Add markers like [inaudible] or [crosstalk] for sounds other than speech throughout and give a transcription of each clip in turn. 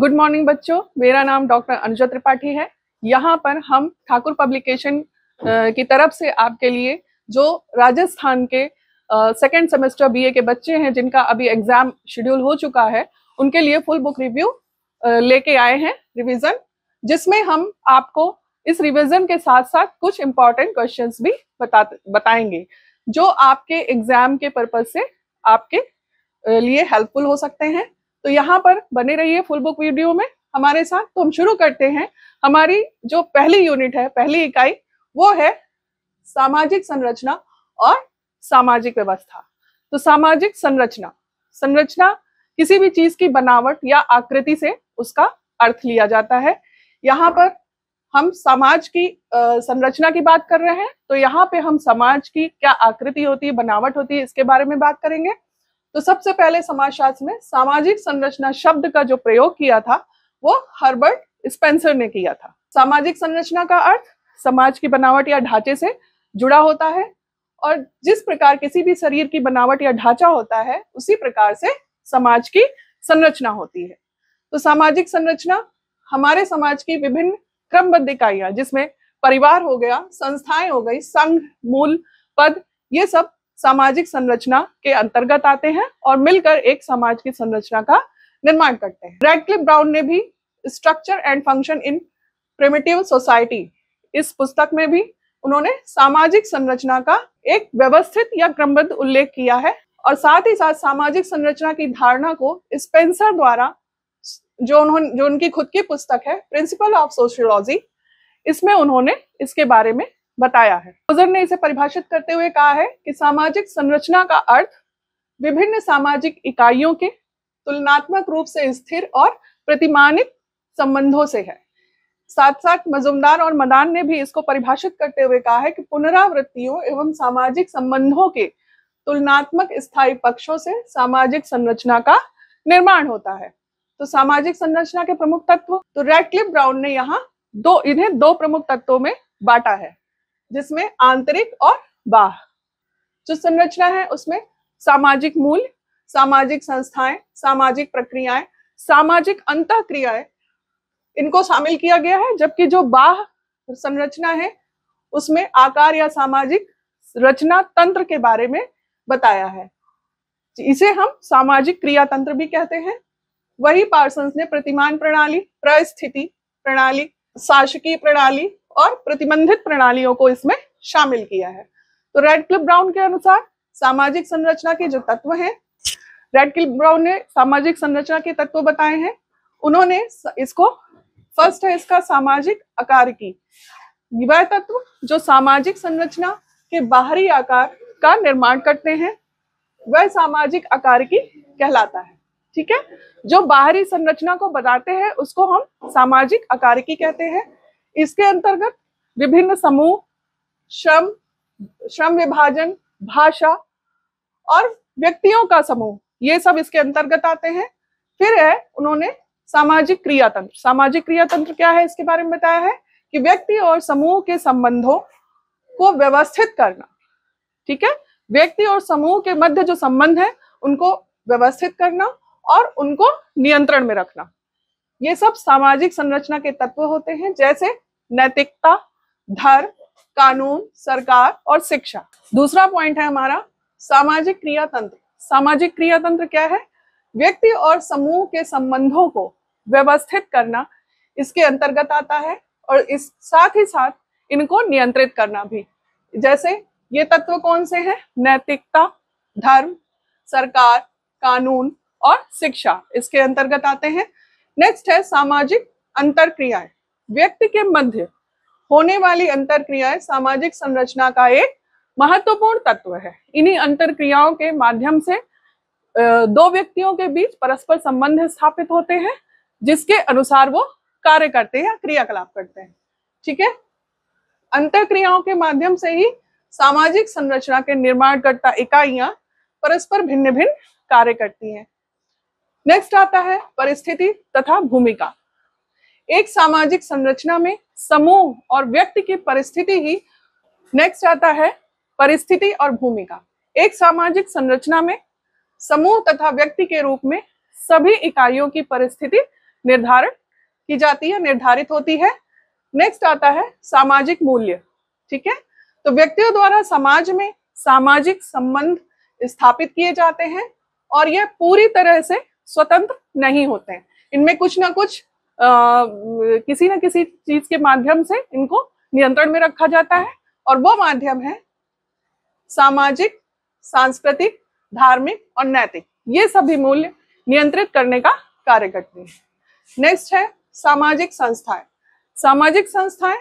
good morning बच्चों मेरा नाम डॉक्टर अनुजा त्रिपाठी है यहाँ पर हम ठाकुर पब्लिकेशन की तरफ से आपके लिए जो राजस्थान के सेकेंड सेमेस्टर बीए के बच्चे हैं जिनका अभी एग्जाम शेड्यूल हो चुका है उनके लिए फुल बुक रिव्यू लेके आए हैं रिवीजन जिसमें हम आपको इस रिवीजन के साथ साथ कुछ इंपॉर्टेंट क्वेश्चन भी बता बताएंगे जो आपके एग्जाम के पर्पज से आपके लिए हेल्पफुल हो सकते हैं तो यहाँ पर बने रहिए फुल बुक वीडियो में हमारे साथ तो हम शुरू करते हैं हमारी जो पहली यूनिट है पहली इकाई वो है सामाजिक संरचना और सामाजिक व्यवस्था तो सामाजिक संरचना संरचना किसी भी चीज की बनावट या आकृति से उसका अर्थ लिया जाता है यहाँ पर हम समाज की आ, संरचना की बात कर रहे हैं तो यहाँ पे हम समाज की क्या आकृति होती है बनावट होती है इसके बारे में बात करेंगे तो सबसे पहले समाजशास्त्र में सामाजिक संरचना शब्द का जो प्रयोग किया था वो हर्बर्ट स्पेंसर ने किया था सामाजिक संरचना का अर्थ समाज की बनावट या ढांचे से जुड़ा होता है और जिस प्रकार किसी भी शरीर की बनावट या ढांचा होता है उसी प्रकार से समाज की संरचना होती है तो सामाजिक संरचना हमारे समाज की विभिन्न क्रमबद्ध इकाइयां जिसमें परिवार हो गया संस्थाएं हो गई संघ मूल पद ये सब सामाजिक संरचना के अंतर्गत आते हैं और मिलकर एक समाज की संरचना का निर्माण करते हैं रेडक्लिप ब्राउन ने भी structure and function in primitive society इस पुस्तक में भी उन्होंने सामाजिक संरचना का एक व्यवस्थित या क्रमबद्ध उल्लेख किया है और साथ ही साथ सामाजिक संरचना की धारणा को स्पेंसर द्वारा जो उन्होंने जो उनकी खुद की पुस्तक है प्रिंसिपल ऑफ सोशियोलॉजी इसमें उन्होंने इसके बारे में बताया है गुजर ने इसे परिभाषित करते हुए कहा है कि सामाजिक संरचना का अर्थ विभिन्न सामाजिक इकाइयों के तुलनात्मक रूप से स्थिर और प्रतिमानित संबंधों से है साथ साथ मजुमदार और मदान ने भी इसको परिभाषित करते हुए कहा है कि पुनरावृत्तियों एवं सामाजिक संबंधों के तुलनात्मक स्थायी पक्षों से सामाजिक संरचना का निर्माण होता है तो सामाजिक संरचना के प्रमुख तत्व तो रेडक्लिप ब्राउन ने यहाँ दो इन्हें दो प्रमुख तत्वों में बांटा है जिसमें आंतरिक और बाह जो संरचना है उसमें सामाजिक मूल्य सामाजिक संस्थाएं सामाजिक प्रक्रियाएं सामाजिक अंत क्रियाएं इनको शामिल किया गया है जबकि जो बाह संरचना है उसमें आकार या सामाजिक रचना तंत्र के बारे में बताया है इसे हम सामाजिक क्रिया तंत्र भी कहते हैं वही पार्सन्स ने प्रतिमान प्रणाली प्रस्थिति प्रणाली शासकीय प्रणाली और प्रतिबंधित प्रणालियों को इसमें शामिल किया है तो रेड क्लिप ब्राउन के अनुसार सामाजिक संरचना के जो तत्व हैं रेड क्लिप ब्राउन ने सामाजिक संरचना के तत्व बताए हैं उन्होंने इसको फर्स्ट है इसका सामाजिक आकार की वह तत्व जो सामाजिक संरचना के बाहरी आकार का निर्माण करते हैं वह सामाजिक आकार की कहलाता है ठीक है जो बाहरी संरचना को बताते हैं उसको हम सामाजिक आकार की कहते हैं इसके अंतर्गत विभिन्न समूह श्रम श्रम विभाजन भाषा और व्यक्तियों का समूह ये सब इसके अंतर्गत आते हैं फिर है उन्होंने सामाजिक क्रियातंत्र सामाजिक क्रियातंत्र क्या है इसके बारे में बताया है कि व्यक्ति और समूह के संबंधों को व्यवस्थित करना ठीक है व्यक्ति और समूह के मध्य जो संबंध है उनको व्यवस्थित करना और उनको नियंत्रण में रखना ये सब सामाजिक संरचना के तत्व होते हैं जैसे नैतिकता धर्म कानून सरकार और शिक्षा दूसरा पॉइंट है हमारा सामाजिक क्रियातंत्र सामाजिक क्रियातंत्र क्या है व्यक्ति और समूह के संबंधों को व्यवस्थित करना इसके अंतर्गत आता है और इस साथ ही साथ इनको नियंत्रित करना भी जैसे ये तत्व कौन से हैं नैतिकता धर्म सरकार कानून और शिक्षा इसके अंतर्गत आते हैं नेक्स्ट है सामाजिक अंतर क्रियाएं व्यक्ति के मध्य होने वाली अंतर क्रियाएं सामाजिक संरचना का एक महत्वपूर्ण तत्व है इन्हीं अंतर क्रियाओं के माध्यम से दो व्यक्तियों के बीच परस्पर संबंध स्थापित होते हैं जिसके अनुसार वो कार्य करते हैं या क्रियाकलाप करते हैं ठीक है अंतर क्रियाओं के माध्यम से ही सामाजिक संरचना के निर्माणकर्ता इकाइयां परस्पर भिन्न भिन्न कार्य करती हैं नेक्स्ट आता है परिस्थिति तथा भूमिका एक सामाजिक संरचना में समूह और व्यक्ति की परिस्थिति ही नेक्स्ट आता है परिस्थिति और भूमिका एक सामाजिक संरचना में समूह तथा व्यक्ति के रूप में सभी इकाइयों की परिस्थिति निर्धारण की जाती है निर्धारित होती है नेक्स्ट आता है सामाजिक मूल्य ठीक है तो व्यक्तियों द्वारा समाज में सामाजिक संबंध स्थापित किए जाते हैं और यह पूरी तरह से स्वतंत्र नहीं होते हैं इनमें कुछ ना कुछ आ, किसी ना किसी चीज के माध्यम से इनको नियंत्रण में रखा जाता है और वो माध्यम है सामाजिक सांस्कृतिक धार्मिक और नैतिक ये सभी मूल्य नियंत्रित करने का कार्य करते हैं नेक्स्ट है सामाजिक संस्थाएं सामाजिक संस्थाएं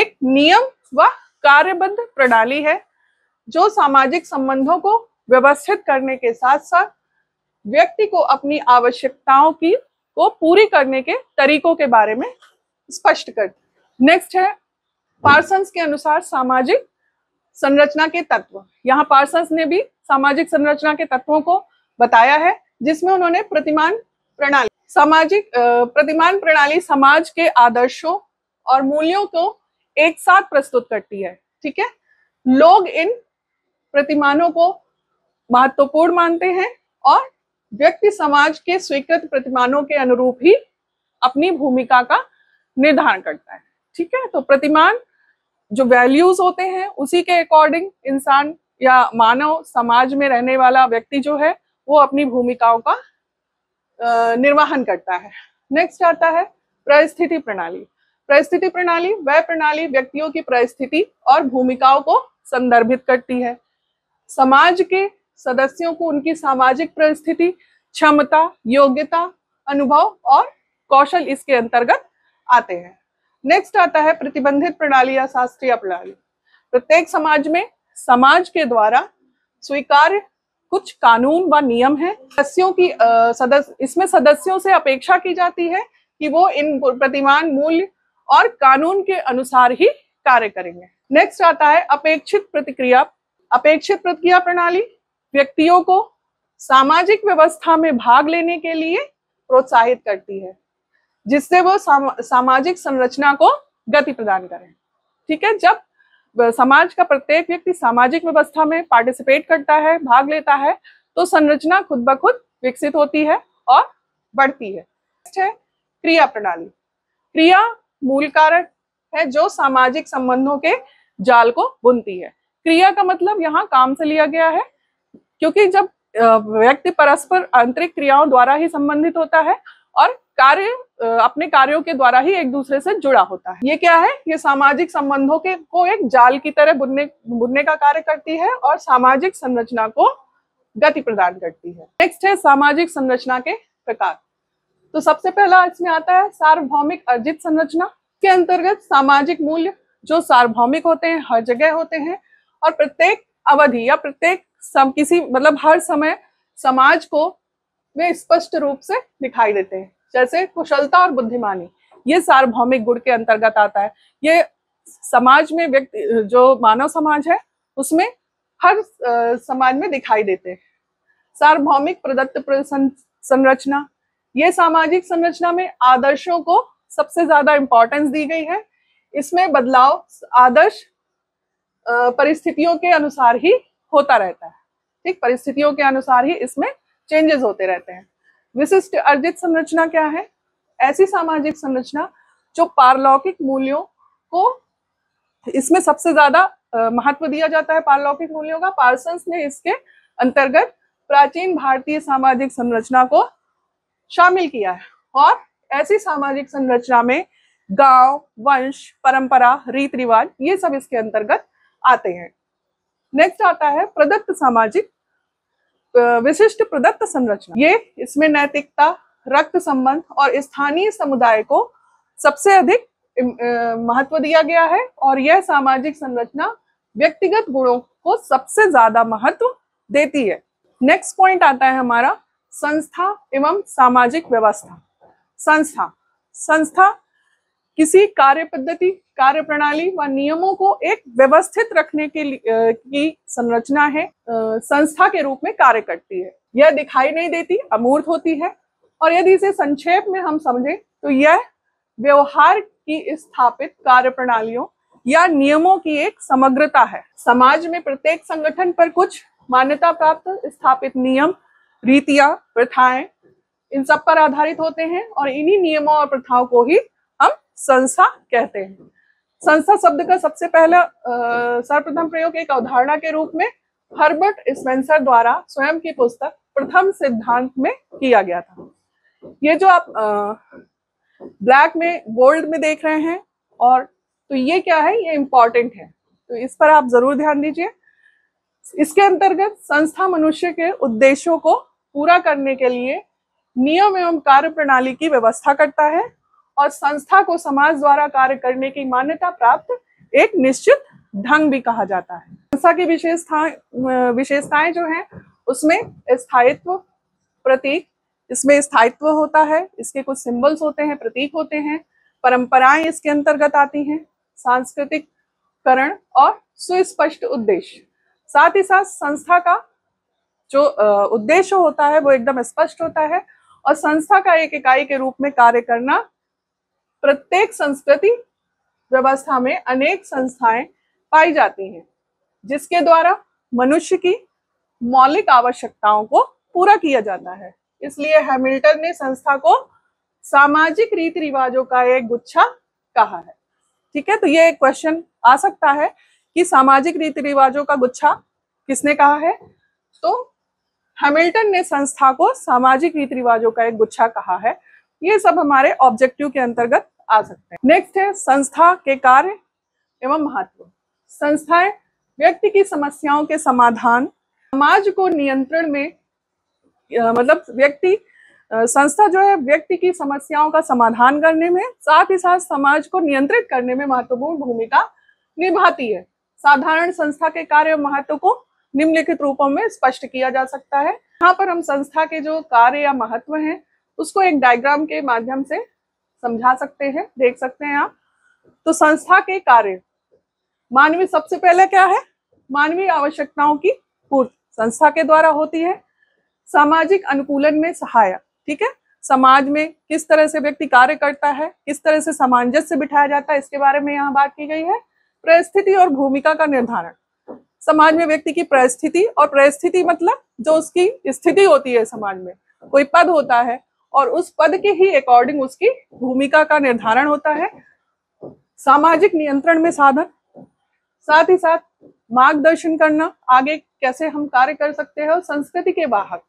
एक नियम व कार्यबद्ध प्रणाली है जो सामाजिक संबंधों को व्यवस्थित करने के साथ साथ व्यक्ति को अपनी आवश्यकताओं की को पूरी करने के तरीकों के बारे में स्पष्ट कर नेक्स्ट है पार्सन्स के अनुसार सामाजिक संरचना के तत्व यहाँ पार्सन्स ने भी सामाजिक संरचना के तत्वों को बताया है जिसमें उन्होंने प्रतिमान प्रणाली सामाजिक प्रतिमान प्रणाली समाज के आदर्शों और मूल्यों को एक साथ प्रस्तुत करती है ठीक है लोग इन प्रतिमानों को महत्वपूर्ण मानते हैं और व्यक्ति समाज के स्वीकृत प्रतिमानों के अनुरूप ही अपनी भूमिका का निर्धारण करता है ठीक है तो प्रतिमान जो वैल्यूज होते हैं उसी के अकॉर्डिंग इंसान या मानव समाज में रहने वाला व्यक्ति जो है वो अपनी भूमिकाओं का निर्वाहन करता है नेक्स्ट आता है परिस्थिति प्रणाली परिस्थिति प्रणाली वह प्रणाली व्यक्तियों की परिस्थिति और भूमिकाओं को संदर्भित करती है समाज के सदस्यों को उनकी सामाजिक परिस्थिति क्षमता योग्यता अनुभव और कौशल इसके अंतर्गत आते हैं नेक्स्ट आता है प्रतिबंधित प्रणाली या शास्त्रीय प्रणाली प्रत्येक समाज में समाज के द्वारा स्वीकार्य कुछ कानून व नियम है सदस्यों की सदस्य इसमें सदस्यों से अपेक्षा की जाती है कि वो इन प्रतिमान मूल्य और कानून के अनुसार ही कार्य करेंगे नेक्स्ट आता है अपेक्षित प्रतिक्रिया अपेक्षित प्रतिक्रिया प्रणाली व्यक्तियों को सामाजिक व्यवस्था में भाग लेने के लिए प्रोत्साहित करती है जिससे वो साम, सामाजिक संरचना को गति प्रदान करें ठीक है जब समाज का प्रत्येक व्यक्ति सामाजिक व्यवस्था में पार्टिसिपेट करता है भाग लेता है तो संरचना खुद ब खुद विकसित होती है और बढ़ती है है क्रिया प्रणाली क्रिया मूल कारक है जो सामाजिक संबंधों के जाल को बुनती है क्रिया का मतलब यहाँ काम से लिया गया है क्योंकि जब व्यक्ति परस्पर आंतरिक क्रियाओं द्वारा ही संबंधित होता है और कार्य अपने कार्यों के द्वारा ही एक दूसरे से जुड़ा होता है ये क्या है ये सामाजिक संबंधों के को एक जाल की तरह बुनने बुनने का कार्य करती है और सामाजिक संरचना को गति प्रदान करती है नेक्स्ट है सामाजिक संरचना के प्रकार तो सबसे पहला इसमें आता है सार्वभौमिक अर्जित संरचना के अंतर्गत सामाजिक मूल्य जो सार्वभौमिक होते हैं हर जगह होते हैं और प्रत्येक अवधि या प्रत्येक सब किसी मतलब हर समय समाज को वे स्पष्ट रूप से दिखाई देते हैं जैसे कुशलता और बुद्धिमानी ये सार्वभौमिक गुण के अंतर्गत आता है ये समाज में व्यक्ति जो मानव समाज है उसमें हर समाज में दिखाई देते हैं सार्वभौमिक प्रदत्त संरचना ये सामाजिक संरचना में आदर्शों को सबसे ज्यादा इंपॉर्टेंस दी गई है इसमें बदलाव आदर्श परिस्थितियों के अनुसार ही होता रहता है ठीक परिस्थितियों के अनुसार ही इसमें चेंजेस होते रहते हैं विशिष्ट अर्जित संरचना क्या है ऐसी सामाजिक संरचना जो पारलौकिक मूल्यों को इसमें सबसे ज्यादा महत्व दिया जाता है पारलौकिक मूल्यों का पार्सन्स ने इसके अंतर्गत प्राचीन भारतीय सामाजिक संरचना को शामिल किया है और ऐसी सामाजिक संरचना में गांव वंश परंपरा रीत रिवाज ये सब इसके अंतर्गत आते हैं नेक्स्ट आता है प्रदत्त सामाजिक विशिष्ट प्रदत्त संरचना ये इसमें नैतिकता रक्त संबंध और स्थानीय समुदाय को सबसे अधिक महत्व दिया गया है और यह सामाजिक संरचना व्यक्तिगत गुणों को सबसे ज्यादा महत्व देती है नेक्स्ट पॉइंट आता है हमारा संस्था एवं सामाजिक व्यवस्था संस्था संस्था किसी कार्य पद्धति कार्य प्रणाली व नियमों को एक व्यवस्थित रखने के लिए की संरचना है संस्था के रूप में कार्य करती है यह दिखाई नहीं देती अमूर्त होती है और यदि इसे संक्षेप में हम समझें तो यह व्यवहार की स्थापित कार्य प्रणालियों या नियमों की एक समग्रता है समाज में प्रत्येक संगठन पर कुछ मान्यता प्राप्त स्थापित नियम रीतियां प्रथाएं इन सब पर आधारित होते हैं और इन्हीं नियमों और प्रथाओं को ही संस्था कहते हैं संस्था शब्द का सबसे पहला सर्वप्रथम प्रयोग एक अवधारणा के रूप में हर्बर्ट स्पेंसर द्वारा स्वयं की पुस्तक प्रथम सिद्धांत में किया गया था ये जो आप आ, ब्लैक में गोल्ड में देख रहे हैं और तो ये क्या है ये इंपॉर्टेंट है तो इस पर आप जरूर ध्यान दीजिए इसके अंतर्गत संस्था मनुष्य के उद्देश्यों को पूरा करने के लिए नियम एवं कार्य प्रणाली की व्यवस्था करता है और संस्था को समाज द्वारा कार्य करने की मान्यता प्राप्त एक निश्चित ढंग भी कहा जाता है संस्था की विशेषता विशेषताएं जो है उसमें स्थायित्व प्रतीक इसमें स्थायित्व होता है इसके कुछ सिंबल्स होते हैं प्रतीक होते हैं परंपराएं इसके अंतर्गत आती हैं सांस्कृतिक करण और सुस्पष्ट उद्देश्य साथ ही साथ संस्था का जो उद्देश्य होता है वो एकदम स्पष्ट होता है और संस्था का एक इकाई के रूप में कार्य करना प्रत्येक संस्कृति व्यवस्था में अनेक संस्थाएं पाई जाती हैं जिसके द्वारा मनुष्य की मौलिक आवश्यकताओं को पूरा किया जाता है इसलिए हैमिल्टन ने संस्था को सामाजिक रीति रिवाजों का एक गुच्छा कहा है ठीक है तो ये एक क्वेश्चन आ सकता है कि सामाजिक रीति रिवाजों का गुच्छा किसने कहा है तो हैमिल्टन ने संस्था को सामाजिक रीति रिवाजों का एक गुच्छा कहा है ये सब हमारे ऑब्जेक्टिव के अंतर्गत आ सकते हैं नेक्स्ट है संस्था के कार्य एवं महत्व संस्थाएं व्यक्ति की समस्याओं के समाधान समाज को नियंत्रण में मतलब व्यक्ति संस्था जो है व्यक्ति की समस्याओं का समाधान करने में साथ ही साथ समाज को नियंत्रित करने में महत्वपूर्ण भूमिका निभाती है साधारण संस्था के कार्य महत्व को निम्नलिखित रूपों में स्पष्ट किया जा सकता है यहाँ पर हम संस्था के जो कार्य या महत्व हैं उसको एक डायग्राम के माध्यम से समझा सकते हैं देख सकते हैं आप तो संस्था के कार्य मानवीय सबसे पहले क्या है मानवीय आवश्यकताओं की पूर्ति संस्था के द्वारा होती है सामाजिक अनुकूलन में सहायक ठीक है समाज में किस तरह से व्यक्ति कार्य करता है किस तरह से सामंजस्य बिठाया जाता है इसके बारे में यहाँ बात की गई है परिस्थिति और भूमिका का निर्धारण समाज में व्यक्ति की परिस्थिति और परिस्थिति मतलब जो उसकी स्थिति होती है समाज में कोई पद होता है और उस पद के ही अकॉर्डिंग उसकी भूमिका का निर्धारण होता है सामाजिक नियंत्रण में साधन साथ ही साथ मार्गदर्शन करना आगे कैसे हम कार्य कर सकते हैं और संस्कृति के बाहर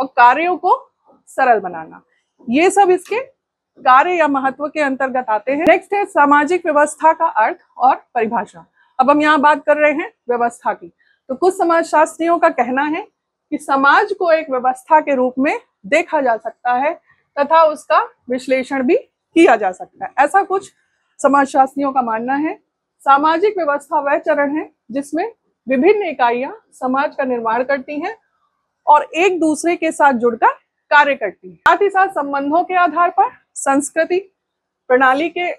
और कार्यों को सरल बनाना ये सब इसके कार्य या महत्व के अंतर्गत आते हैं नेक्स्ट है सामाजिक व्यवस्था का अर्थ और परिभाषा अब हम यहाँ बात कर रहे हैं व्यवस्था की तो कुछ समाज शास्त्रियों का कहना है कि समाज को एक व्यवस्था के रूप में देखा जा सकता है तथा उसका विश्लेषण भी किया जा सकता है ऐसा कुछ समाजशास्त्रियों का मानना है सामाजिक व्यवस्था वह चरण है जिसमें विभिन्न इकाइयां समाज का निर्माण करती हैं और एक दूसरे के साथ जुड़कर कार्य करती हैं साथ ही साथ संबंधों के आधार पर संस्कृति प्रणाली के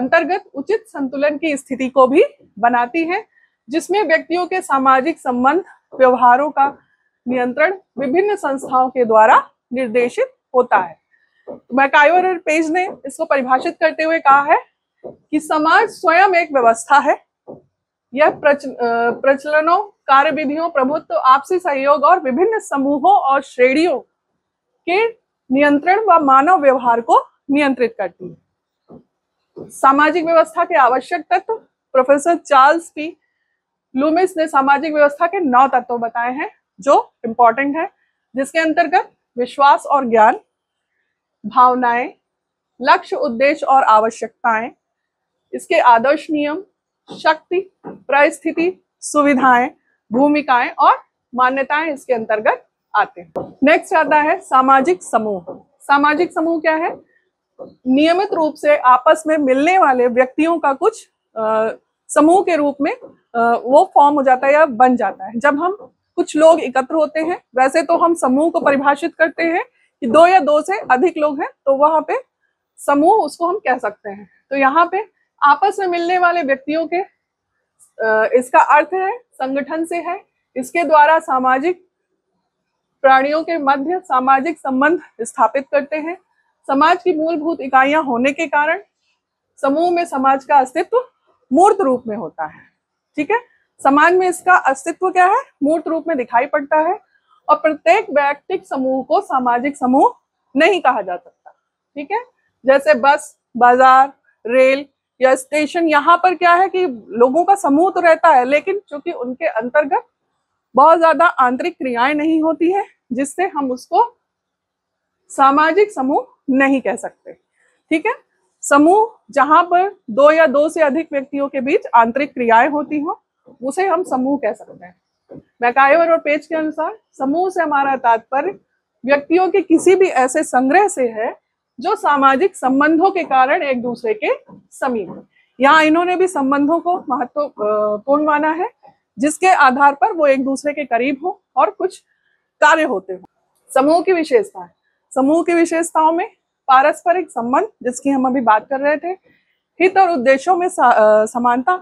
अंतर्गत उचित संतुलन की स्थिति को भी बनाती है जिसमें व्यक्तियों के सामाजिक संबंध व्यवहारों का नियंत्रण विभिन्न संस्थाओं के द्वारा निर्देशित होता है मैकायोर पेज ने इसको परिभाषित करते हुए कहा है कि समाज स्वयं एक व्यवस्था है यह प्रचलनों कार्य विधियों प्रभुत्व आपसी सहयोग और विभिन्न समूहों और श्रेणियों के नियंत्रण व मानव व्यवहार को नियंत्रित करती है सामाजिक व्यवस्था के आवश्यक तत्व प्रोफेसर चार्ल्स पी लूमिस ने सामाजिक व्यवस्था के नौ तत्व बताए हैं जो इम्पोर्टेंट है जिसके अंतर्गत विश्वास और ज्ञान भावनाएं लक्ष्य उद्देश्य और आवश्यकताएं इसके आदर्श नियम शक्ति परिस्थिति सुविधाएं भूमिकाएं और मान्यताएं इसके अंतर्गत आते हैं नेक्स्ट आता है सामाजिक समूह सामाजिक समूह क्या है नियमित रूप से आपस में मिलने वाले व्यक्तियों का कुछ आ, समूह के रूप में आ, वो फॉर्म हो जाता है या बन जाता है जब हम कुछ लोग एकत्र होते हैं वैसे तो हम समूह को परिभाषित करते हैं कि दो या दो से अधिक लोग हैं तो वहां पे समूह उसको हम कह सकते हैं तो यहाँ पे आपस में मिलने वाले व्यक्तियों के इसका अर्थ है संगठन से है इसके द्वारा सामाजिक प्राणियों के मध्य सामाजिक संबंध स्थापित करते हैं समाज की मूलभूत इकाइयां होने के कारण समूह में समाज का अस्तित्व मूर्त रूप में होता है ठीक है समाज में इसका अस्तित्व क्या है मूर्त रूप में दिखाई पड़ता है और प्रत्येक व्यक्तिक समूह को सामाजिक समूह नहीं कहा जा सकता ठीक है जैसे बस बाजार रेल या स्टेशन यहाँ पर क्या है कि लोगों का समूह तो रहता है लेकिन चूंकि उनके अंतर्गत बहुत ज्यादा आंतरिक क्रियाएं नहीं होती है जिससे हम उसको सामाजिक समूह नहीं कह सकते ठीक है समूह जहां पर दो या दो से अधिक व्यक्तियों के बीच आंतरिक क्रियाएं होती हों उसे हम समूह कह सकते हैं मैकायोर और पेज के अनुसार समूह से हमारा तात्पर्य व्यक्तियों के किसी भी ऐसे संग्रह से है जो सामाजिक संबंधों के कारण एक दूसरे के समीप यहाँ इन्होंने भी संबंधों को महत्वपूर्ण माना है जिसके आधार पर वो एक दूसरे के करीब हो और कुछ कार्य होते हो समूह की विशेषता समूह की विशेषताओं में पारस्परिक संबंध जिसकी हम अभी बात कर रहे थे हित और उद्देश्यों में समानता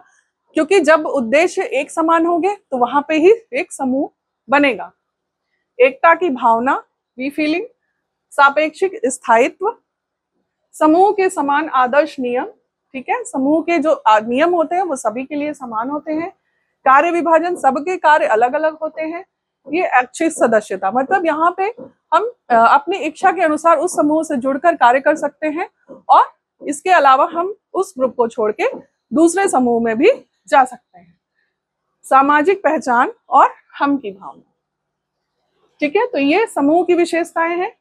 क्योंकि जब उद्देश्य एक समान होंगे तो वहां पे ही एक समूह बनेगा एकता की भावना वी फीलिंग सापेक्षिक स्थायित्व समूह के समान आदर्श नियम ठीक है समूह के जो नियम होते हैं वो सभी के लिए समान होते हैं कार्य विभाजन सबके कार्य अलग अलग होते हैं ये अच्छी सदस्यता मतलब यहाँ पे हम अपनी इच्छा के अनुसार उस समूह से जुड़कर कार्य कर सकते हैं और इसके अलावा हम उस ग्रुप को छोड़ के दूसरे समूह में भी जा सकते हैं सामाजिक पहचान और हम की भावना ठीक है तो ये समूह की विशेषताएं हैं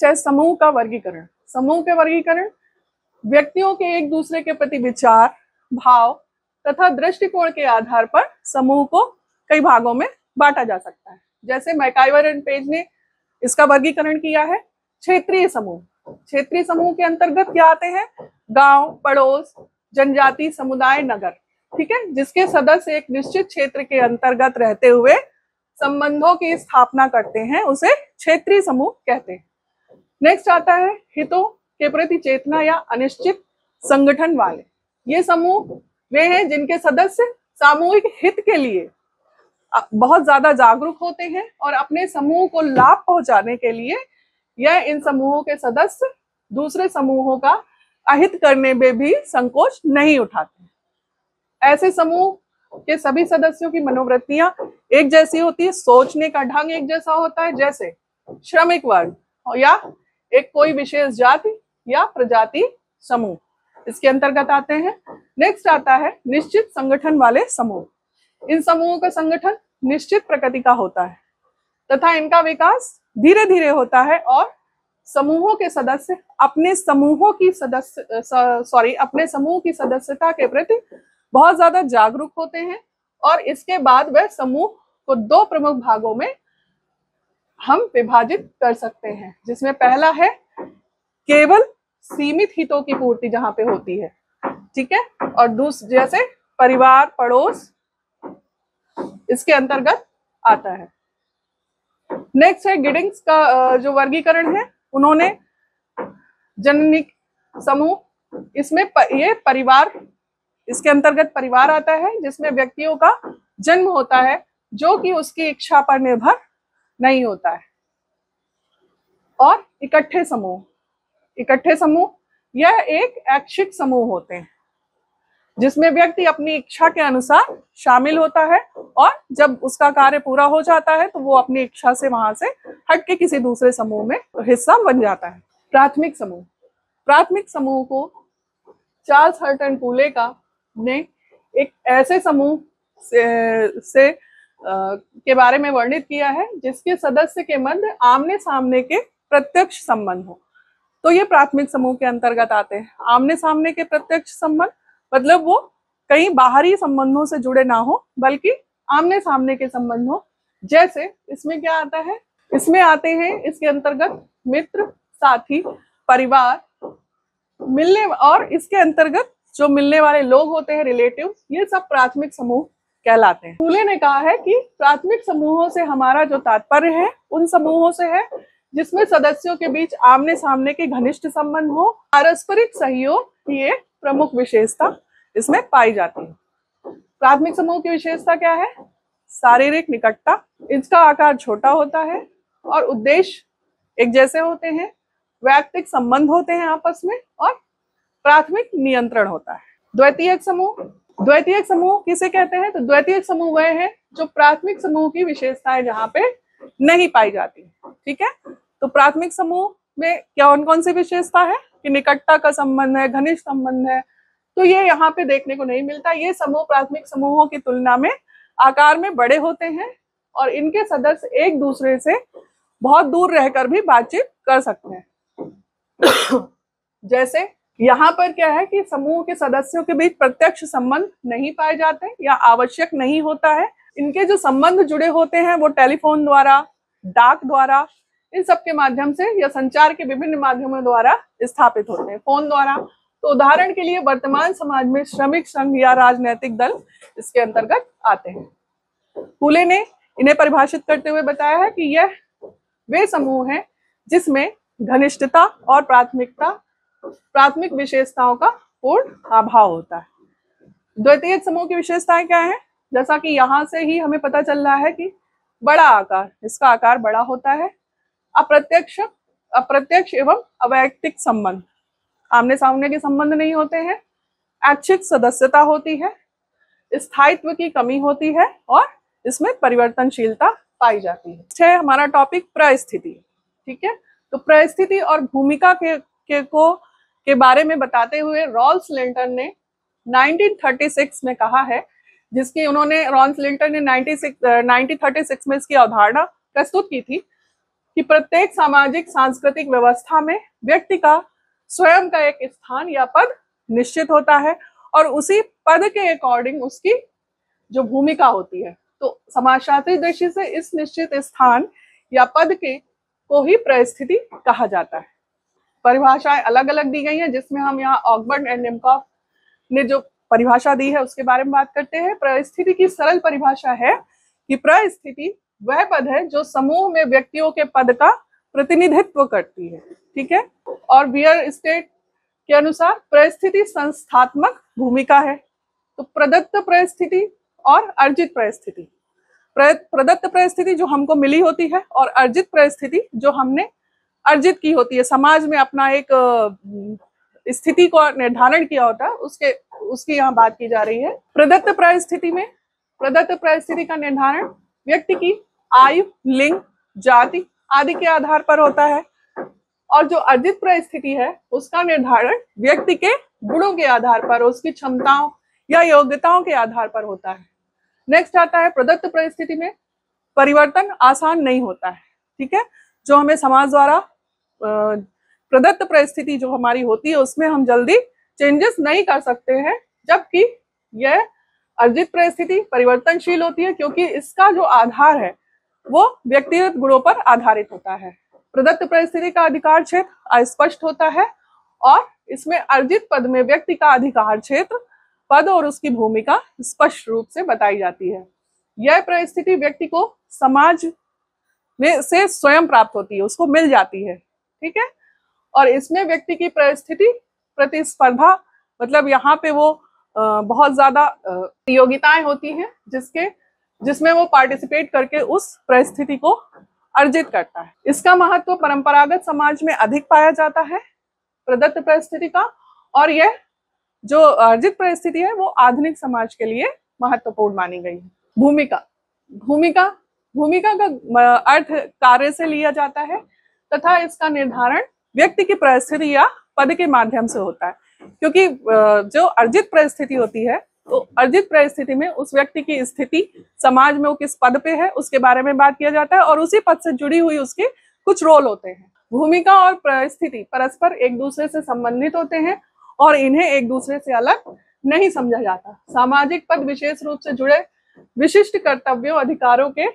चाहे समूह का वर्गीकरण समूह के वर्गीकरण व्यक्तियों के एक दूसरे के प्रति विचार भाव तथा दृष्टिकोण के आधार पर समूह को कई भागों में बांटा जा सकता है जैसे मैकाइवर एंड पेज ने इसका वर्गीकरण किया है क्षेत्रीय समूह क्षेत्रीय समूह के अंतर्गत क्या आते हैं गांव पड़ोस जनजाति समुदाय नगर ठीक है जिसके सदस्य एक निश्चित क्षेत्र के अंतर्गत रहते हुए संबंधों की स्थापना करते हैं उसे क्षेत्रीय समूह कहते हैं नेक्स्ट आता है हितों के प्रति चेतना या अनिश्चित संगठन वाले ये समूह वे हैं जिनके सदस्य सामूहिक हित के लिए बहुत ज्यादा जागरूक होते हैं और अपने समूह को लाभ पहुंचाने के लिए यह इन समूहों के सदस्य दूसरे समूहों का अहित करने में भी संकोच नहीं उठाते हैं ऐसे समूह के सभी सदस्यों की मनोवृत्तियां एक जैसी होती है सोचने का ढंग एक जैसा होता है जैसे श्रमिक वर्ग या एक कोई विशेष जाति या प्रजाति समूह इसके अंतर्गत आते हैं नेक्स्ट आता है निश्चित संगठन वाले समूह इन समूहों का संगठन निश्चित प्रकृति का होता है तथा इनका विकास धीरे धीरे होता है और समूहों के सदस्य अपने समूहों की सदस्य सॉरी अपने समूह की सदस्यता के प्रति बहुत ज्यादा जागरूक होते हैं और इसके बाद वह समूह को दो प्रमुख भागों में हम विभाजित कर सकते हैं जिसमें पहला है केवल सीमित हितों की पूर्ति जहां पे होती है ठीक है और दूसरे जैसे परिवार पड़ोस इसके अंतर्गत आता है नेक्स्ट है गिडिंग्स का जो वर्गीकरण है उन्होंने जननिक समूह इसमें ये परिवार इसके अंतर्गत परिवार आता है जिसमें व्यक्तियों का जन्म होता है जो कि उसकी इच्छा पर निर्भर नहीं होता है और इकट्ठे समूह इकट्ठे समूह यह एक ऐच्छिक समूह होते हैं जिसमें व्यक्ति अपनी इच्छा के अनुसार शामिल होता है और जब उसका कार्य पूरा हो जाता है तो वो अपनी इच्छा से वहां से हट के किसी दूसरे समूह में हिस्सा बन जाता है प्राथमिक समूह प्राथमिक समूह को चार्ल्स हर्टन कूले का ने एक ऐसे समूह से, से आ, के बारे में वर्णित किया है जिसके सदस्य के मध्य आमने सामने के प्रत्यक्ष संबंध हो तो ये प्राथमिक समूह के अंतर्गत आते हैं आमने सामने के प्रत्यक्ष संबंध मतलब वो कहीं बाहरी संबंधों से जुड़े ना हो बल्कि आमने सामने के संबंध हो जैसे इसमें क्या आता है इसमें आते हैं इसके अंतर्गत मित्र साथी परिवार मिलने और इसके अंतर्गत जो मिलने वाले लोग होते हैं रिलेटिव ये सब प्राथमिक समूह कहलाते हैं फूले ने कहा है कि प्राथमिक समूहों से हमारा जो तात्पर्य है उन समूहों से है जिसमें सदस्यों के बीच आमने सामने के घनिष्ठ संबंध हो पारस्परिक सहयोग की एक प्रमुख विशेषता इसमें पाई जाती है प्राथमिक समूह की विशेषता क्या है शारीरिक निकटता इसका आकार छोटा होता है और उद्देश्य एक जैसे होते हैं वैयक्तिक संबंध होते हैं आपस में और प्राथमिक नियंत्रण होता है द्वितीयक समूह द्वितीयक समूह किसे कहते हैं तो द्वितीयक समूह वह है जो प्राथमिक समूह की विशेषताएं जहां पे नहीं पाई जाती ठीक है तो प्राथमिक समूह में कौन कौन सी विशेषता है कि निकटता का संबंध है घनिष्ठ संबंध है तो ये यहाँ पे देखने को नहीं मिलता ये समूह प्राथमिक समूहों की तुलना में आकार में बड़े होते हैं और इनके सदस्य एक दूसरे से बहुत दूर रहकर भी बातचीत कर सकते हैं [coughs] जैसे यहाँ पर क्या है कि समूह के सदस्यों के बीच प्रत्यक्ष संबंध नहीं पाए जाते या आवश्यक नहीं होता है इनके जो संबंध जुड़े होते हैं वो टेलीफोन द्वारा डाक द्वारा इन सब के माध्यम से या संचार के विभिन्न माध्यमों द्वारा स्थापित होते हैं फोन द्वारा तो उदाहरण के लिए वर्तमान समाज में श्रमिक संघ या राजनैतिक दल इसके अंतर्गत आते हैं फूले ने इन्हें परिभाषित करते हुए बताया है कि यह वे समूह हैं जिसमें घनिष्ठता और प्राथमिकता प्राथमिक विशेषताओं का पूर्ण अभाव होता है द्वितीय समूह की विशेषताएं क्या है जैसा कि यहाँ से ही हमें पता चल रहा है कि बड़ा आकार इसका आकार बड़ा होता है अप्रत्यक्ष अप्रत्यक्ष एवं अवैक्तिक संबंध आमने सामने के संबंध नहीं होते हैं ऐच्छिक सदस्यता होती है स्थायित्व की कमी होती है और इसमें परिवर्तनशीलता पाई जाती है छह हमारा टॉपिक प्रस्थिति ठीक है तो प्रस्थिति और भूमिका के, के को के बारे में बताते हुए रॉल्स लिंटन ने 1936 में कहा है जिसकी उन्होंने रॉल्स लिंटन ने 96 1936 में इसकी अवधारणा प्रस्तुत की थी कि प्रत्येक सामाजिक सांस्कृतिक व्यवस्था में व्यक्ति का स्वयं का एक स्थान या पद निश्चित होता है और उसी पद के अकॉर्डिंग उसकी जो भूमिका होती है तो समाजशास्त्री दृष्टि से इस निश्चित स्थान या पद के को ही परिस्थिति कहा जाता है परिभाषाएं अलग अलग दी गई हैं जिसमें हम यहाँ ऑगबर्न एंड निमकॉफ ने जो परिभाषा दी है उसके बारे में बात करते हैं परिस्थिति की सरल परिभाषा है कि परिस्थिति वह पद है जो समूह में व्यक्तियों के पद का प्रतिनिधित्व करती है ठीक है और बियर स्टेट के अनुसार परिस्थिति संस्थात्मक भूमिका है तो प्रदत्त परिस्थिति और अर्जित परिस्थिति प्रदत्त परिस्थिति जो हमको मिली होती है और अर्जित परिस्थिति जो हमने अर्जित की होती है समाज में अपना एक स्थिति को निर्धारण किया होता है उसके उसकी यहाँ बात की जा रही है प्रदत्त प्राय स्थिति में प्रदत्त प्राय स्थिति का निर्धारण व्यक्ति की आयु लिंग जाति आदि के आधार पर होता है और जो अर्जित परिस्थिति है उसका निर्धारण व्यक्ति के गुणों के आधार पर उसकी क्षमताओं या योग्यताओं के आधार पर होता है नेक्स्ट आता है प्रदत्त परिस्थिति में परिवर्तन आसान नहीं होता है ठीक है जो हमें समाज द्वारा प्रदत्त परिस्थिति जो हमारी होती है उसमें हम जल्दी चेंजेस नहीं कर सकते हैं जबकि यह अर्जित परिस्थिति परिवर्तनशील होती है क्योंकि इसका जो आधार है वो व्यक्तिगत गुणों पर आधारित होता है प्रदत्त परिस्थिति का अधिकार क्षेत्र अस्पष्ट होता है और इसमें अर्जित पद में व्यक्ति का अधिकार क्षेत्र पद और उसकी भूमिका स्पष्ट रूप से बताई जाती है यह परिस्थिति व्यक्ति को समाज में से स्वयं प्राप्त होती है उसको मिल जाती है ठीक है और इसमें व्यक्ति की परिस्थिति प्रतिस्पर्धा मतलब यहाँ पे वो बहुत ज्यादा प्रतियोगिताएं होती हैं जिसके जिसमें वो पार्टिसिपेट करके उस परिस्थिति को अर्जित करता है इसका महत्व परंपरागत समाज में अधिक पाया जाता है प्रदत्त परिस्थिति का और यह जो अर्जित परिस्थिति है वो आधुनिक समाज के लिए महत्वपूर्ण मानी गई है भूमिका भूमिका भूमिका का अर्थ कार्य से लिया जाता है तथा इसका निर्धारण व्यक्ति की परिस्थिति या पद के माध्यम से होता है क्योंकि जो अर्जित परिस्थिति होती है तो अर्जित परिस्थिति में उस व्यक्ति की स्थिति समाज में वो किस पद पे है उसके बारे में बात किया जाता है और उसी पद से जुड़ी हुई उसके कुछ रोल होते हैं भूमिका और परिस्थिति परस्पर एक दूसरे से संबंधित होते हैं और इन्हें एक दूसरे से अलग नहीं समझा जाता सामाजिक पद विशेष रूप से जुड़े विशिष्ट कर्तव्यों अधिकारों के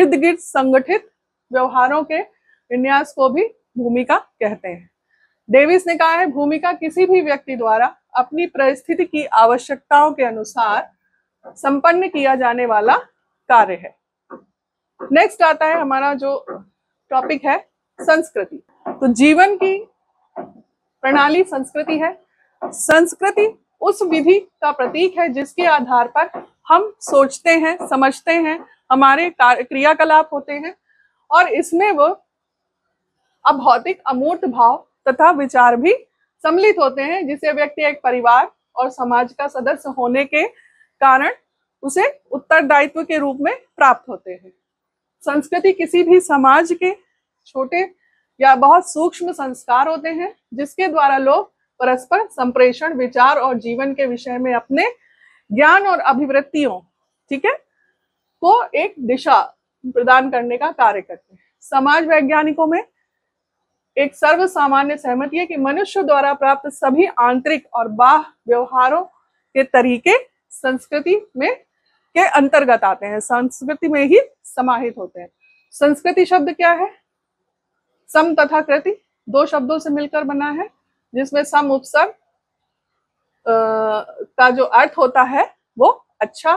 इर्द गिर्द संगठित व्यवहारों के विन्यास को भी भूमिका कहते हैं डेविस ने कहा है भूमिका किसी भी व्यक्ति द्वारा अपनी परिस्थिति की आवश्यकताओं के अनुसार संपन्न किया जाने वाला कार्य है नेक्स्ट आता है हमारा जो टॉपिक है संस्कृति तो जीवन की प्रणाली संस्कृति है संस्कृति उस विधि का प्रतीक है जिसके आधार पर हम सोचते हैं समझते हैं हमारे क्रियाकलाप होते हैं और इसमें वो अभौतिक अमूर्त भाव तथा विचार भी सम्मिलित होते हैं जिसे व्यक्ति एक परिवार और समाज का सदस्य होने के कारण उसे उत्तरदायित्व के रूप में प्राप्त होते हैं संस्कृति किसी भी समाज के छोटे या बहुत सूक्ष्म संस्कार होते हैं जिसके द्वारा लोग परस्पर संप्रेषण विचार और जीवन के विषय में अपने ज्ञान और अभिवृत्तियों ठीक है को एक दिशा प्रदान करने का कार्य करते हैं समाज वैज्ञानिकों में एक सर्व सामान्य सहमति है कि मनुष्य द्वारा प्राप्त सभी आंतरिक और बाह व्यवहारों के तरीके संस्कृति में के अंतर्गत आते हैं संस्कृति में ही समाहित होते हैं संस्कृति शब्द क्या है सम तथा कृति दो शब्दों से मिलकर बना है जिसमें सम उपसर्ग का जो अर्थ होता है वो अच्छा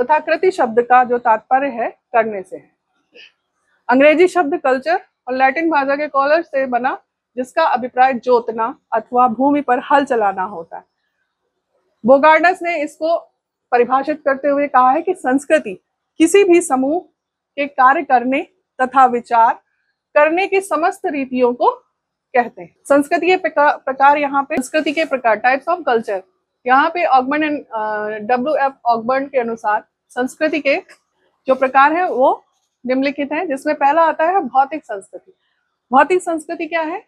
तथा कृति शब्द का जो तात्पर्य है करने से है अंग्रेजी शब्द कल्चर और लैटिन भाषा के कॉलर से बना जिसका अभिप्राय जोतना अथवा भूमि पर हल चलाना होता है बोगार्डस ने इसको परिभाषित करते हुए कहा है कि संस्कृति किसी भी समूह के कार्य करने तथा विचार करने की समस्त रीतियों को कहते हैं संस्कृति के प्रकार यहाँ पे संस्कृति के प्रकार टाइप्स ऑफ कल्चर यहाँ पे ऑगमन एंड डब्ल्यू एफ ऑगबर्न के अनुसार संस्कृति के जो प्रकार है वो निम्नलिखित हैं जिसमें पहला आता है भौतिक संस्कृति भौतिक संस्कृति क्या है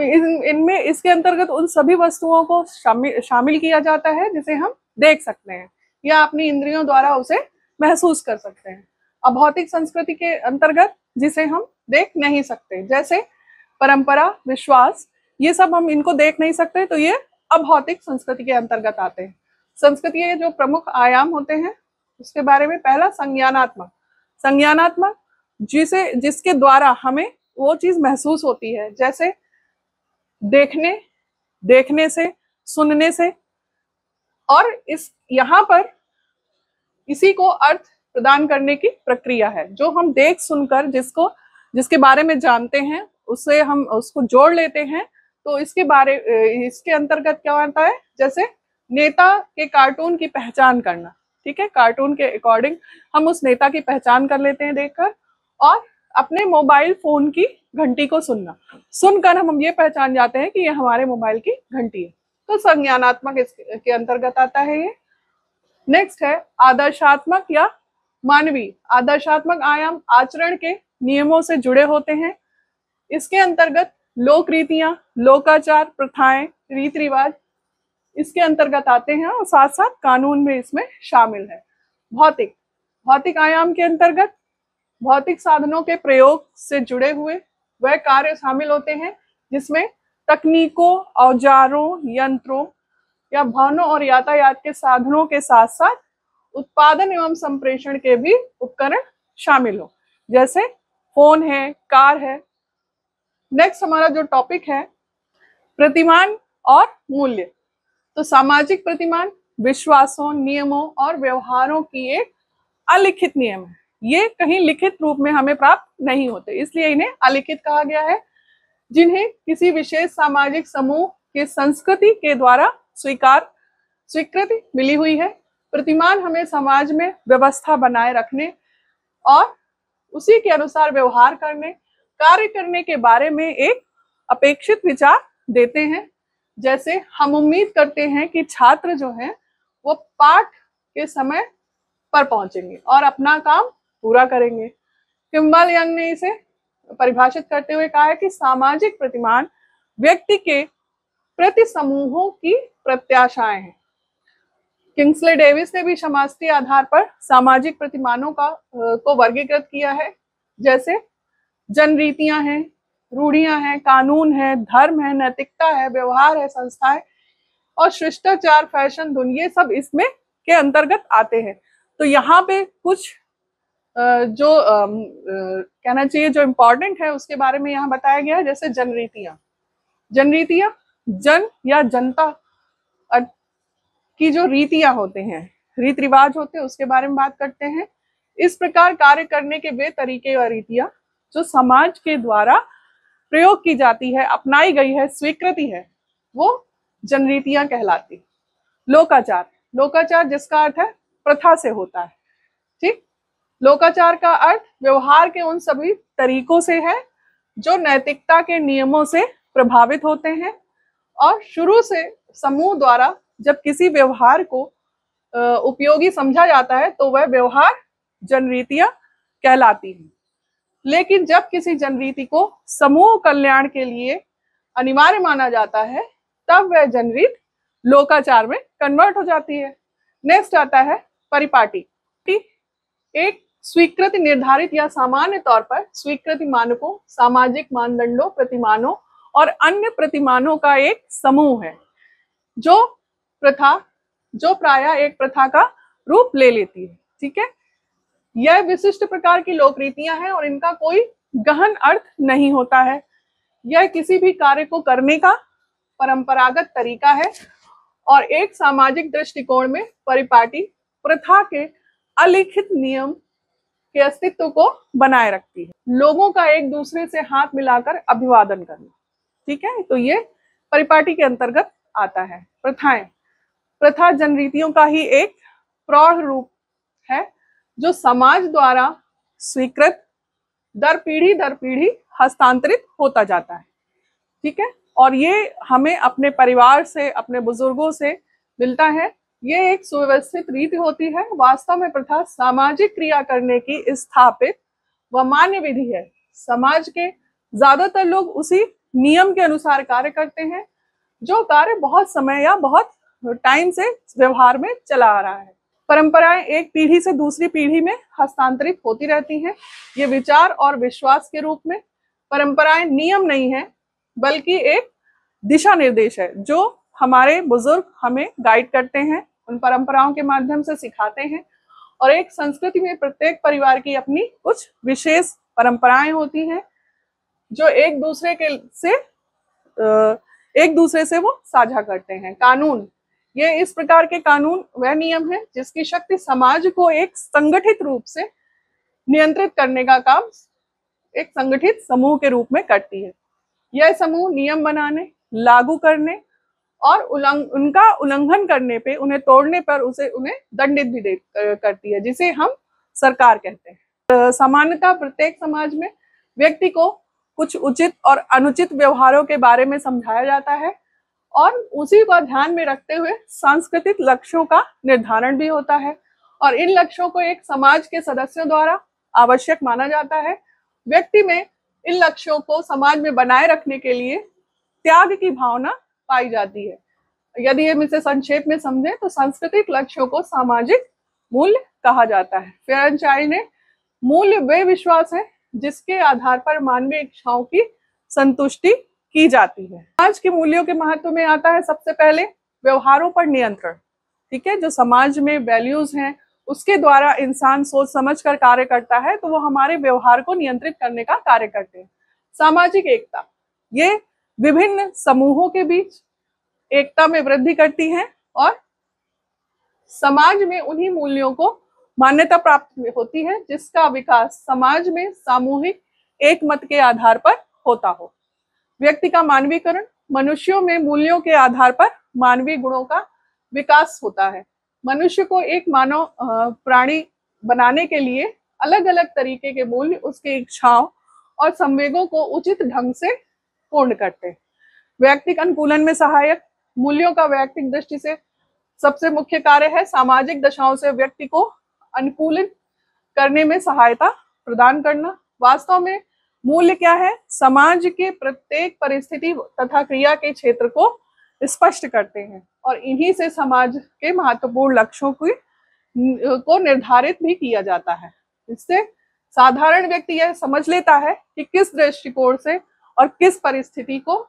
इनमें इन इसके अंतर्गत उन सभी वस्तुओं को शामिल शामिल किया जाता है जिसे हम देख सकते हैं या अपनी इंद्रियों द्वारा उसे महसूस कर सकते हैं अभौतिक संस्कृति के अंतर्गत जिसे हम देख नहीं सकते जैसे परंपरा विश्वास ये सब हम इनको देख नहीं सकते तो ये अभौतिक संस्कृति के अंतर्गत आते हैं संस्कृति के जो प्रमुख आयाम होते हैं उसके बारे में पहला संज्ञानात्मक संज्ञानात्मक जिसे जिसके द्वारा हमें वो चीज महसूस होती है जैसे देखने देखने से सुनने से और इस यहाँ पर इसी को अर्थ प्रदान करने की प्रक्रिया है जो हम देख सुनकर जिसको जिसके बारे में जानते हैं उसे हम उसको जोड़ लेते हैं तो इसके बारे इसके अंतर्गत क्या होता है जैसे नेता के कार्टून की पहचान करना ठीक है कार्टून के अकॉर्डिंग हम उस नेता की पहचान कर लेते हैं देखकर और अपने मोबाइल फोन की घंटी को सुनना सुनकर हम ये पहचान जाते हैं कि ये हमारे मोबाइल की घंटी है तो संज्ञानात्मक इसके अंतर्गत आता है ये नेक्स्ट है आदर्शात्मक या मानवीय आदर्शात्मक आयाम आचरण के नियमों से जुड़े होते हैं इसके अंतर्गत लोक रीतियां लोकाचार प्रथाएं रीति रिवाज इसके अंतर्गत आते हैं और साथ साथ कानून भी इसमें शामिल है भौतिक भौतिक आयाम के अंतर्गत भौतिक साधनों के प्रयोग से जुड़े हुए वह कार्य शामिल होते हैं जिसमें तकनीकों औजारों यंत्रों या भवनों और यातायात के साधनों के साथ साथ उत्पादन एवं संप्रेषण के भी उपकरण शामिल हो जैसे फोन है कार है नेक्स्ट हमारा जो टॉपिक है प्रतिमान और मूल्य तो सामाजिक प्रतिमान विश्वासों नियमों और व्यवहारों की एक अलिखित नियम है ये कहीं लिखित रूप में हमें प्राप्त नहीं होते इसलिए इन्हें अलिखित कहा गया है जिन्हें किसी विशेष सामाजिक समूह के संस्कृति के द्वारा स्वीकार स्वीकृति मिली हुई है प्रतिमान हमें समाज में व्यवस्था बनाए रखने और उसी के अनुसार व्यवहार करने कार्य करने के बारे में एक अपेक्षित विचार देते हैं जैसे हम उम्मीद करते हैं कि छात्र जो है वो पाठ के समय पर पहुंचेंगे और अपना काम पूरा करेंगे किम्बल यंग ने इसे परिभाषित करते हुए कहा है कि सामाजिक प्रतिमान व्यक्ति के प्रति समूहों की प्रत्याशाएं हैं किंग्सले डेविस ने भी के आधार पर सामाजिक प्रतिमानों का को वर्गीकृत किया है जैसे जनरीतियां हैं रूढ़ियां हैं कानून है धर्म है नैतिकता है व्यवहार है संस्थाएं और शिष्टाचार फैशन धुन ये सब इसमें के अंतर्गत आते हैं तो यहाँ पे कुछ जो कहना चाहिए जो इम्पोर्टेंट है उसके बारे में यहाँ बताया गया है जैसे जनरीतियां जनरीतियां जन या जनता की जो रीतियां होते हैं रीति रिवाज होते हैं उसके बारे में बात करते हैं इस प्रकार कार्य करने के वे तरीके और रीतियां जो समाज के द्वारा प्रयोग की जाती है अपनाई गई है स्वीकृति है वो जनरीतियां कहलाती लोकाचार लोकाचार जिसका अर्थ है प्रथा से होता है ठीक लोकाचार का अर्थ व्यवहार के उन सभी तरीकों से है जो नैतिकता के नियमों से प्रभावित होते हैं और शुरू से समूह द्वारा जब किसी व्यवहार को उपयोगी समझा जाता है तो वह व्यवहार जनरीतियां कहलाती हैं लेकिन जब किसी जनरीति को समूह कल्याण के लिए अनिवार्य माना जाता है तब वह जनरीत लोकाचार में कन्वर्ट हो जाती है नेक्स्ट आता है परिपाटी एक स्वीकृति निर्धारित या सामान्य तौर पर स्वीकृति मानकों सामाजिक मानदंडों प्रतिमानों और अन्य प्रतिमानों का एक समूह है जो प्रथा जो प्राय एक प्रथा का रूप ले लेती है ठीक है यह विशिष्ट प्रकार की लोक रीतियां हैं और इनका कोई गहन अर्थ नहीं होता है यह किसी भी कार्य को करने का परंपरागत तरीका है और एक सामाजिक दृष्टिकोण में परिपाटी प्रथा के अलिखित नियम के अस्तित्व को बनाए रखती है लोगों का एक दूसरे से हाथ मिलाकर अभिवादन करना ठीक है तो ये परिपाटी के अंतर्गत आता है प्रथाएं प्रथा जनरीतियों का ही एक प्रौढ़ रूप है जो समाज द्वारा स्वीकृत दर पीढ़ी दर पीढ़ी हस्तांतरित होता जाता है ठीक है और ये हमें अपने परिवार से अपने बुजुर्गों से मिलता है ये एक सुव्यवस्थित रीति होती है वास्तव में प्रथा सामाजिक क्रिया करने की स्थापित व मान्य विधि है समाज के ज्यादातर लोग उसी नियम के अनुसार कार्य करते हैं जो कार्य बहुत समय या बहुत टाइम से व्यवहार में चला आ रहा है परंपराएं एक पीढ़ी से दूसरी पीढ़ी में हस्तांतरित होती रहती हैं ये विचार और विश्वास के रूप में परंपराएं नियम नहीं है बल्कि एक दिशा निर्देश है जो हमारे बुजुर्ग हमें गाइड करते हैं उन परंपराओं के माध्यम से सिखाते हैं और एक संस्कृति में प्रत्येक परिवार की अपनी कुछ विशेष परंपराएं होती हैं जो एक दूसरे के से एक दूसरे से वो साझा करते हैं कानून ये इस प्रकार के कानून वह नियम है जिसकी शक्ति समाज को एक संगठित रूप से नियंत्रित करने का काम एक संगठित समूह के रूप में करती है यह समूह नियम बनाने लागू करने और उलंग, उनका उल्लंघन करने पे उन्हें तोड़ने पर उसे उन्हें दंडित भी दे करती है जिसे हम सरकार कहते हैं समानता प्रत्येक समाज में व्यक्ति को कुछ उचित और अनुचित व्यवहारों के बारे में समझाया जाता है और उसी को ध्यान में रखते हुए सांस्कृतिक लक्ष्यों का निर्धारण भी होता है और इन लक्ष्यों को एक समाज के सदस्यों द्वारा आवश्यक माना जाता है व्यक्ति में इन लक्ष्यों को समाज में बनाए रखने के लिए त्याग की भावना पाई जाती है यदि हम इसे संक्षेप में समझें तो सांस्कृतिक लक्ष्यों को सामाजिक मूल्य कहा जाता है फिर ने मूल्य वे विश्वास है जिसके आधार पर मानवीय इच्छाओं की संतुष्टि की जाती है समाज के मूल्यों के महत्व में आता है सबसे पहले व्यवहारों पर नियंत्रण ठीक है जो समाज में वैल्यूज हैं उसके द्वारा इंसान सोच समझ कर कार्य करता है तो वो हमारे व्यवहार को नियंत्रित करने का कार्य करते हैं सामाजिक एकता ये विभिन्न समूहों के बीच एकता में वृद्धि करती है और समाज में उन्हीं मूल्यों को मान्यता प्राप्त होती है जिसका विकास समाज में सामूहिक एक मत के आधार पर होता हो व्यक्ति का मानवीकरण मनुष्यों में मूल्यों के आधार पर मानवीय गुणों का विकास होता है मनुष्य को एक मानव प्राणी बनाने के लिए अलग अलग तरीके के मूल्य उसकी इच्छाओं और संवेगों को उचित ढंग से पूर्ण करते व्यक्तिक अनुकूलन में सहायक मूल्यों का व्यक्तिक दृष्टि से सबसे मुख्य कार्य है सामाजिक दशाओं से व्यक्ति को अनुकूलित करने में सहायता प्रदान करना वास्तव में मूल्य क्या है समाज के प्रत्येक परिस्थिति तथा क्रिया के क्षेत्र को स्पष्ट करते हैं और इन्हीं से समाज के महत्वपूर्ण लक्ष्यों की को निर्धारित भी किया जाता है इससे साधारण व्यक्ति यह समझ लेता है कि किस दृष्टिकोण से और किस परिस्थिति को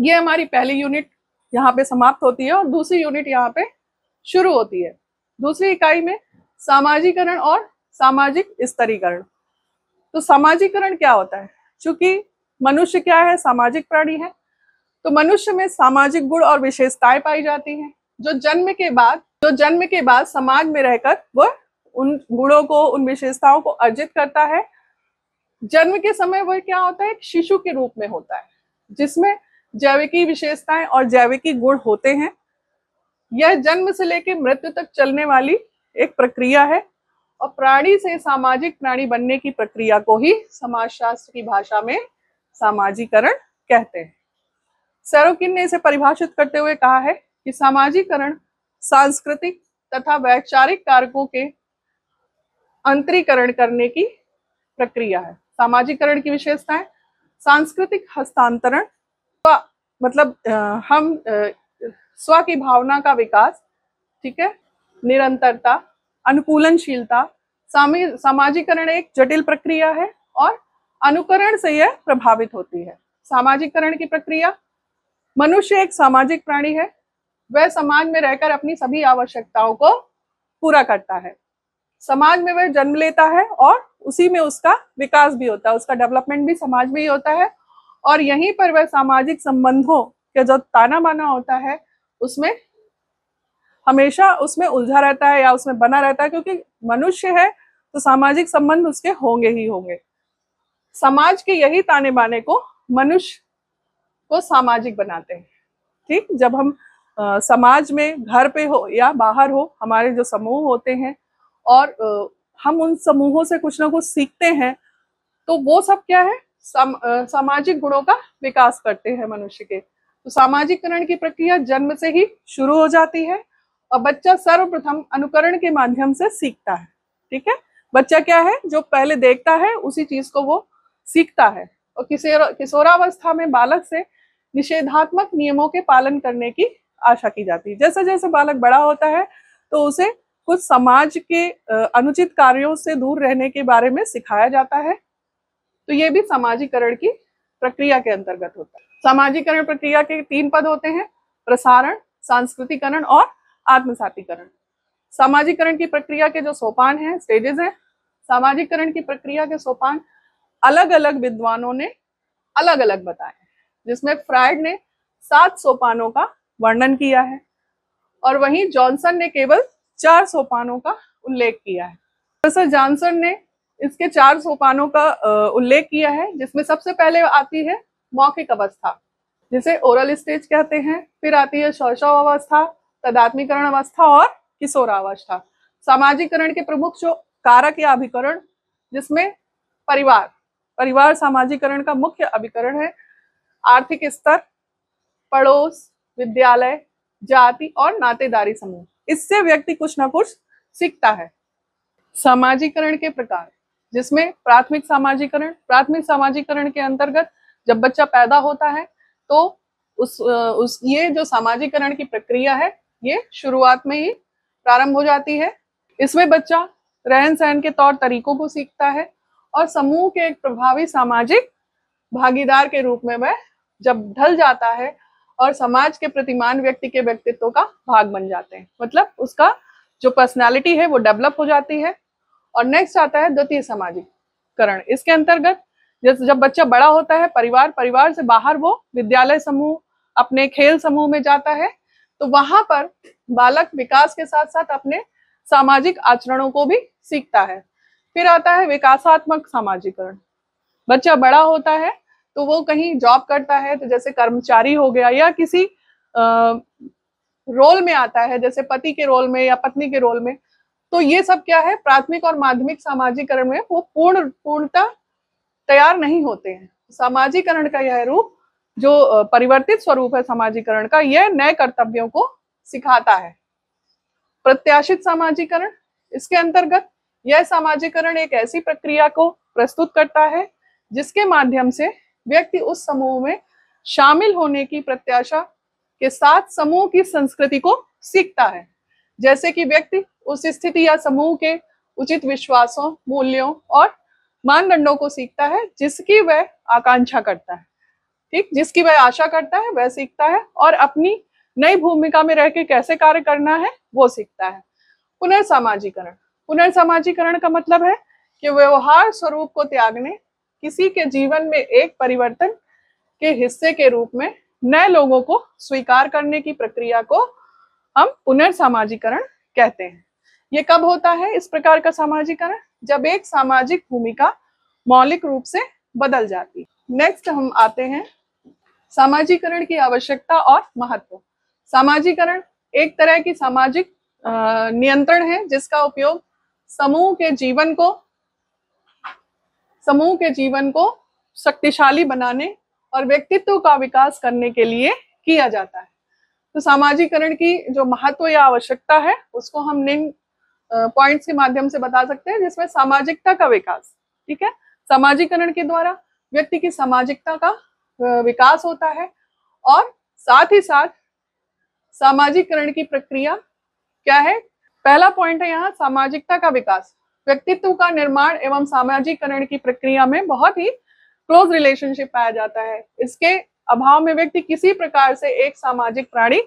ये हमारी पहली यूनिट यहाँ पे समाप्त होती है और दूसरी यूनिट यहाँ पे शुरू होती है दूसरी इकाई में सामाजिकरण और सामाजिक स्तरीकरण तो सामाजिकरण क्या होता है चूंकि मनुष्य क्या है सामाजिक प्राणी है तो मनुष्य में सामाजिक गुण और विशेषताएं पाई जाती हैं जो जन्म के बाद जो जन्म के बाद समाज में रहकर वह उन गुणों को उन विशेषताओं को अर्जित करता है जन्म के समय वह क्या होता है एक शिशु के रूप में होता है जिसमें जैविकी विशेषताएं और जैविकी गुण होते हैं यह जन्म से लेकर मृत्यु तक चलने वाली एक प्रक्रिया है और प्राणी से सामाजिक प्राणी बनने की प्रक्रिया को ही समाजशास्त्र की भाषा में सामाजिकरण कहते हैं सैरोकिन ने इसे परिभाषित करते हुए कहा है कि सामाजिकरण सांस्कृतिक तथा वैचारिक कारकों के अंतरीकरण करने की प्रक्रिया है सामाजिकरण की विशेषताएं सांस्कृतिक हस्तांतरण मतलब हम स्व की भावना का विकास ठीक है निरंतरता अनुकूलनशीलता सामाजिकरण एक जटिल प्रक्रिया है और अनुकरण से यह प्रभावित होती है सामाजिकरण की प्रक्रिया मनुष्य एक सामाजिक प्राणी है वह समाज में रहकर अपनी सभी आवश्यकताओं को पूरा करता है समाज में वह जन्म लेता है और उसी में उसका विकास भी होता है उसका डेवलपमेंट भी समाज में ही होता है और यहीं पर वह सामाजिक संबंधों के जो ताना बाना होता है उसमें हमेशा उसमें उलझा रहता है या उसमें बना रहता है क्योंकि मनुष्य है तो सामाजिक संबंध उसके होंगे ही होंगे समाज के यही ताने बाने को मनुष्य को सामाजिक बनाते हैं ठीक जब हम आ, समाज में घर पे हो या बाहर हो हमारे जो समूह होते हैं और आ, हम उन समूहों से कुछ ना कुछ सीखते हैं तो वो सब क्या है सम, आ, सामाजिक गुणों का विकास करते हैं मनुष्य के तो सामाजिकरण की प्रक्रिया जन्म से ही शुरू हो जाती है और बच्चा सर्वप्रथम अनुकरण के माध्यम से सीखता है ठीक है बच्चा क्या है जो पहले देखता है उसी चीज को वो सीखता है और किशोरावस्था में बालक से निषेधात्मक नियमों के पालन करने की आशा की जाती है जैसे जैसे बालक बड़ा होता है तो उसे कुछ समाज के अनुचित कार्यों से दूर रहने के बारे में सिखाया जाता है तो ये भी सामाजिकरण की प्रक्रिया के अंतर्गत होता है सामाजिकरण प्रक्रिया के तीन पद होते हैं प्रसारण सांस्कृतिकरण और आत्मसातीकरण सामाजिकरण की प्रक्रिया के जो सोपान हैं स्टेजेस हैं सामाजिकरण की प्रक्रिया के सोपान अलग अलग विद्वानों ने अलग अलग बताए जिसमें फ्राइड ने सात सोपानों का वर्णन किया है और वहीं जॉनसन ने केवल चार सोपानों का उल्लेख किया है प्रोफेसर जॉनसन ने इसके चार सोपानों का उल्लेख किया है जिसमें सबसे पहले आती है मौखिक अवस्था जिसे ओरल स्टेज कहते हैं फिर आती है शौशव अवस्था तदात्मीकरण अवस्था और किशोरावस्था सामाजिकरण के प्रमुख जो कारक या अभिकरण जिसमें परिवार परिवार सामाजिकरण का मुख्य अभिकरण है आर्थिक स्तर पड़ोस विद्यालय जाति और नातेदारी समूह इससे व्यक्ति कुछ ना कुछ सीखता है सामाजिकरण के प्रकार जिसमें प्राथमिक सामाजिकरण प्राथमिक सामाजिकरण के अंतर्गत जब बच्चा पैदा होता है तो उस उस ये जो सामाजिकरण की प्रक्रिया है ये शुरुआत में ही प्रारंभ हो जाती है इसमें बच्चा रहन सहन के तौर तरीकों को सीखता है और समूह के एक प्रभावी सामाजिक भागीदार के रूप में वह जब ढल जाता है और समाज के प्रतिमान व्यक्ति के व्यक्तित्व का भाग बन जाते हैं मतलब उसका जो पर्सनालिटी है वो डेवलप हो जाती है और नेक्स्ट आता है द्वितीय सामाजिककरण इसके अंतर्गत जैसे जब बच्चा बड़ा होता है परिवार परिवार से बाहर वो विद्यालय समूह अपने खेल समूह में जाता है तो वहां पर बालक विकास के साथ साथ अपने सामाजिक आचरणों को भी सीखता है फिर आता है विकासात्मक सामाजिकरण बच्चा बड़ा होता है तो वो कहीं जॉब करता है तो जैसे कर्मचारी हो गया या किसी आ, रोल में आता है जैसे पति के रोल में या पत्नी के रोल में तो ये सब क्या है प्राथमिक और माध्यमिक सामाजिकरण में वो पूर्ण पूर्णता तैयार नहीं होते हैं सामाजिकरण का यह रूप जो परिवर्तित स्वरूप है समाजीकरण का यह नए कर्तव्यों को सिखाता है प्रत्याशित समाजीकरण इसके अंतर्गत यह समाजीकरण एक ऐसी प्रक्रिया को प्रस्तुत करता है जिसके माध्यम से व्यक्ति उस समूह में शामिल होने की प्रत्याशा के साथ समूह की संस्कृति को सीखता है जैसे कि व्यक्ति उस स्थिति या समूह के उचित विश्वासों मूल्यों और मानदंडों को सीखता है जिसकी वह आकांक्षा करता है ठीक जिसकी वह आशा करता है वह सीखता है और अपनी नई भूमिका में रह के कैसे कार्य करना है वो सीखता है पुनर्सामाजिकरण पुनर्सामाजिकरण का मतलब है कि व्यवहार स्वरूप को त्यागने किसी के जीवन में एक परिवर्तन के हिस्से के रूप में नए लोगों को स्वीकार करने की प्रक्रिया को हम पुनर्सामाजिकरण कहते हैं ये कब होता है इस प्रकार का सामाजिकरण जब एक सामाजिक भूमिका मौलिक रूप से बदल जाती नेक्स्ट हम आते हैं सामाजिकरण की आवश्यकता और महत्व सामाजिकरण एक तरह की सामाजिक नियंत्रण है जिसका उपयोग समूह के जीवन को समूह के जीवन को शक्तिशाली बनाने और व्यक्तित्व का विकास करने के लिए किया जाता है तो सामाजिकरण की जो महत्व या आवश्यकता है उसको हम निम्न पॉइंट्स के माध्यम से बता सकते हैं जिसमें सामाजिकता का विकास ठीक है सामाजिकरण के द्वारा व्यक्ति की सामाजिकता का विकास होता है और साथ ही साथ सामाजिकरण की प्रक्रिया क्या है पहला पॉइंट है यहाँ सामाजिकता का विकास व्यक्तित्व का निर्माण एवं सामाजिकरण की प्रक्रिया में बहुत ही क्लोज रिलेशनशिप पाया जाता है इसके अभाव में व्यक्ति किसी प्रकार से एक सामाजिक प्राणी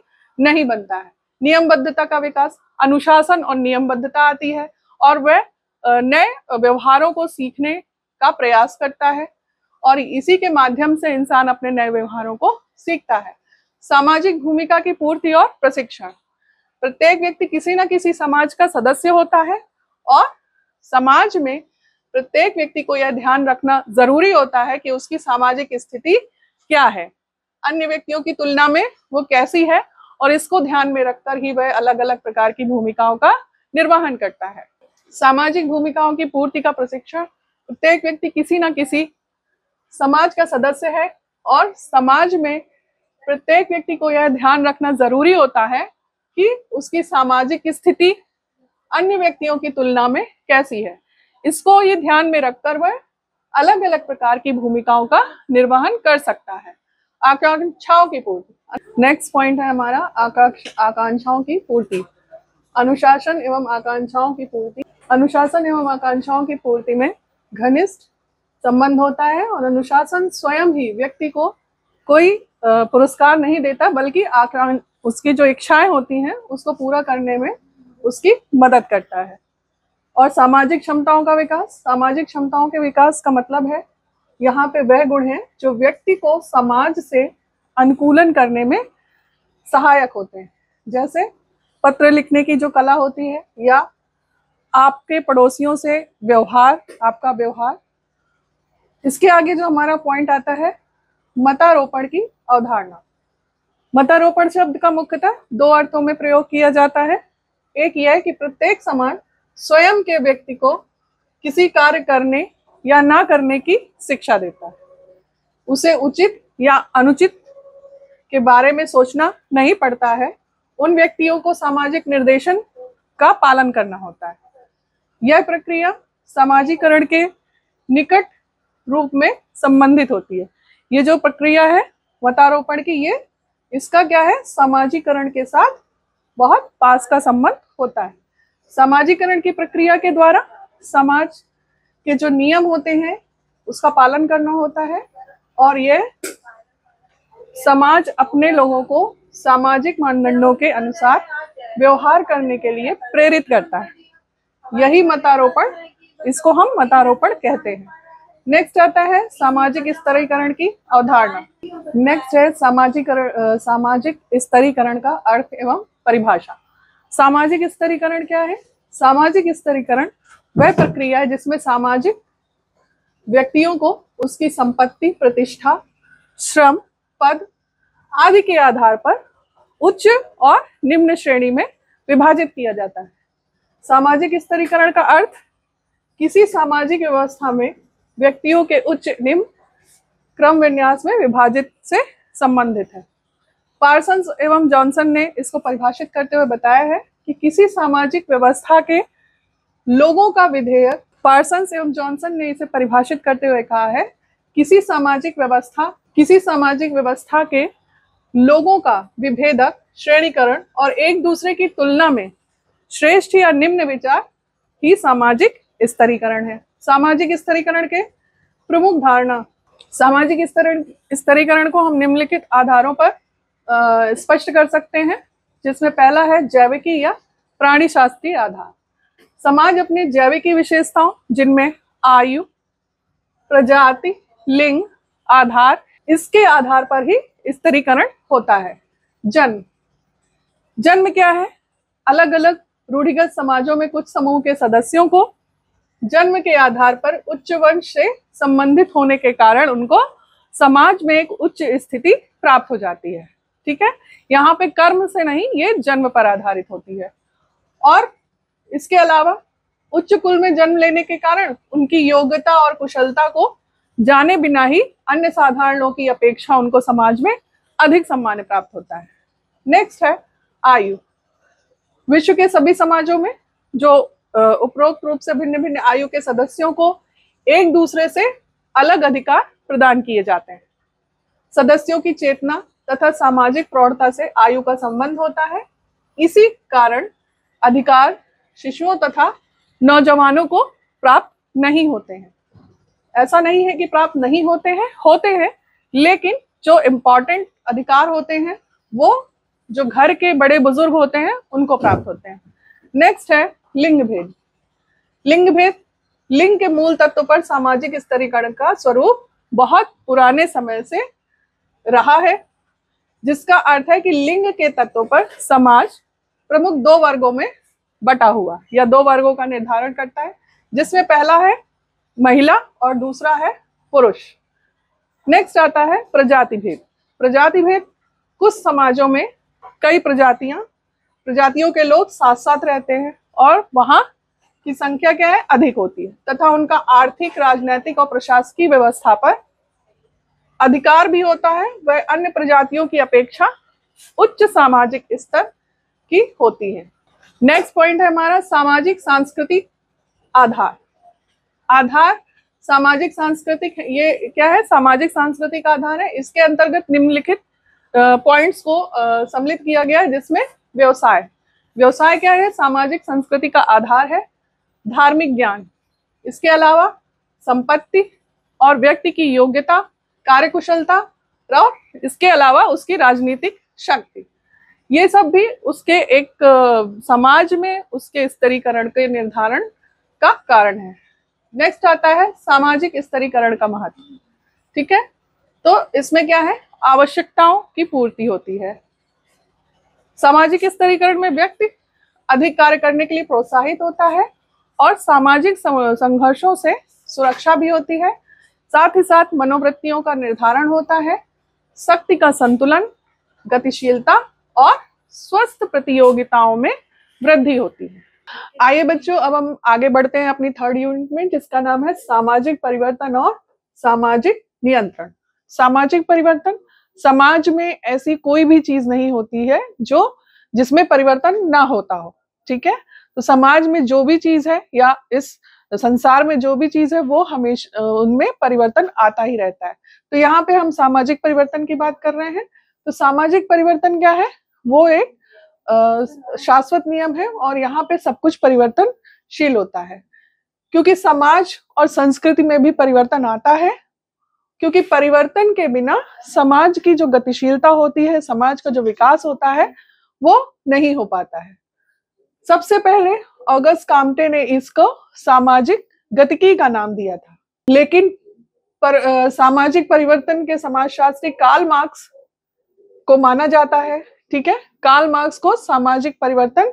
नहीं बनता है नियमबद्धता का विकास अनुशासन और नियमबद्धता आती है और वह नए व्यवहारों को सीखने का प्रयास करता है और इसी के माध्यम से इंसान अपने नए व्यवहारों को सीखता है सामाजिक भूमिका की पूर्ति और प्रशिक्षण प्रत्येक व्यक्ति किसी न किसी समाज का सदस्य होता है और समाज में प्रत्येक व्यक्ति को यह ध्यान रखना जरूरी होता है कि उसकी सामाजिक स्थिति क्या है अन्य व्यक्तियों की तुलना में वो कैसी है और इसको ध्यान में रखकर ही वह अलग अलग प्रकार की भूमिकाओं का निर्वहन करता है सामाजिक भूमिकाओं की पूर्ति का प्रशिक्षण प्रत्येक व्यक्ति किसी न किसी समाज का सदस्य है और समाज में प्रत्येक व्यक्ति को यह ध्यान रखना जरूरी होता है कि उसकी सामाजिक स्थिति अन्य व्यक्तियों की तुलना में कैसी है इसको ये ध्यान में रखकर वह अलग अलग प्रकार की भूमिकाओं का निर्वहन कर सकता है आकांक्षाओं की पूर्ति नेक्स्ट पॉइंट है हमारा आकांक्षाओं की पूर्ति अनुशासन एवं आकांक्षाओं की पूर्ति अनुशासन एवं आकांक्षाओं की पूर्ति में घनिष्ठ संबंध होता है और अनुशासन स्वयं ही व्यक्ति को कोई पुरस्कार नहीं देता बल्कि आक्रांत उसकी जो इच्छाएं होती हैं उसको पूरा करने में उसकी मदद करता है और सामाजिक क्षमताओं का विकास सामाजिक क्षमताओं के विकास का मतलब है यहाँ पे वह गुण हैं जो व्यक्ति को समाज से अनुकूलन करने में सहायक होते हैं जैसे पत्र लिखने की जो कला होती है या आपके पड़ोसियों से व्यवहार आपका व्यवहार इसके आगे जो हमारा पॉइंट आता है मतारोपण की अवधारणा मतारोपण शब्द का मुख्यतः दो अर्थों में प्रयोग किया जाता है एक यह कि प्रत्येक समाज स्वयं के व्यक्ति को किसी कार्य करने या ना करने की शिक्षा देता है उसे उचित या अनुचित के बारे में सोचना नहीं पड़ता है उन व्यक्तियों को सामाजिक निर्देशन का पालन करना होता है यह प्रक्रिया समाजीकरण के निकट रूप में संबंधित होती है ये जो प्रक्रिया है वतारोपण की ये इसका क्या है सामाजिकरण के साथ बहुत पास का संबंध होता है सामाजिकरण की प्रक्रिया के द्वारा समाज के जो नियम होते हैं उसका पालन करना होता है और ये समाज अपने लोगों को सामाजिक मानदंडों के अनुसार व्यवहार करने के लिए प्रेरित करता है यही मतारोपण इसको हम मतारोपण कहते हैं नेक्स्ट आता है सामाजिक स्तरीकरण की अवधारणा नेक्स्ट है सामाजिक सामाजिक स्तरीकरण का अर्थ एवं परिभाषा सामाजिक स्तरीकरण क्या है सामाजिक स्तरीकरण वह प्रक्रिया है जिसमें सामाजिक व्यक्तियों को उसकी संपत्ति प्रतिष्ठा श्रम पद आदि के आधार पर उच्च और निम्न श्रेणी में विभाजित किया जाता है सामाजिक स्तरीकरण का अर्थ किसी सामाजिक व्यवस्था में व्यक्तियों के उच्च निम्न क्रम विन्यास में विभाजित से संबंधित है पार्सन एवं जॉनसन ने इसको परिभाषित करते हुए बताया है कि किसी सामाजिक व्यवस्था के लोगों का विधेय पार्सन एवं जॉनसन ने इसे परिभाषित करते हुए कहा है किसी सामाजिक व्यवस्था किसी सामाजिक व्यवस्था के लोगों का विभेदक श्रेणीकरण और एक दूसरे की तुलना में श्रेष्ठ या निम्न विचार ही सामाजिक स्तरीकरण है सामाजिक स्तरीकरण के प्रमुख धारणा सामाजिक स्तरीकरण को हम निम्नलिखित आधारों पर स्पष्ट कर सकते हैं जिसमें पहला है जैविकी या प्राणी शास्त्रीय आधार समाज अपने जैविकी विशेषताओं जिनमें आयु प्रजाति लिंग आधार इसके आधार पर ही स्तरीकरण होता है जन्म जन्म क्या है अलग अलग रूढ़िगत समाजों में कुछ समूह के सदस्यों को जन्म के आधार पर उच्च वंश से संबंधित होने के कारण उनको समाज में एक उच्च स्थिति प्राप्त हो जाती है ठीक है यहाँ पे कर्म से नहीं ये जन्म पर आधारित होती है और इसके अलावा उच्च कुल में जन्म लेने के कारण उनकी योग्यता और कुशलता को जाने बिना ही अन्य साधारण लोगों की अपेक्षा उनको समाज में अधिक सम्मान प्राप्त होता है नेक्स्ट है आयु विश्व के सभी समाजों में जो उपरोक्त रूप से भिन्न भिन्न आयु के सदस्यों को एक दूसरे से अलग अधिकार प्रदान किए जाते हैं सदस्यों की चेतना तथा सामाजिक प्रौढ़ता से आयु का संबंध होता है इसी कारण अधिकार शिशुओं तथा नौजवानों को प्राप्त नहीं होते हैं ऐसा नहीं है कि प्राप्त नहीं होते हैं होते हैं लेकिन जो इम्पोर्टेंट अधिकार होते हैं वो जो घर के बड़े बुजुर्ग होते हैं उनको प्राप्त होते हैं नेक्स्ट है लिंग भेद लिंग भेद लिंग के मूल तत्व पर सामाजिक स्तरीकरण का स्वरूप बहुत पुराने समय से रहा है जिसका अर्थ है कि लिंग के तत्वों पर समाज प्रमुख दो वर्गों में बटा हुआ या दो वर्गों का निर्धारण करता है जिसमें पहला है महिला और दूसरा है पुरुष नेक्स्ट आता है प्रजाति भेद प्रजाति भेद कुछ समाजों में कई प्रजातियां प्रजातियों के लोग साथ साथ रहते हैं और वहाँ की संख्या क्या है अधिक होती है तथा उनका आर्थिक राजनैतिक और प्रशासकीय व्यवस्था पर अधिकार भी होता है वह अन्य प्रजातियों की अपेक्षा उच्च सामाजिक स्तर की होती है नेक्स्ट पॉइंट है हमारा सामाजिक सांस्कृतिक आधार आधार सामाजिक सांस्कृतिक ये क्या है सामाजिक सांस्कृतिक आधार है इसके अंतर्गत निम्नलिखित पॉइंट्स को सम्मिलित किया गया है जिसमें व्यवसाय व्यवसाय क्या है सामाजिक संस्कृति का आधार है धार्मिक ज्ञान इसके अलावा संपत्ति और व्यक्ति की योग्यता कार्यकुशलता और इसके अलावा उसकी राजनीतिक शक्ति ये सब भी उसके एक समाज में उसके स्तरीकरण के निर्धारण का कारण है नेक्स्ट आता है सामाजिक स्तरीकरण का महत्व ठीक है तो इसमें क्या है आवश्यकताओं की पूर्ति होती है सामाजिक स्तरीकरण में व्यक्ति अधिक कार्य करने के लिए प्रोत्साहित होता है और सामाजिक संघर्षों से सुरक्षा भी होती है साथ ही साथ मनोवृत्तियों का निर्धारण होता है शक्ति का संतुलन गतिशीलता और स्वस्थ प्रतियोगिताओं में वृद्धि होती है आइए बच्चों अब हम आगे बढ़ते हैं अपनी थर्ड यूनिट में जिसका नाम है सामाजिक परिवर्तन और सामाजिक नियंत्रण सामाजिक परिवर्तन समाज में ऐसी कोई भी चीज नहीं होती है जो जिसमें परिवर्तन ना होता हो ठीक है तो समाज में जो भी चीज है या इस संसार में जो भी चीज है वो हमेशा उनमें परिवर्तन आता ही रहता है तो यहाँ पे हम सामाजिक परिवर्तन की बात कर रहे हैं तो सामाजिक परिवर्तन क्या है वो एक शाश्वत नियम है और यहाँ पे सब कुछ परिवर्तनशील होता है क्योंकि समाज और संस्कृति में भी परिवर्तन आता है क्योंकि परिवर्तन के बिना समाज की जो गतिशीलता होती है समाज का जो विकास होता है वो नहीं हो पाता है सबसे पहले ऑगस्ट कामटे ने इसको सामाजिक गतिकी का नाम दिया था लेकिन पर आ, सामाजिक परिवर्तन के समाजशास्त्री काल मार्क्स को माना जाता है ठीक है काल मार्क्स को सामाजिक परिवर्तन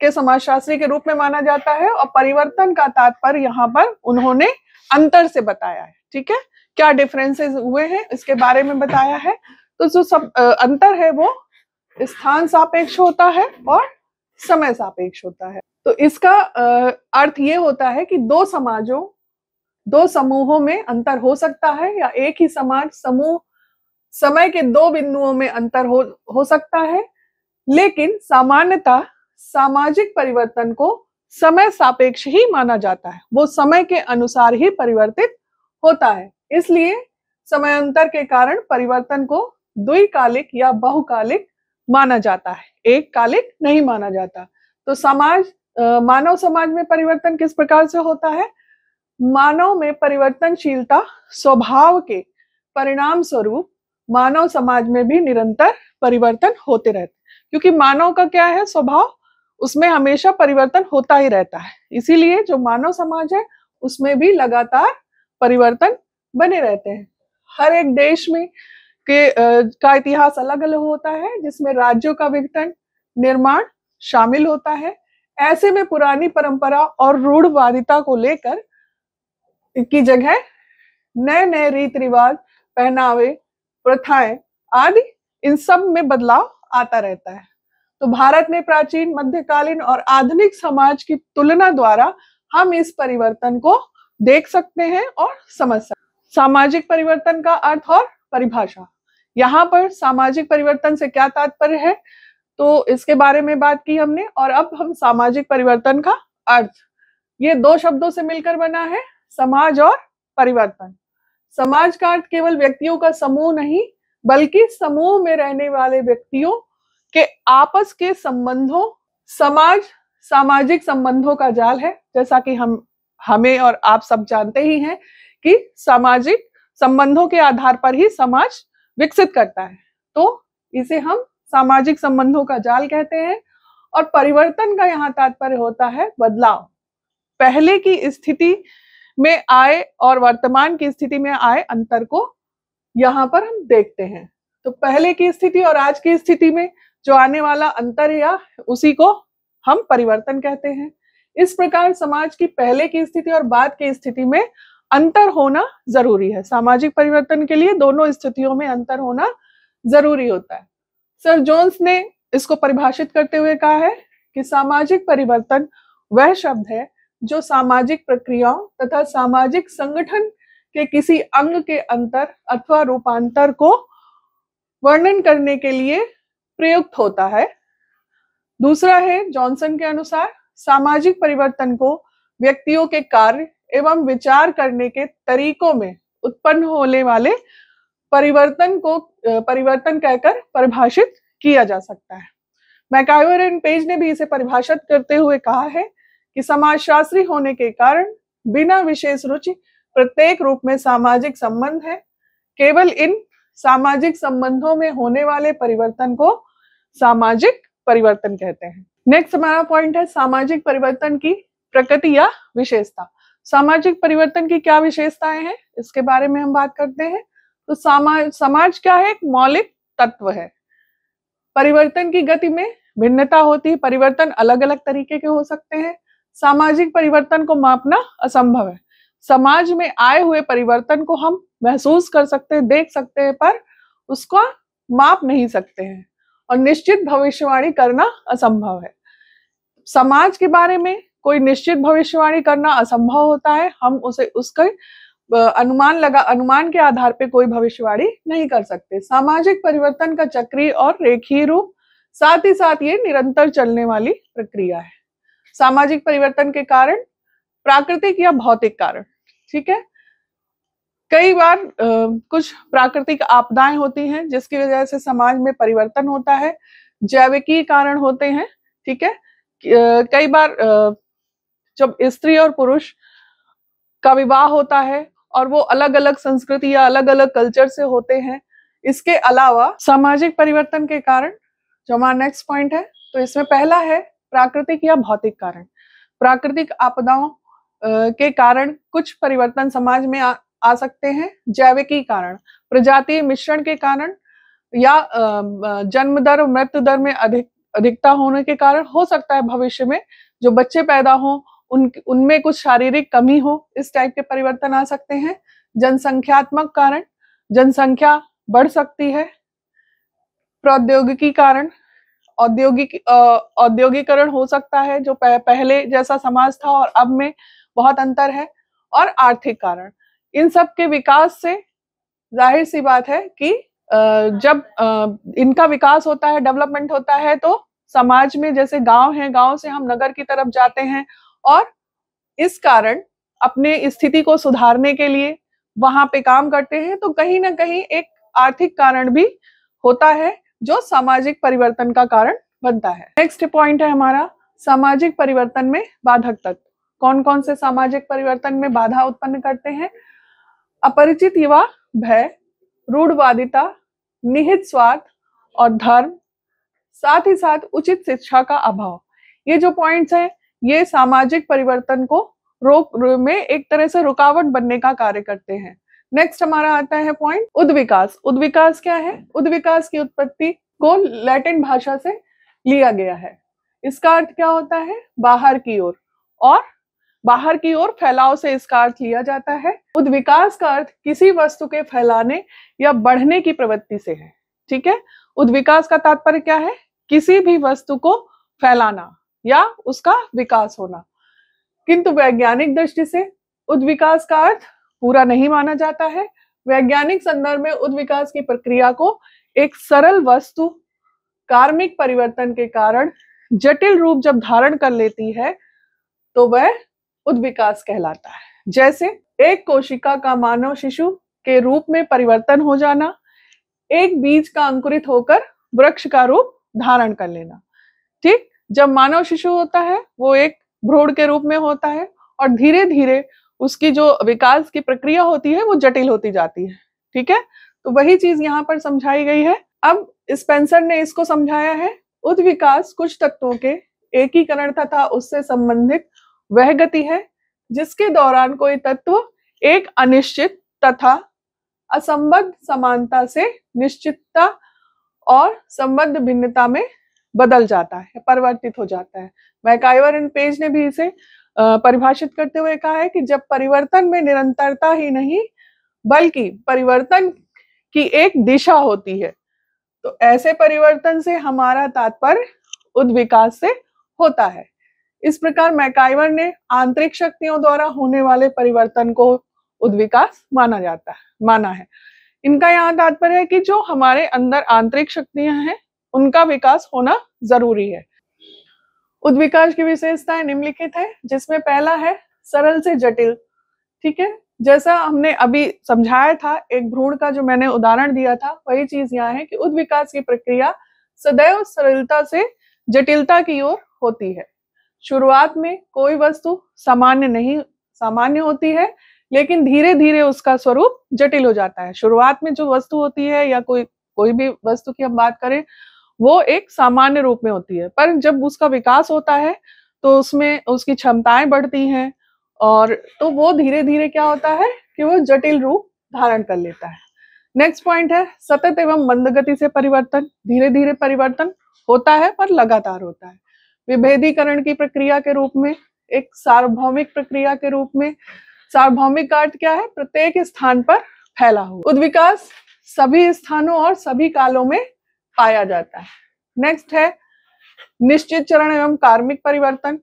के समाजशास्त्री के रूप में माना जाता है और परिवर्तन का तात्पर्य यहाँ पर उन्होंने अंतर से बताया है ठीक है क्या डिफरेंसेस हुए हैं इसके बारे में बताया है तो जो सब अंतर है वो स्थान सापेक्ष होता है और समय सापेक्ष होता है तो इसका अर्थ ये होता है कि दो समाजों दो समूहों में अंतर हो सकता है या एक ही समाज समूह समय के दो बिंदुओं में अंतर हो हो सकता है लेकिन सामान्यतः सामाजिक परिवर्तन को समय सापेक्ष ही माना जाता है वो समय के अनुसार ही परिवर्तित होता है इसलिए समयांतर के कारण परिवर्तन को द्विकालिक या बहुकालिक माना जाता है एक कालिक नहीं माना जाता तो समाज मानव समाज में परिवर्तन किस प्रकार से होता है मानव में परिवर्तनशीलता स्वभाव के परिणाम स्वरूप मानव समाज में भी निरंतर परिवर्तन होते रहते क्योंकि मानव का क्या है स्वभाव उसमें हमेशा परिवर्तन होता ही रहता है इसीलिए जो मानव समाज है उसमें भी लगातार परिवर्तन बने रहते हैं हर एक देश में के का इतिहास अलग अलग होता है जिसमें राज्यों का विघटन निर्माण शामिल होता है ऐसे में पुरानी परंपरा और रूढ़वादिता को लेकर की जगह नए नए रीत रिवाज पहनावे प्रथाएं आदि इन सब में बदलाव आता रहता है तो भारत में प्राचीन मध्यकालीन और आधुनिक समाज की तुलना द्वारा हम इस परिवर्तन को देख सकते हैं और समझ सकते हैं सामाजिक परिवर्तन का अर्थ और परिभाषा यहाँ पर सामाजिक परिवर्तन से क्या तात्पर्य है तो इसके बारे में बात की हमने और अब हम सामाजिक परिवर्तन का अर्थ ये दो शब्दों से मिलकर बना है समाज और परिवर्तन समाज का अर्थ केवल व्यक्तियों का समूह नहीं बल्कि समूह में रहने वाले व्यक्तियों के आपस के संबंधों समाज सामाजिक संबंधों का जाल है जैसा कि हम हमें और आप सब जानते ही हैं कि सामाजिक संबंधों के आधार पर ही समाज विकसित करता है तो इसे हम सामाजिक संबंधों का जाल कहते हैं और परिवर्तन का यहाँ तात्पर्य होता है बदलाव पहले की स्थिति में आए और वर्तमान की स्थिति में आए अंतर को यहाँ पर हम देखते हैं तो पहले की स्थिति और आज की स्थिति में जो आने वाला अंतर या उसी को हम परिवर्तन कहते हैं इस प्रकार समाज की पहले की स्थिति और बाद की स्थिति में अंतर होना जरूरी है सामाजिक परिवर्तन के लिए दोनों स्थितियों में अंतर होना जरूरी होता है सर जोन्स ने इसको परिभाषित करते हुए कहा है कि सामाजिक परिवर्तन वह शब्द है जो सामाजिक प्रक्रियाओं तथा सामाजिक संगठन के किसी अंग के अंतर अथवा रूपांतर को वर्णन करने के लिए प्रयुक्त होता है दूसरा है जॉनसन के अनुसार सामाजिक परिवर्तन को व्यक्तियों के कार्य एवं विचार करने के तरीकों में उत्पन्न होने वाले परिवर्तन को परिवर्तन कहकर परिभाषित किया जा सकता है मैकाइवर एंड पेज ने भी इसे परिभाषित करते हुए कहा है कि समाजशास्त्री होने के कारण बिना विशेष रुचि प्रत्येक रूप में सामाजिक संबंध है केवल इन सामाजिक संबंधों में होने वाले परिवर्तन को सामाजिक परिवर्तन कहते हैं नेक्स्ट हमारा पॉइंट है सामाजिक परिवर्तन की प्रकृति या विशेषता सामाजिक परिवर्तन की क्या विशेषताएं हैं इसके बारे में हम बात करते हैं तो समाज समाज क्या है एक मौलिक तत्व है परिवर्तन की गति में भिन्नता होती है परिवर्तन अलग अलग तरीके के हो सकते हैं सामाजिक परिवर्तन को मापना असंभव है समाज में आए हुए परिवर्तन को हम महसूस कर सकते हैं देख सकते हैं पर उसको माप नहीं सकते हैं और निश्चित भविष्यवाणी करना असंभव है समाज के बारे में कोई निश्चित भविष्यवाणी करना असंभव होता है हम उसे उसके अनुमान लगा अनुमान के आधार पर कोई भविष्यवाणी नहीं कर सकते सामाजिक परिवर्तन का चक्रीय और रेखीय रूप साथ ही साथ ये निरंतर चलने वाली प्रक्रिया है सामाजिक परिवर्तन के कारण प्राकृतिक या भौतिक कारण ठीक है कई बार आ, कुछ प्राकृतिक आपदाएं होती हैं जिसकी वजह से समाज में परिवर्तन होता है जैविकी कारण होते हैं ठीक है कई बार आ, जब स्त्री और पुरुष का विवाह होता है और वो अलग अलग संस्कृति या अलग अलग कल्चर से होते हैं इसके अलावा सामाजिक परिवर्तन के कारण जो हमारा नेक्स्ट पॉइंट है तो इसमें पहला है प्राकृतिक या भौतिक कारण प्राकृतिक आपदाओं के कारण कुछ परिवर्तन समाज में आ, आ सकते हैं जैविकी कारण प्रजातीय मिश्रण के कारण या जन्म दर मृत्यु दर में अधिक अधिकता होने के कारण हो सकता है भविष्य में जो बच्चे पैदा हों उन उनमें कुछ शारीरिक कमी हो इस टाइप के परिवर्तन आ सकते हैं जनसंख्यात्मक कारण जनसंख्या बढ़ सकती है प्रौद्योगिकी कारण औद्योगिक औद्योगिकरण हो सकता है जो पह, पहले जैसा समाज था और अब में बहुत अंतर है और आर्थिक कारण इन सब के विकास से जाहिर सी बात है कि जब इनका विकास होता है डेवलपमेंट होता है तो समाज में जैसे गांव है गांव से हम नगर की तरफ जाते हैं और इस कारण अपने स्थिति को सुधारने के लिए वहां पे काम करते हैं तो कहीं ना कहीं एक आर्थिक कारण भी होता है जो सामाजिक परिवर्तन का कारण बनता है नेक्स्ट पॉइंट है हमारा सामाजिक परिवर्तन में बाधक तत्व कौन कौन से सामाजिक परिवर्तन में बाधा उत्पन्न करते हैं अपरिचित युवा भय रूढ़वादिता निहित स्वार्थ और धर्म साथ ही साथ उचित शिक्षा का अभाव ये जो पॉइंट्स हैं ये सामाजिक परिवर्तन को रोक में एक तरह से रुकावट बनने का कार्य करते हैं नेक्स्ट हमारा आता है पॉइंट उद्विकास उद्विकास क्या है उद्विकास की उत्पत्ति को लैटिन भाषा से लिया गया है इसका अर्थ क्या होता है बाहर की ओर और, और बाहर की ओर फैलाव से इसका अर्थ लिया जाता है उद्विकास का अर्थ किसी वस्तु के फैलाने या बढ़ने की प्रवृत्ति से है ठीक है उद्विकास का तात्पर्य क्या है किसी भी वस्तु को फैलाना या उसका विकास होना किंतु वैज्ञानिक दृष्टि से उद्विकास का अर्थ पूरा नहीं माना जाता है वैज्ञानिक संदर्भ में उद्विकास की प्रक्रिया को एक सरल वस्तु कार्मिक परिवर्तन के कारण जटिल रूप जब धारण कर लेती है तो वह उद्विकास कहलाता है जैसे एक कोशिका का मानव शिशु के रूप में परिवर्तन हो जाना एक बीज का अंकुरित होकर वृक्ष का रूप धारण कर लेना ठीक जब मानव शिशु होता है वो एक भ्रूण के रूप में होता है और धीरे धीरे उसकी जो विकास की प्रक्रिया होती है वो जटिल होती जाती है ठीक है तो वही चीज यहाँ पर समझाई गई है अब स्पेंसर ने इसको समझाया है उद्विकास कुछ तत्वों के एकीकरण तथा उससे संबंधित वह गति है जिसके दौरान कोई तत्व एक अनिश्चित तथा असंबद्ध समानता से निश्चितता और संबद्ध भिन्नता में बदल जाता है परिवर्तित हो जाता है मैकाइवर एंड पेज ने भी इसे परिभाषित करते हुए कहा है कि जब परिवर्तन में निरंतरता ही नहीं बल्कि परिवर्तन की एक दिशा होती है तो ऐसे परिवर्तन से हमारा तात्पर्य उद्विकास से होता है इस प्रकार मैकाइवर ने आंतरिक शक्तियों द्वारा होने वाले परिवर्तन को उद्विकास माना जाता है माना है इनका यहाँ तात्पर्य है कि जो हमारे अंदर आंतरिक शक्तियां हैं उनका विकास होना जरूरी है उद्विकास की विशेषताएं निम्नलिखित है जिसमें पहला है सरल से जटिल ठीक है जैसा हमने अभी समझाया था एक भ्रूण का जो मैंने उदाहरण दिया था वही चीज यहाँ है कि उद्विकास की प्रक्रिया सदैव सरलता से जटिलता की ओर होती है शुरुआत में कोई वस्तु सामान्य नहीं सामान्य होती है लेकिन धीरे धीरे उसका स्वरूप जटिल हो जाता है शुरुआत में जो वस्तु होती है या कोई कोई भी वस्तु की हम बात करें वो एक सामान्य रूप में होती है पर जब उसका विकास होता है तो उसमें उसकी क्षमताएं बढ़ती हैं और तो वो धीरे धीरे क्या होता है कि वो जटिल रूप धारण कर लेता है नेक्स्ट पॉइंट है सतत एवं मंद गति से परिवर्तन धीरे धीरे परिवर्तन होता है पर लगातार होता है विभेदीकरण की प्रक्रिया के रूप में एक सार्वभौमिक प्रक्रिया के रूप में सार्वभौमिक अर्थ क्या है प्रत्येक स्थान पर फैला हुआ उद्विकास सभी स्थानों और सभी कालों में पाया जाता है नेक्स्ट है निश्चित चरण एवं कार्मिक परिवर्तन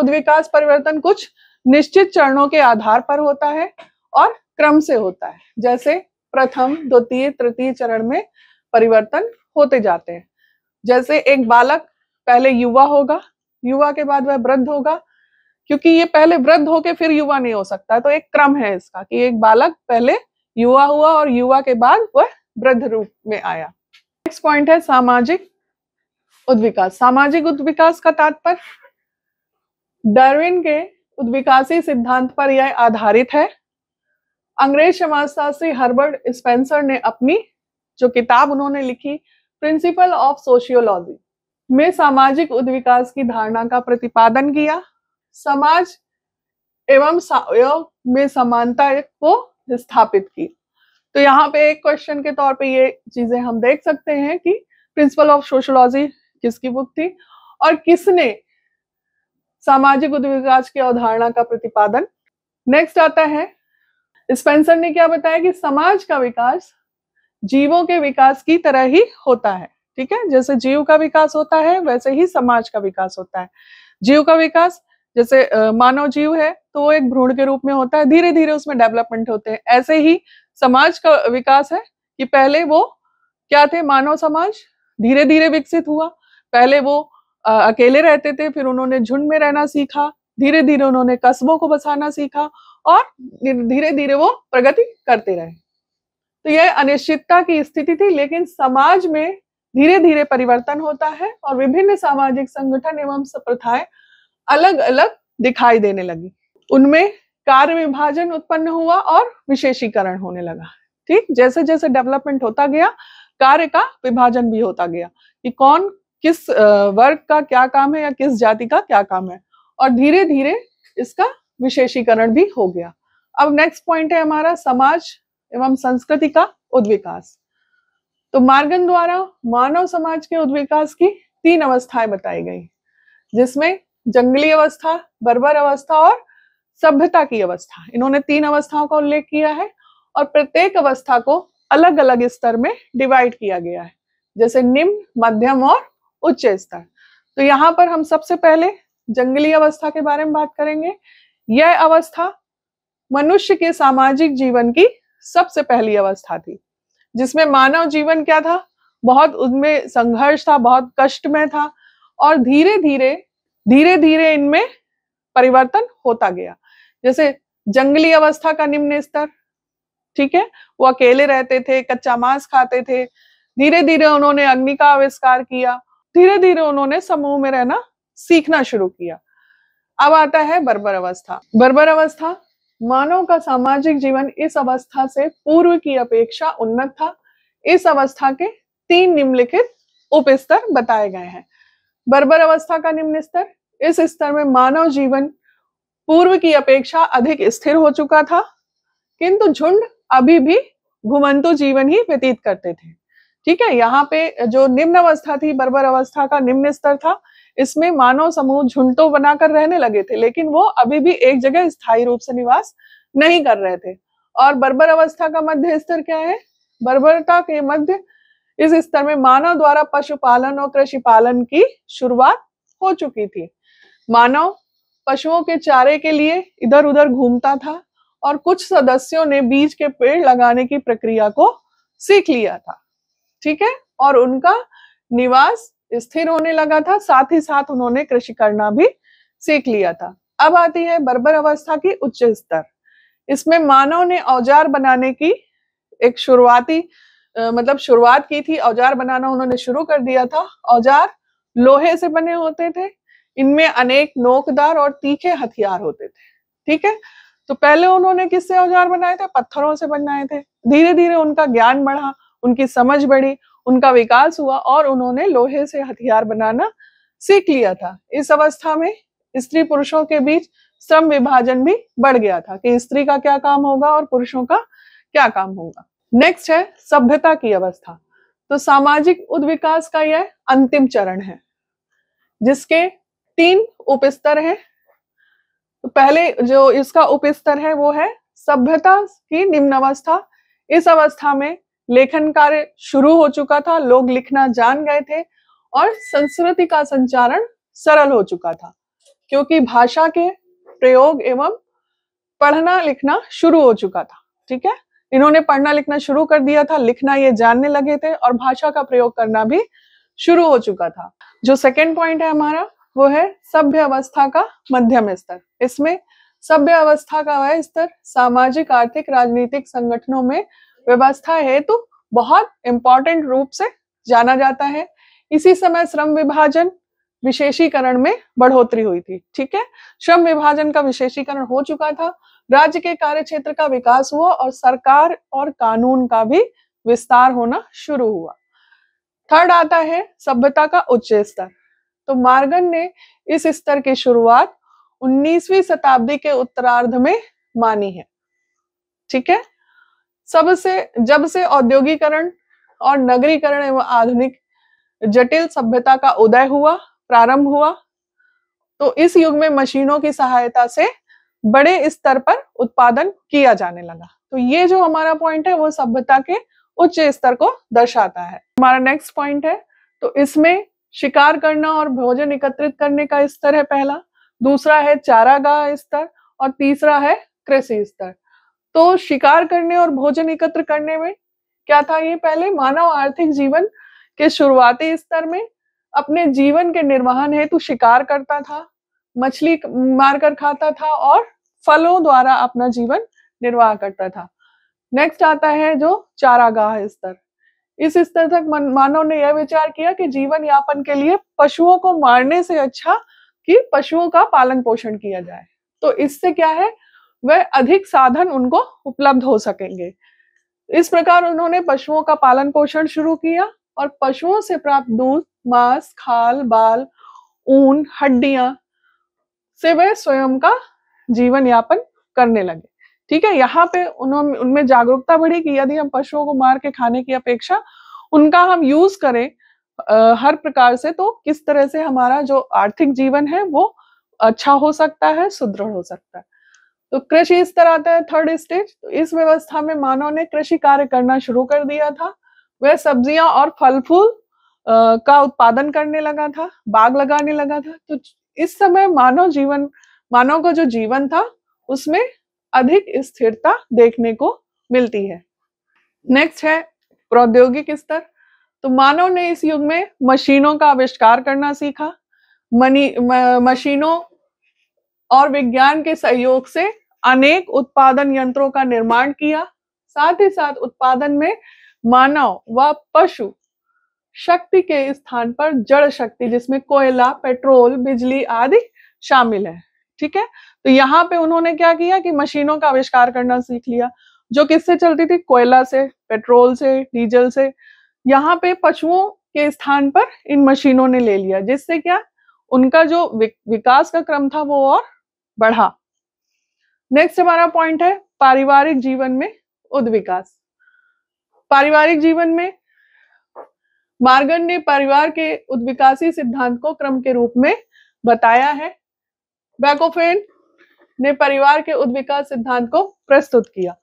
उद्विकास परिवर्तन कुछ निश्चित चरणों के आधार पर होता है और क्रम से होता है जैसे प्रथम द्वितीय तृतीय चरण में परिवर्तन होते जाते हैं जैसे एक बालक पहले युवा होगा युवा के बाद वह वृद्ध होगा क्योंकि ये पहले वृद्ध होके फिर युवा नहीं हो सकता तो एक क्रम है इसका कि एक बालक पहले युवा हुआ और युवा के बाद वह वृद्ध रूप में आया नेक्स्ट पॉइंट है सामाजिक उद्विकास सामाजिक उद्विकास का तात्पर्य डार्विन के उद्विकासी सिद्धांत पर यह आधारित है अंग्रेज समाजशास्त्री हर्बर्ट स्पेंसर ने अपनी जो किताब उन्होंने लिखी प्रिंसिपल ऑफ सोशियोलॉजी में सामाजिक उद्विकास की धारणा का प्रतिपादन किया समाज एवं में समानता को स्थापित की तो यहाँ पे एक क्वेश्चन के तौर पे ये चीजें हम देख सकते हैं कि प्रिंसिपल ऑफ सोशोलॉजी किसकी बुक थी और किसने सामाजिक उद्विकास की अवधारणा का प्रतिपादन नेक्स्ट आता है स्पेंसर ने क्या बताया कि समाज का विकास जीवों के विकास की तरह ही होता है ठीक है जैसे जीव का विकास होता है वैसे ही समाज का विकास होता है जीव का विकास जैसे मानव जीव है तो वो एक भ्रूण के रूप में होता है धीरे धीरे उसमें डेवलपमेंट होते हैं ऐसे ही समाज का विकास है कि पहले वो क्या थे मानव समाज धीरे धीरे विकसित हुआ पहले वो आ, अकेले रहते थे फिर उन्होंने झुंड में रहना सीखा धीरे धीरे उन्होंने कस्बों को बसाना सीखा और धीरे धीरे वो प्रगति करते रहे तो यह अनिश्चितता की स्थिति थी लेकिन समाज में धीरे धीरे परिवर्तन होता है और विभिन्न सामाजिक संगठन एवं प्रथाएं अलग अलग दिखाई देने लगी उनमें कार्य विभाजन उत्पन्न हुआ और विशेषीकरण होने लगा ठीक जैसे जैसे डेवलपमेंट होता गया कार्य का विभाजन भी होता गया कि कौन किस वर्ग का क्या काम है या किस जाति का क्या काम है और धीरे धीरे इसका विशेषीकरण भी हो गया अब नेक्स्ट पॉइंट है हमारा समाज एवं संस्कृति का उद्विकास तो मार्गन द्वारा मानव समाज के उद्विकास की तीन अवस्थाएं बताई गई जिसमें जंगली अवस्था बर्बर अवस्था और सभ्यता की अवस्था इन्होंने तीन अवस्थाओं का उल्लेख किया है और प्रत्येक अवस्था को अलग अलग स्तर में डिवाइड किया गया है जैसे निम्न मध्यम और उच्च स्तर तो यहाँ पर हम सबसे पहले जंगली अवस्था के बारे में बात करेंगे यह अवस्था मनुष्य के सामाजिक जीवन की सबसे पहली अवस्था थी जिसमें मानव जीवन क्या था बहुत उनमें संघर्ष था बहुत कष्ट में था और धीरे धीरे धीरे धीरे इनमें परिवर्तन होता गया जैसे जंगली अवस्था का निम्न स्तर ठीक है वो अकेले रहते थे कच्चा मांस खाते थे धीरे धीरे उन्होंने अग्नि का आविष्कार किया धीरे धीरे उन्होंने समूह में रहना सीखना शुरू किया अब आता है बर्बर अवस्था बर्बर अवस्था मानव का सामाजिक जीवन इस अवस्था से पूर्व की अपेक्षा उन्नत था इस अवस्था के तीन निम्नलिखित उप स्तर बताए गए हैं बर्बर अवस्था का निम्न स्तर इस स्तर में मानव जीवन पूर्व की अपेक्षा अधिक स्थिर हो चुका था किंतु झुंड अभी भी घुमंतु जीवन ही व्यतीत करते थे ठीक है यहाँ पे जो निम्न अवस्था थी बर्बर अवस्था का निम्न स्तर था इसमें मानव समूह झुंडो बनाकर रहने लगे थे लेकिन वो अभी भी एक जगह स्थायी रूप से निवास नहीं कर रहे थे और बर्बर अवस्था का मध्य स्तर क्या है बर्बरता के मध्य इस स्तर में मानव द्वारा पशुपालन और कृषि पालन की शुरुआत हो चुकी थी मानव पशुओं के चारे के लिए इधर उधर घूमता था और कुछ सदस्यों ने बीज के पेड़ लगाने की प्रक्रिया को सीख लिया था ठीक है और उनका निवास स्थिर होने लगा था साथ ही साथ उन्होंने कृषि करना भी सीख लिया था अब आती है बर्बर अवस्था की उच्च स्तर इसमें मानव ने औजार बनाने की एक शुरुआती मतलब शुरुआत की थी औजार बनाना उन्होंने शुरू कर दिया था औजार लोहे से बने होते थे इनमें अनेक नोकदार और तीखे हथियार होते थे ठीक है तो पहले उन्होंने किससे औजार बनाए थे पत्थरों से बनाए थे धीरे धीरे उनका ज्ञान बढ़ा उनकी समझ बढ़ी उनका विकास हुआ और उन्होंने लोहे से हथियार बनाना सीख लिया था इस अवस्था में स्त्री पुरुषों के बीच श्रम विभाजन भी बढ़ गया था कि स्त्री का क्या काम होगा और पुरुषों का क्या काम होगा नेक्स्ट है सभ्यता की अवस्था तो सामाजिक उद्विकास का यह अंतिम चरण है जिसके तीन उपस्तर है तो पहले जो इसका उपस्तर है वो है सभ्यता की निम्न अवस्था इस अवस्था में लेखन कार्य शुरू हो चुका था लोग लिखना जान गए थे और संस्कृति का संचारण सरल हो चुका था क्योंकि भाषा के प्रयोग एवं पढ़ना लिखना शुरू हो चुका था ठीक है इन्होंने पढ़ना लिखना शुरू कर दिया था लिखना ये जानने लगे थे और भाषा का प्रयोग करना भी शुरू हो चुका था जो सेकेंड पॉइंट है हमारा वो है सभ्य अवस्था का मध्यम स्तर इसमें सभ्य अवस्था का वह स्तर सामाजिक आर्थिक राजनीतिक संगठनों में व्यवस्था है तो बहुत इंपॉर्टेंट रूप से जाना जाता है इसी समय श्रम विभाजन विशेषीकरण में बढ़ोतरी हुई थी ठीक है श्रम विभाजन का विशेषीकरण हो चुका था राज्य के कार्य क्षेत्र का विकास हुआ और सरकार और कानून का भी विस्तार होना शुरू हुआ थर्ड आता है सभ्यता का उच्च स्तर तो मार्गन ने इस स्तर की शुरुआत 19वीं शताब्दी के उत्तरार्ध में मानी है ठीक है सबसे जब से औद्योगिकरण और नगरीकरण एवं आधुनिक जटिल सभ्यता का उदय हुआ प्रारंभ हुआ तो इस युग में मशीनों की सहायता से बड़े स्तर पर उत्पादन किया जाने लगा तो ये जो हमारा पॉइंट है वो सभ्यता के उच्च स्तर को दर्शाता है हमारा नेक्स्ट पॉइंट है तो इसमें शिकार करना और भोजन एकत्रित करने का स्तर है पहला दूसरा है चारागाह स्तर और तीसरा है कृषि स्तर तो शिकार करने और भोजन एकत्र करने में क्या था ये पहले मानव आर्थिक जीवन के शुरुआती स्तर में अपने जीवन के निर्वहन हेतु शिकार करता था मछली मारकर खाता था और फलों द्वारा अपना जीवन निर्वाह करता था नेक्स्ट आता है जो चारागाह स्तर इस स्तर तक मानव ने यह विचार किया कि जीवन यापन के लिए पशुओं को मारने से अच्छा कि पशुओं का पालन पोषण किया जाए तो इससे क्या है वह अधिक साधन उनको उपलब्ध हो सकेंगे इस प्रकार उन्होंने पशुओं का पालन पोषण शुरू किया और पशुओं से प्राप्त दूध मांस खाल बाल ऊन हड्डियां से वे स्वयं का जीवन यापन करने लगे ठीक है यहाँ पे उन्होंने उनमें जागरूकता बढ़ी कि यदि हम पशुओं को मार के खाने की अपेक्षा उनका हम यूज करें आ, हर प्रकार से तो किस तरह से हमारा जो आर्थिक जीवन है वो अच्छा हो सकता है सुदृढ़ हो सकता है तो कृषि स्तर आता है थर्ड स्टेज तो इस व्यवस्था में मानव ने कृषि कार्य करना शुरू कर दिया था वह सब्जियां और फल फूल का उत्पादन करने लगा था बाग लगाने लगा था तो इस समय मानव जीवन मानव का जो जीवन था उसमें अधिक स्थिरता देखने को मिलती है नेक्स्ट है प्रौद्योगिक स्तर तो मानव ने इस युग में मशीनों का आविष्कार करना सीखा मनी मशीनों और विज्ञान के सहयोग से अनेक उत्पादन यंत्रों का निर्माण किया साथ ही साथ उत्पादन में मानव व पशु शक्ति के स्थान पर जड़ शक्ति जिसमें कोयला पेट्रोल बिजली आदि शामिल है ठीक है तो यहाँ पे उन्होंने क्या किया कि मशीनों का आविष्कार करना सीख लिया जो किससे चलती थी कोयला से पेट्रोल से डीजल से यहाँ पे पशुओं के स्थान पर इन मशीनों ने ले लिया जिससे क्या उनका जो विकास का क्रम था वो और बढ़ा नेक्स्ट हमारा पॉइंट है पारिवारिक जीवन में उद्विकास पारिवारिक जीवन में मार्गन ने परिवार के उद्विकासी सिद्धांत को क्रम के रूप में बताया है बैकोफेन ने परिवार के उद्विकास सिद्धांत को प्रस्तुत किया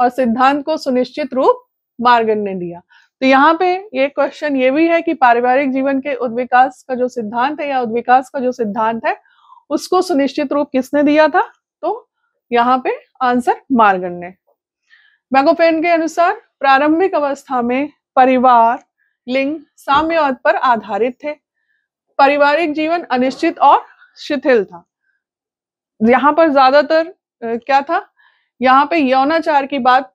और सिद्धांत को सुनिश्चित रूप मार्गन ने दिया तो यहाँ पे ये क्वेश्चन ये भी है कि पारिवारिक जीवन के उद्विकास का जो सिद्धांत है या उद्विकास का जो सिद्धांत है उसको सुनिश्चित रूप किसने दिया था तो यहाँ पे आंसर मार्गन ने मैगोफेन के अनुसार प्रारंभिक अवस्था में परिवार लिंग साम्यवाद पर आधारित थे पारिवारिक जीवन अनिश्चित और शिथिल था यहाँ पर ज्यादातर क्या था यहाँ पे यौनाचार की बात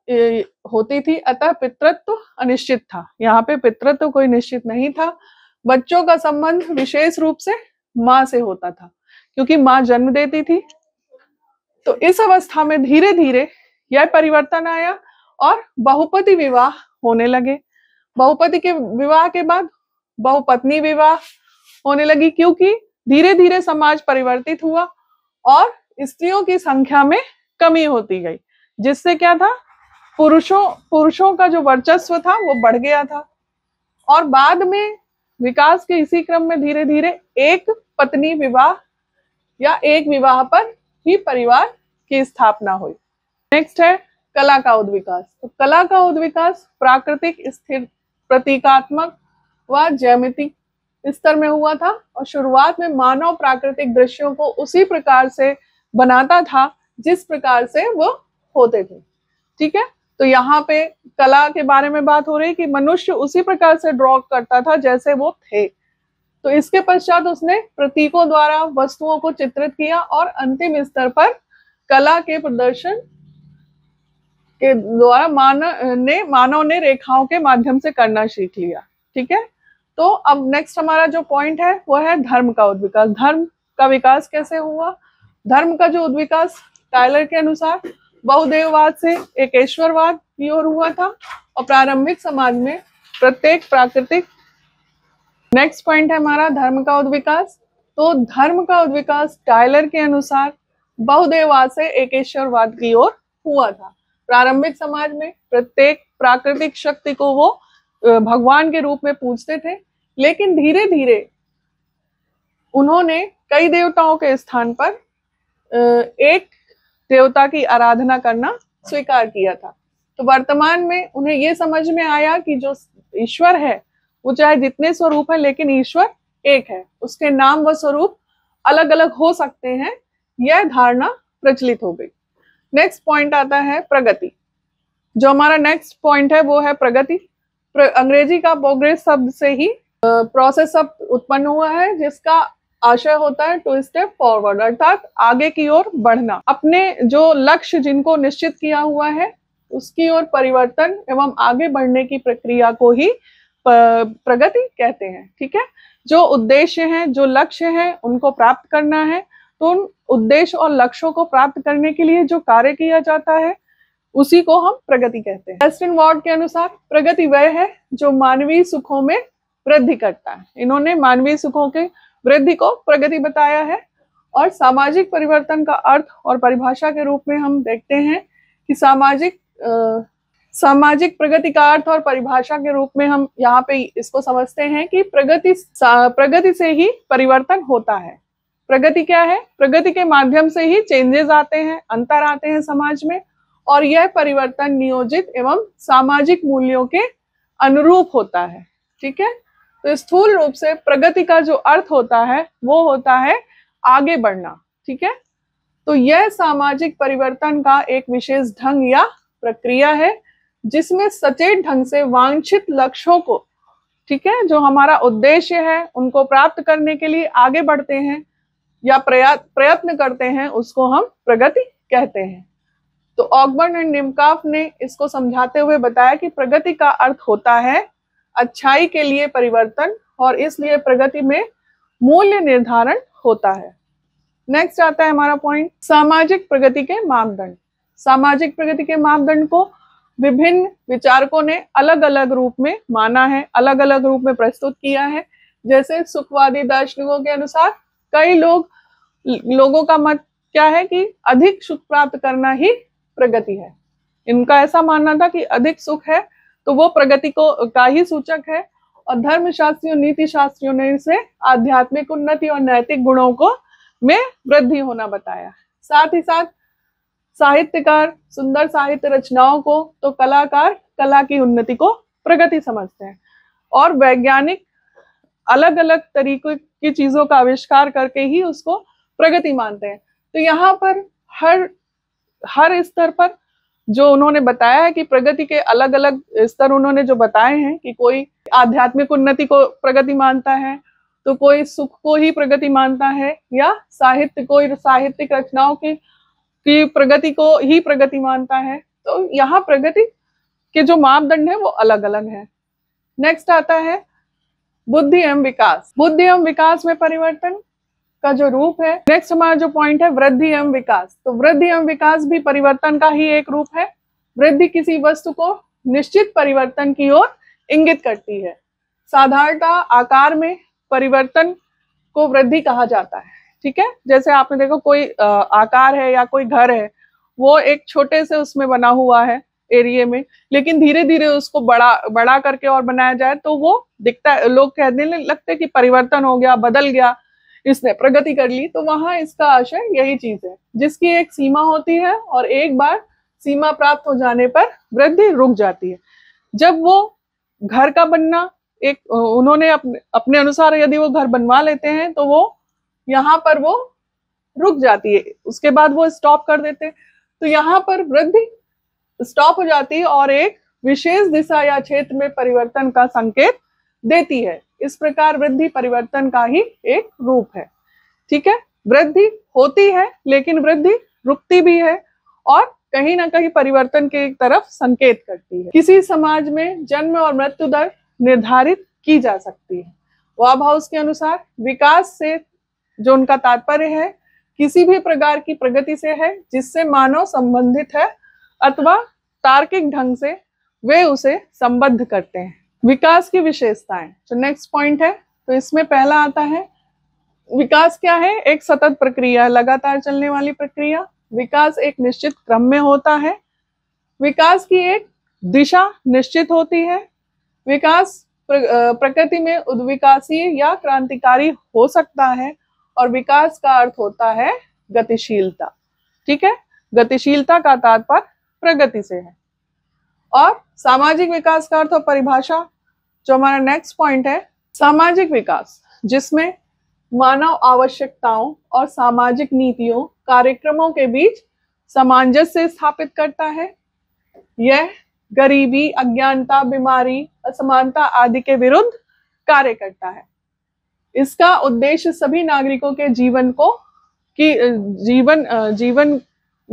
होती थी अतः पितृत्व तो अनिश्चित था यहाँ पे पितृत्व तो कोई निश्चित नहीं था बच्चों का संबंध विशेष रूप से माँ से होता था क्योंकि माँ जन्म देती थी तो इस अवस्था में धीरे धीरे यह परिवर्तन आया और बहुपति विवाह होने लगे बहुपति के विवाह के बाद बहुपत्नी विवाह होने लगी क्योंकि धीरे धीरे समाज परिवर्तित हुआ और स्त्रियों की संख्या में कमी होती गई जिससे क्या था पुरुषों पुरुषों का जो वर्चस्व था वो बढ़ गया था और बाद में विकास के इसी क्रम में धीरे धीरे एक पत्नी विवाह या एक विवाह पर ही परिवार की स्थापना हुई नेक्स्ट है कला का उद्विकास तो कला का उद्विकास प्राकृतिक स्थिर प्रतीकात्मक व जैमितिक स्तर में हुआ था और शुरुआत में मानव प्राकृतिक दृश्यों को उसी प्रकार से बनाता था जिस प्रकार से वो होते थे ठीक है तो यहाँ पे कला के बारे में बात हो रही कि मनुष्य उसी प्रकार से ड्रॉ करता था जैसे वो थे तो इसके पश्चात उसने प्रतीकों द्वारा वस्तुओं को चित्रित किया और अंतिम स्तर पर कला के प्रदर्शन के द्वारा मानव ने मानव ने रेखाओं के माध्यम से करना सीख लिया ठीक है तो अब नेक्स्ट हमारा जो पॉइंट है वो है धर्म का उद्विकास धर्म का विकास कैसे हुआ धर्म का जो उद्विकास टायलर के अनुसार बहुदेववाद से एक ईश्वरवाद की ओर हुआ था और प्रारंभिक समाज में प्रत्येक प्राकृतिक नेक्स्ट पॉइंट है हमारा धर्म का उद्विकास तो धर्म का उद्विकास टायलर के अनुसार बहुदेववाद से एक ईश्वरवाद की ओर हुआ था प्रारंभिक समाज में प्रत्येक प्राकृतिक शक्ति को वो भगवान के रूप में पूजते थे लेकिन धीरे धीरे उन्होंने कई देवताओं के स्थान पर एक देवता की आराधना करना स्वीकार किया था तो वर्तमान में उन्हें यह समझ में आया कि जो ईश्वर है वो चाहे जितने स्वरूप है लेकिन ईश्वर एक है उसके नाम व स्वरूप अलग अलग हो सकते हैं यह धारणा प्रचलित हो गई नेक्स्ट पॉइंट आता है प्रगति जो हमारा नेक्स्ट पॉइंट है वो है प्रगति अंग्रेजी का प्रोग्रेस शब्द से ही प्रोसेस शब्द उत्पन्न हुआ है जिसका आशय होता है टू स्टेप फॉरवर्ड अर्थात आगे की ओर बढ़ना अपने जो लक्ष्य जिनको निश्चित किया हुआ है उसकी ओर परिवर्तन एवं आगे बढ़ने की प्रक्रिया को ही प्रगति कहते हैं ठीक है जो उद्देश्य है जो लक्ष्य है उनको प्राप्त करना है तो उन उद्देश्य और लक्ष्यों को प्राप्त करने के लिए जो कार्य किया जाता है उसी को हम प्रगति कहते हैं वेस्टर्न वार्ड के अनुसार प्रगति वह है जो मानवीय सुखों में वृद्धि करता है इन्होंने मानवीय सुखों के वृद्धि को प्रगति बताया है और सामाजिक परिवर्तन का अर्थ और परिभाषा के रूप में हम देखते हैं कि सामाजिक आ, सामाजिक प्रगति का अर्थ और परिभाषा के रूप में हम यहाँ पे इसको समझते हैं कि प्रगति प्रगति से ही परिवर्तन होता है प्रगति क्या है प्रगति के माध्यम से ही चेंजेस आते हैं अंतर आते हैं समाज में और यह परिवर्तन नियोजित एवं सामाजिक मूल्यों के अनुरूप होता है ठीक है तो स्थूल रूप से प्रगति का जो अर्थ होता है वो होता है आगे बढ़ना ठीक है तो यह सामाजिक परिवर्तन का एक विशेष ढंग या प्रक्रिया है जिसमें सचेत ढंग से वांछित लक्ष्यों को ठीक है जो हमारा उद्देश्य है उनको प्राप्त करने के लिए आगे बढ़ते हैं या प्रया प्रयत्न करते हैं उसको हम प्रगति कहते हैं तो ऑगबर्न एंड निमकाफ ने इसको समझाते हुए बताया कि प्रगति का अर्थ होता है अच्छाई के लिए परिवर्तन और इसलिए प्रगति में मूल्य निर्धारण होता है नेक्स्ट आता है हमारा पॉइंट सामाजिक प्रगति के मापदंड सामाजिक प्रगति के मापदंड को विभिन्न विचारकों ने अलग अलग रूप में माना है अलग अलग रूप में प्रस्तुत किया है जैसे सुखवादी दार्शनिकों के अनुसार कई लोग लोगों का मत क्या है कि अधिक सुख प्राप्त करना ही प्रगति है इनका ऐसा मानना था कि अधिक सुख है तो वो प्रगति को का ही सूचक है और धर्म शास्त्रियों नीति शास्त्रियों ने इसे आध्यात्मिक उन्नति और नैतिक गुणों को में वृद्धि होना बताया साथ ही साथ साहित्यकार सुंदर साहित्य रचनाओं को तो कलाकार कला की उन्नति को प्रगति समझते हैं और वैज्ञानिक अलग अलग तरीके की चीजों का आविष्कार करके ही उसको प्रगति मानते हैं तो यहाँ पर हर हर स्तर पर जो उन्होंने बताया है कि प्रगति के अलग अलग स्तर उन्होंने जो बताए हैं कि कोई आध्यात्मिक उन्नति को प्रगति मानता है तो कोई सुख को ही प्रगति मानता है या साहित्य कोई साहित्यिक रचनाओं की की प्रगति को ही प्रगति मानता है तो यहाँ प्रगति के जो मापदंड है वो अलग अलग है नेक्स्ट आता है बुद्धि एवं विकास बुद्धि एवं विकास में परिवर्तन का जो रूप है नेक्स्ट हमारा जो पॉइंट है वृद्धि एवं विकास तो वृद्धि एवं विकास भी परिवर्तन का ही एक रूप है वृद्धि किसी वस्तु को निश्चित परिवर्तन की ओर इंगित करती है साधारणता आकार में परिवर्तन को वृद्धि कहा जाता है ठीक है जैसे आपने देखो कोई आ, आकार है या कोई घर है वो एक छोटे से उसमें बना हुआ है एरिए में लेकिन धीरे धीरे उसको बड़ा बड़ा करके और बनाया जाए तो वो दिखता है लोग कहने लगते हैं कि परिवर्तन हो गया बदल गया इसने प्रगति कर ली तो वहां इसका आशय यही चीज है जिसकी एक सीमा होती है और एक बार सीमा प्राप्त हो जाने पर वृद्धि रुक जाती है जब वो घर का बनना एक उन्होंने अपने अपने अनुसार यदि वो घर बनवा लेते हैं तो वो यहाँ पर वो रुक जाती है उसके बाद वो स्टॉप कर देते हैं तो यहाँ पर वृद्धि स्टॉप हो जाती है और एक विशेष दिशा या क्षेत्र में परिवर्तन का संकेत देती है इस प्रकार वृद्धि परिवर्तन का ही एक रूप है ठीक है वृद्धि होती है लेकिन वृद्धि रुकती भी है और कहीं ना कहीं परिवर्तन के एक तरफ संकेत करती है किसी समाज में जन्म और मृत्यु दर निर्धारित की जा सकती है वाब हाउस के अनुसार विकास से जो उनका तात्पर्य है किसी भी प्रकार की प्रगति से है जिससे मानव संबंधित है अथवा तार्किक ढंग से वे उसे संबद्ध करते हैं विकास की विशेषताएं जो नेक्स्ट पॉइंट है तो इसमें पहला आता है विकास क्या है एक सतत प्रक्रिया लगातार चलने वाली प्रक्रिया विकास एक निश्चित क्रम में होता है विकास की एक दिशा निश्चित होती है विकास प्रकृति में उद्विकासीय या क्रांतिकारी हो सकता है और विकास का अर्थ होता है गतिशीलता ठीक है गतिशीलता का तात्पर्य प्रगति से है और सामाजिक विकास का अर्थ और परिभाषा जो हमारा नेक्स्ट पॉइंट है सामाजिक विकास जिसमें मानव आवश्यकताओं और सामाजिक नीतियों कार्यक्रमों के बीच सामंजस्य स्थापित करता है यह गरीबी अज्ञानता बीमारी असमानता आदि के विरुद्ध कार्य करता है इसका उद्देश्य सभी नागरिकों के जीवन को कि जीवन जीवन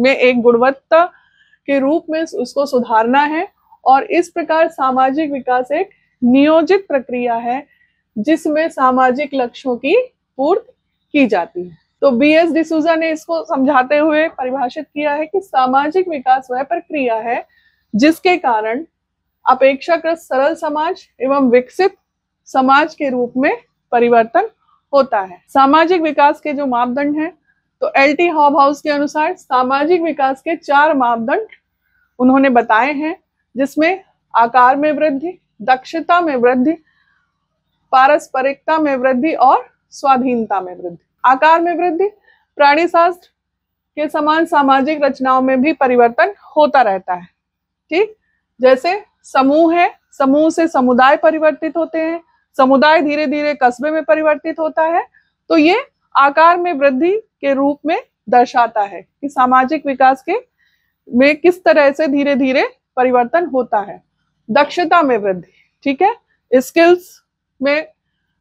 में एक गुणवत्ता के रूप में उसको सुधारना है और इस प्रकार सामाजिक विकास एक नियोजित प्रक्रिया है जिसमें सामाजिक लक्ष्यों की पूर्ति की जाती है तो बी एस डिसूजा ने इसको समझाते हुए परिभाषित किया है कि सामाजिक विकास वह प्रक्रिया है जिसके कारण अपेक्षाकृत सरल समाज एवं विकसित समाज के रूप में परिवर्तन होता है सामाजिक विकास के जो मापदंड हैं तो एल टी हॉब हाउस के अनुसार सामाजिक विकास के चार मापदंड उन्होंने बताए हैं जिसमें आकार में वृद्धि दक्षता में वृद्धि पारस्परिकता में वृद्धि और स्वाधीनता में वृद्धि आकार में वृद्धि प्राणी शास्त्र के समान सामाजिक रचनाओं में भी परिवर्तन होता रहता है ठीक जैसे समूह है समूह से समुदाय परिवर्तित होते हैं समुदाय धीरे धीरे कस्बे में परिवर्तित होता है तो ये आकार में वृद्धि के रूप में दर्शाता है कि सामाजिक विकास के में किस तरह से धीरे धीरे परिवर्तन होता है दक्षता में वृद्धि ठीक है स्किल्स में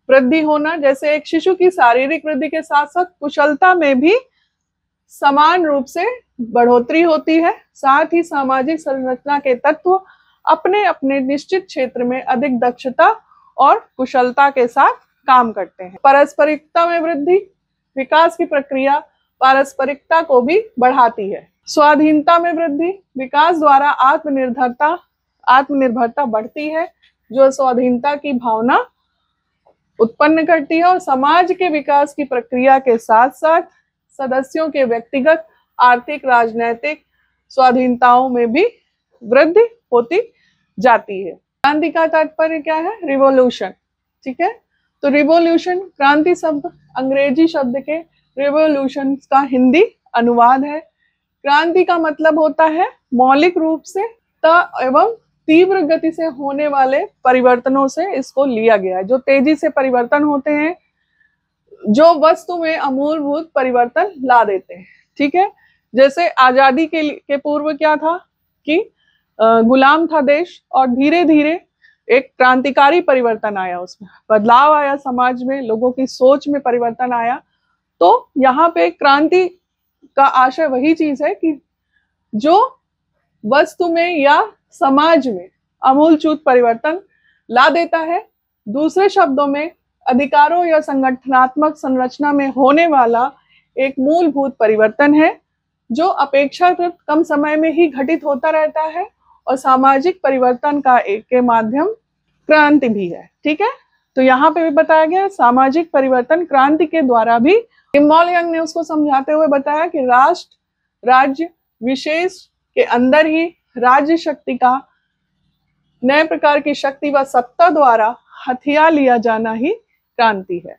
वृद्धि होना जैसे एक शिशु की शारीरिक वृद्धि के साथ साथ कुशलता में भी समान रूप से बढ़ोतरी होती है साथ ही सामाजिक संरचना के तत्व अपने अपने निश्चित क्षेत्र में अधिक दक्षता और कुशलता के साथ काम करते हैं पारस्परिकता में वृद्धि विकास की प्रक्रिया पारस्परिकता को भी बढ़ाती है स्वाधीनता में वृद्धि विकास द्वारा आत्मनिर्भरता आत्मनिर्भरता बढ़ती है जो स्वाधीनता की भावना उत्पन्न करती है और समाज के विकास की प्रक्रिया के साथ साथ सदस्यों के व्यक्तिगत आर्थिक राजनैतिक स्वाधीनताओं में भी वृद्धि होती जाती है क्रांति का तात्पर्य क्या है रिवोल्यूशन ठीक है तो रिवोल्यूशन क्रांति शब्द अंग्रेजी शब्द के रिवोल्यूशन का हिंदी अनुवाद है क्रांति का मतलब होता है मौलिक रूप से त एवं तीव्र गति से होने वाले परिवर्तनों से इसको लिया गया है जो तेजी से परिवर्तन होते हैं जो वस्तु में अमूलभूत परिवर्तन ला देते हैं ठीक है जैसे आजादी के के पूर्व क्या था कि गुलाम था देश और धीरे धीरे एक क्रांतिकारी परिवर्तन आया उसमें बदलाव आया समाज में लोगों की सोच में परिवर्तन आया तो यहाँ पे क्रांति का आशय वही चीज है कि जो वस्तु में या समाज में अमूलचूत परिवर्तन ला देता है दूसरे शब्दों में अधिकारों या संगठनात्मक संरचना में होने वाला एक मूलभूत परिवर्तन है जो अपेक्षाकृत कम समय में ही घटित होता रहता है और सामाजिक परिवर्तन का एक के माध्यम क्रांति भी है ठीक है तो यहाँ पे भी बताया गया सामाजिक परिवर्तन क्रांति के द्वारा भी इमोल यंग ने उसको समझाते हुए बताया कि राष्ट्र राज्य विशेष के अंदर ही राज्य शक्ति का नए प्रकार की शक्ति व सत्ता द्वारा हथिया लिया जाना ही क्रांति है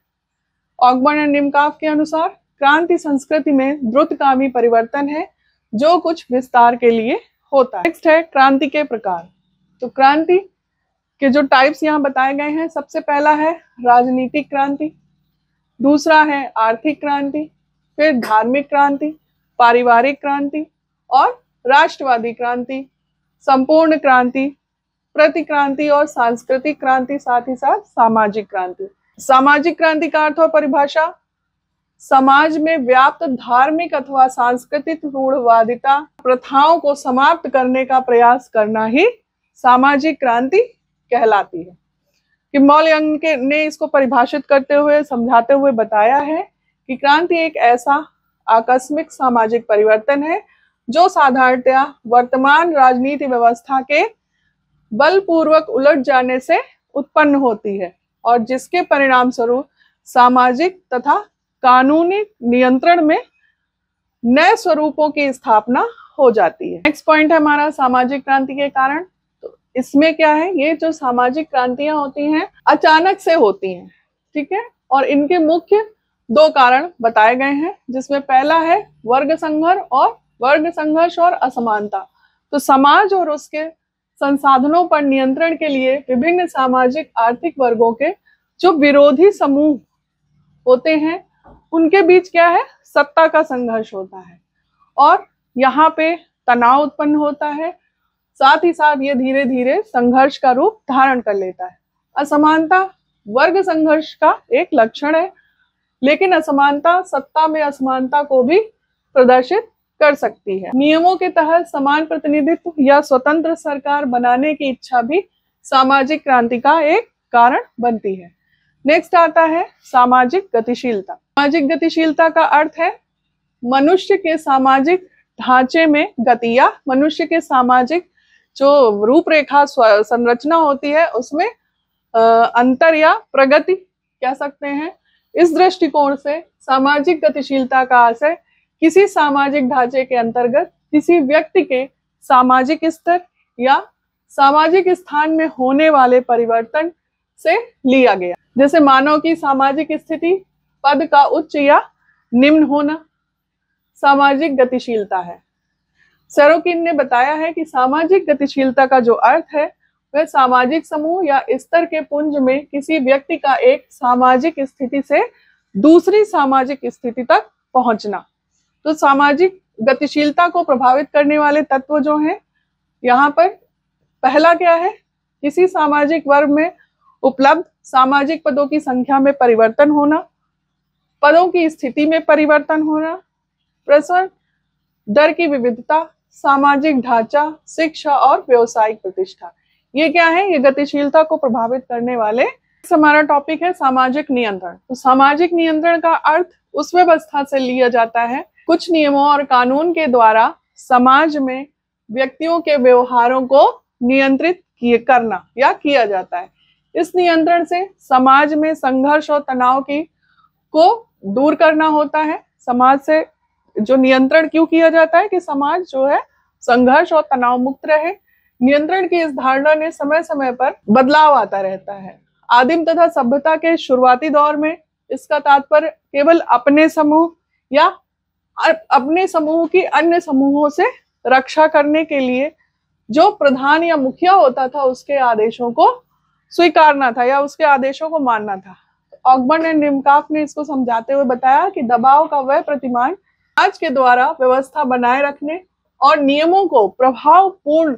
ऑगबर्न एंड निमकाफ के अनुसार क्रांति संस्कृति में द्रुतगामी परिवर्तन है जो कुछ विस्तार के लिए होता है नेक्स्ट है क्रांति के प्रकार तो क्रांति के जो टाइप्स यहाँ बताए गए हैं सबसे पहला है राजनीतिक क्रांति दूसरा है आर्थिक क्रांति फिर धार्मिक क्रांति पारिवारिक क्रांति और राष्ट्रवादी क्रांति संपूर्ण क्रांति प्रतिक्रांति और सांस्कृतिक क्रांति साथ ही साथ सामाजिक क्रांति सामाजिक क्रांति का अर्थ और परिभाषा समाज में व्याप्त धार्मिक अथवा सांस्कृतिक रूढ़वादिता प्रथाओं को समाप्त करने का प्रयास करना ही सामाजिक क्रांति कहलाती है कि मौल यंग के ने इसको परिभाषित करते हुए समझाते हुए बताया है कि क्रांति एक ऐसा आकस्मिक सामाजिक परिवर्तन है जो साधारणतया वर्तमान राजनीति व्यवस्था के बलपूर्वक उलट जाने से उत्पन्न होती है और जिसके परिणाम स्वरूप सामाजिक तथा कानूनी नियंत्रण में नए स्वरूपों की स्थापना हो जाती है नेक्स्ट पॉइंट है हमारा सामाजिक क्रांति के कारण तो इसमें क्या है ये जो सामाजिक क्रांतियां होती हैं अचानक से होती हैं ठीक है और इनके मुख्य दो कारण बताए गए हैं जिसमें पहला है वर्ग संघर्ष और वर्ग संघर्ष और असमानता तो समाज और उसके संसाधनों पर नियंत्रण के लिए विभिन्न सामाजिक आर्थिक वर्गों के जो विरोधी समूह होते हैं उनके बीच क्या है सत्ता का संघर्ष होता है और यहाँ पे तनाव उत्पन्न होता है साथ ही साथ ये धीरे धीरे संघर्ष का रूप धारण कर लेता है असमानता वर्ग संघर्ष का एक लक्षण है लेकिन असमानता सत्ता में असमानता को भी प्रदर्शित कर सकती है नियमों के तहत समान प्रतिनिधित्व या स्वतंत्र सरकार बनाने की इच्छा भी सामाजिक क्रांति का एक कारण बनती है नेक्स्ट आता है सामाजिक गतिशीलता सामाजिक गतिशीलता का अर्थ है मनुष्य के सामाजिक ढांचे में गति या मनुष्य के सामाजिक जो रूपरेखा संरचना होती है उसमें अंतर या प्रगति कह सकते हैं इस दृष्टिकोण से सामाजिक गतिशीलता का आशय किसी सामाजिक ढांचे के अंतर्गत किसी व्यक्ति के सामाजिक स्तर या सामाजिक स्थान में होने वाले परिवर्तन से लिया गया जैसे मानव की सामाजिक स्थिति पद का उच्च या निम्न होना सामाजिक गतिशीलता है सरोकिन ने बताया है कि सामाजिक गतिशीलता का जो अर्थ है वह सामाजिक समूह या स्तर के पुंज में किसी व्यक्ति का एक सामाजिक स्थिति से दूसरी सामाजिक स्थिति तक पहुंचना तो सामाजिक गतिशीलता को प्रभावित करने वाले तत्व जो हैं यहाँ पर पहला क्या है किसी सामाजिक वर्ग में उपलब्ध सामाजिक पदों की संख्या में परिवर्तन होना पदों की स्थिति में परिवर्तन होना प्रसर दर की विविधता सामाजिक ढांचा शिक्षा और व्यवसायिक प्रतिष्ठा ये क्या है ये गतिशीलता को प्रभावित करने वाले हमारा टॉपिक है सामाजिक नियंत्रण तो सामाजिक नियंत्रण का अर्थ उस व्यवस्था से लिया जाता है कुछ नियमों और कानून के द्वारा समाज में व्यक्तियों के व्यवहारों को नियंत्रित किए करना या किया जाता है इस नियंत्रण से समाज में संघर्ष और तनाव की को दूर करना होता है समाज से जो नियंत्रण क्यों किया जाता है कि समाज जो है संघर्ष और तनाव मुक्त रहे नियंत्रण की इस धारणा ने समय समय पर बदलाव आता रहता है आदिम तथा सभ्यता के शुरुआती दौर में इसका तात्पर्य केवल अपने समूह या अपने समूह की अन्य समूहों से रक्षा करने के लिए जो प्रधान या मुखिया होता था उसके आदेशों को स्वीकारना था या उसके आदेशों को मानना था ऑगमन एंड निमकाफ ने इसको समझाते हुए बताया कि दबाव का वह प्रतिमान आज के द्वारा व्यवस्था बनाए रखने और नियमों को प्रभावपूर्ण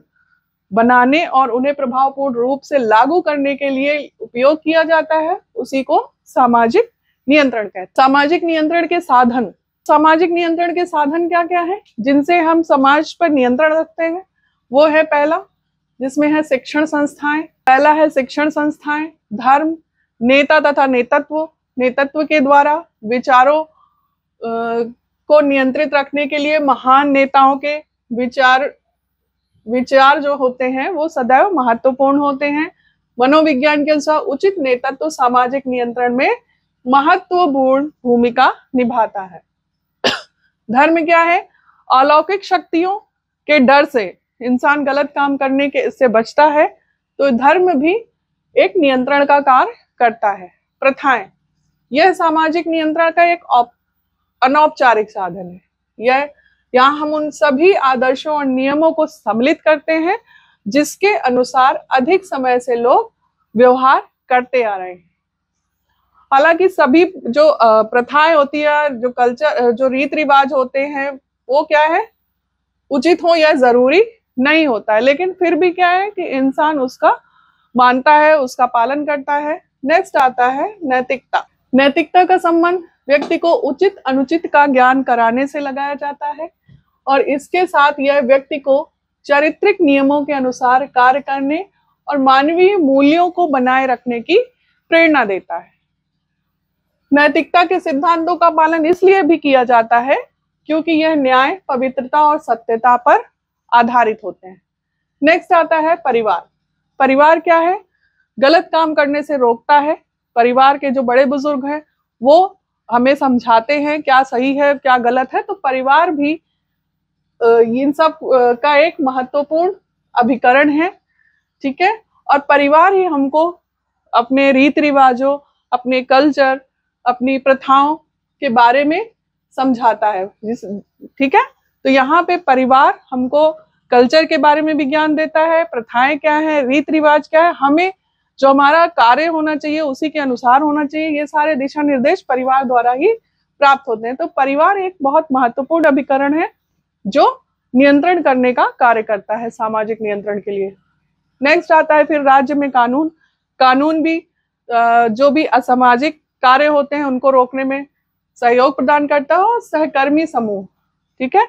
बनाने और उन्हें प्रभावपूर्ण रूप से लागू करने के लिए उपयोग किया जाता है उसी को सामाजिक नियंत्रण कहते सामाजिक नियंत्रण के साधन सामाजिक नियंत्रण के साधन क्या क्या है जिनसे हम समाज पर नियंत्रण रखते हैं वो है पहला जिसमें है शिक्षण संस्थाएं पहला है शिक्षण संस्थाएं धर्म नेता तथा नेतृत्व नेतृत्व के द्वारा विचारों को नियंत्रित रखने के लिए महान नेताओं के विचार विचार जो होते हैं वो सदैव महत्वपूर्ण होते हैं मनोविज्ञान के अनुसार उचित नेतृत्व तो सामाजिक नियंत्रण में महत्वपूर्ण भूमिका निभाता है धर्म क्या है अलौकिक शक्तियों के डर से इंसान गलत काम करने के इससे बचता है तो धर्म भी एक नियंत्रण का कार्य करता है प्रथाएं यह सामाजिक नियंत्रण का एक अनौपचारिक साधन है यह यहाँ हम उन सभी आदर्शों और नियमों को सम्मिलित करते हैं जिसके अनुसार अधिक समय से लोग व्यवहार करते आ रहे हैं हालांकि सभी जो प्रथाएं होती है जो कल्चर जो रीत रिवाज होते हैं वो क्या है उचित हो या जरूरी नहीं होता है लेकिन फिर भी क्या है कि इंसान उसका मानता है उसका पालन करता है नेक्स्ट आता है नैतिकता नैतिकता का संबंध व्यक्ति को उचित अनुचित का ज्ञान कराने से लगाया जाता है और इसके साथ यह व्यक्ति को चारित्रिक नियमों के अनुसार कार्य करने और मानवीय मूल्यों को बनाए रखने की प्रेरणा देता है नैतिकता के सिद्धांतों का पालन इसलिए भी किया जाता है क्योंकि यह न्याय पवित्रता और सत्यता पर आधारित होते हैं नेक्स्ट आता है परिवार परिवार क्या है गलत काम करने से रोकता है परिवार के जो बड़े बुजुर्ग हैं वो हमें समझाते हैं क्या सही है क्या गलत है तो परिवार भी इन सब का एक महत्वपूर्ण अभिकरण है ठीक है और परिवार ही हमको अपने रीति रिवाजों अपने कल्चर अपनी प्रथाओं के बारे में समझाता है जिस ठीक है तो यहाँ पे परिवार हमको कल्चर के बारे में भी ज्ञान देता है प्रथाएं क्या है रीत रिवाज क्या है हमें जो हमारा कार्य होना चाहिए उसी के अनुसार होना चाहिए ये सारे दिशा निर्देश परिवार द्वारा ही प्राप्त होते हैं तो परिवार एक बहुत महत्वपूर्ण अभिकरण है जो नियंत्रण करने का कार्य करता है सामाजिक नियंत्रण के लिए नेक्स्ट आता है फिर राज्य में कानून कानून भी जो भी असामाजिक कार्य होते हैं उनको रोकने में सहयोग प्रदान करता हो सहकर्मी समूह ठीक है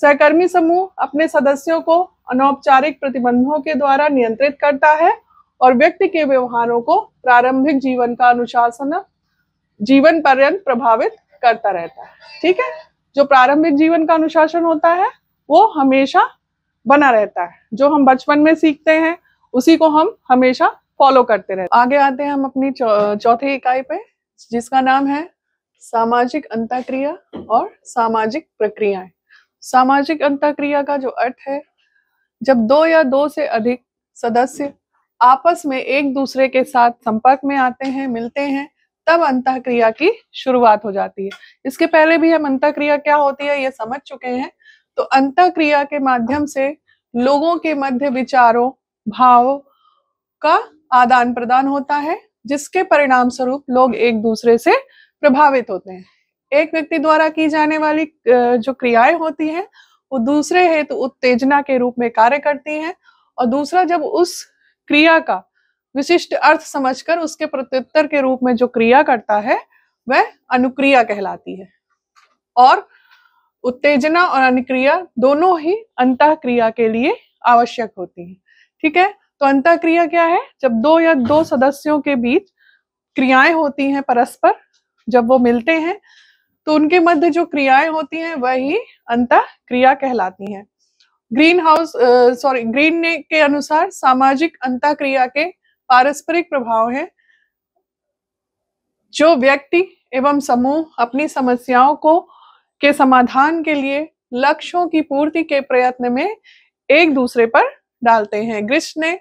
सहकर्मी समूह अपने सदस्यों को अनौपचारिक प्रतिबंधों के द्वारा नियंत्रित करता है और व्यक्ति के व्यवहारों को प्रारंभिक जीवन का अनुशासन जीवन पर्यंत प्रभावित करता रहता है ठीक है जो प्रारंभिक जीवन का अनुशासन होता है वो हमेशा बना रहता है जो हम बचपन में सीखते हैं उसी को हम हमेशा फॉलो करते रहते आगे आते हैं हम अपनी चौथी इकाई पे जिसका नाम है सामाजिक अंतक्रिया और सामाजिक प्रक्रियाएं सामाजिक अंतक्रिया का जो अर्थ है जब दो या दो से अधिक सदस्य आपस में एक दूसरे के साथ संपर्क में आते हैं मिलते हैं तब अंतक्रिया की शुरुआत हो जाती है इसके पहले भी हम अंतक्रिया क्या होती है ये समझ चुके हैं तो अंतक्रिया के माध्यम से लोगों के मध्य विचारों भावों का आदान प्रदान होता है जिसके परिणाम स्वरूप लोग एक दूसरे से प्रभावित होते हैं एक व्यक्ति द्वारा की जाने वाली जो क्रियाएं होती हैं वो दूसरे हेतु तो उत्तेजना के रूप में कार्य करती हैं और दूसरा जब उस क्रिया का विशिष्ट अर्थ समझकर उसके प्रत्युत्तर के रूप में जो क्रिया करता है वह अनुक्रिया कहलाती है और उत्तेजना और अनुक्रिया दोनों ही अंत क्रिया के लिए आवश्यक होती है ठीक है तो अंत क्रिया क्या है जब दो या दो सदस्यों के बीच क्रियाएं होती हैं परस्पर जब वो मिलते हैं तो उनके मध्य जो क्रियाएं होती हैं वही अंत क्रिया कहलाती हैं ग्रीन हाउस सॉरी ग्रीन ने के अनुसार सामाजिक अंत क्रिया के पारस्परिक प्रभाव हैं जो व्यक्ति एवं समूह अपनी समस्याओं को के समाधान के लिए लक्ष्यों की पूर्ति के प्रयत्न में एक दूसरे पर डालते हैं ग्रिश ने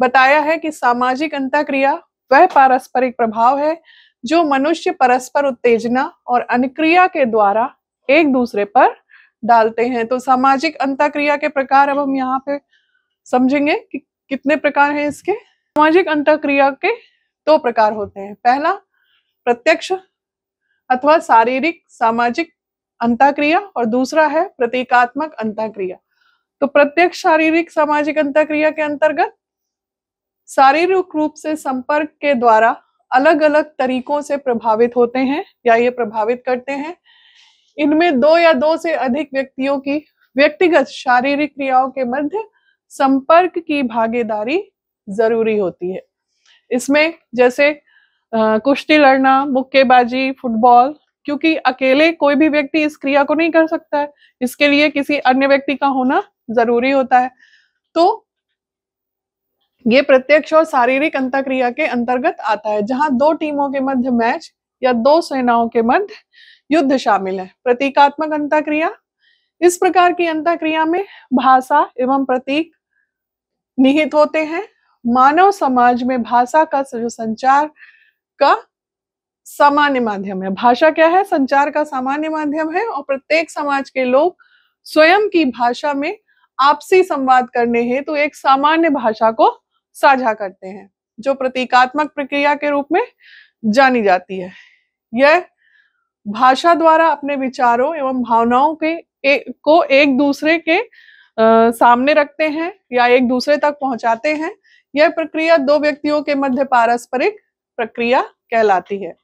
बताया है कि सामाजिक अंतक्रिया वह पारस्परिक प्रभाव है जो मनुष्य परस्पर उत्तेजना और अनक्रिया के द्वारा एक दूसरे पर डालते हैं तो सामाजिक अंतक्रिया के प्रकार अब हम यहाँ पे समझेंगे कि कितने प्रकार हैं इसके सामाजिक अंतक्रिया के दो प्रकार होते हैं पहला प्रत्यक्ष अथवा शारीरिक सामाजिक अंतक्रिया और दूसरा है प्रतीकात्मक अंतक्रिया तो प्रत्यक्ष शारीरिक सामाजिक अंतक्रिया के अंतर्गत शारीरिक रूप से संपर्क के द्वारा अलग अलग तरीकों से प्रभावित होते हैं या ये प्रभावित करते हैं इनमें दो या दो से अधिक व्यक्तियों की व्यक्तिगत शारीरिक क्रियाओं के मध्य संपर्क की भागीदारी जरूरी होती है इसमें जैसे कुश्ती लड़ना मुक्केबाजी फुटबॉल क्योंकि अकेले कोई भी व्यक्ति इस क्रिया को नहीं कर सकता है इसके लिए किसी अन्य व्यक्ति का होना जरूरी होता है तो ये प्रत्यक्ष और शारीरिक अंतक्रिया के अंतर्गत आता है जहां दो टीमों के मध्य मैच या दो सेनाओं के मध्य युद्ध शामिल है प्रतीकात्मक अंतक्रिया इस प्रकार की अंतक्रिया में भाषा एवं प्रतीक निहित होते हैं मानव समाज में भाषा का जो संचार का सामान्य माध्यम है भाषा क्या है संचार का सामान्य माध्यम है और प्रत्येक समाज के लोग स्वयं की भाषा में आपसी संवाद करने हेतु तो एक सामान्य भाषा को साझा करते हैं जो प्रतीकात्मक प्रक्रिया के रूप में जानी जाती है यह भाषा द्वारा अपने विचारों एवं भावनाओं के ए, को एक दूसरे के आ, सामने रखते हैं या एक दूसरे तक पहुंचाते हैं यह प्रक्रिया दो व्यक्तियों के मध्य पारस्परिक प्रक्रिया कहलाती है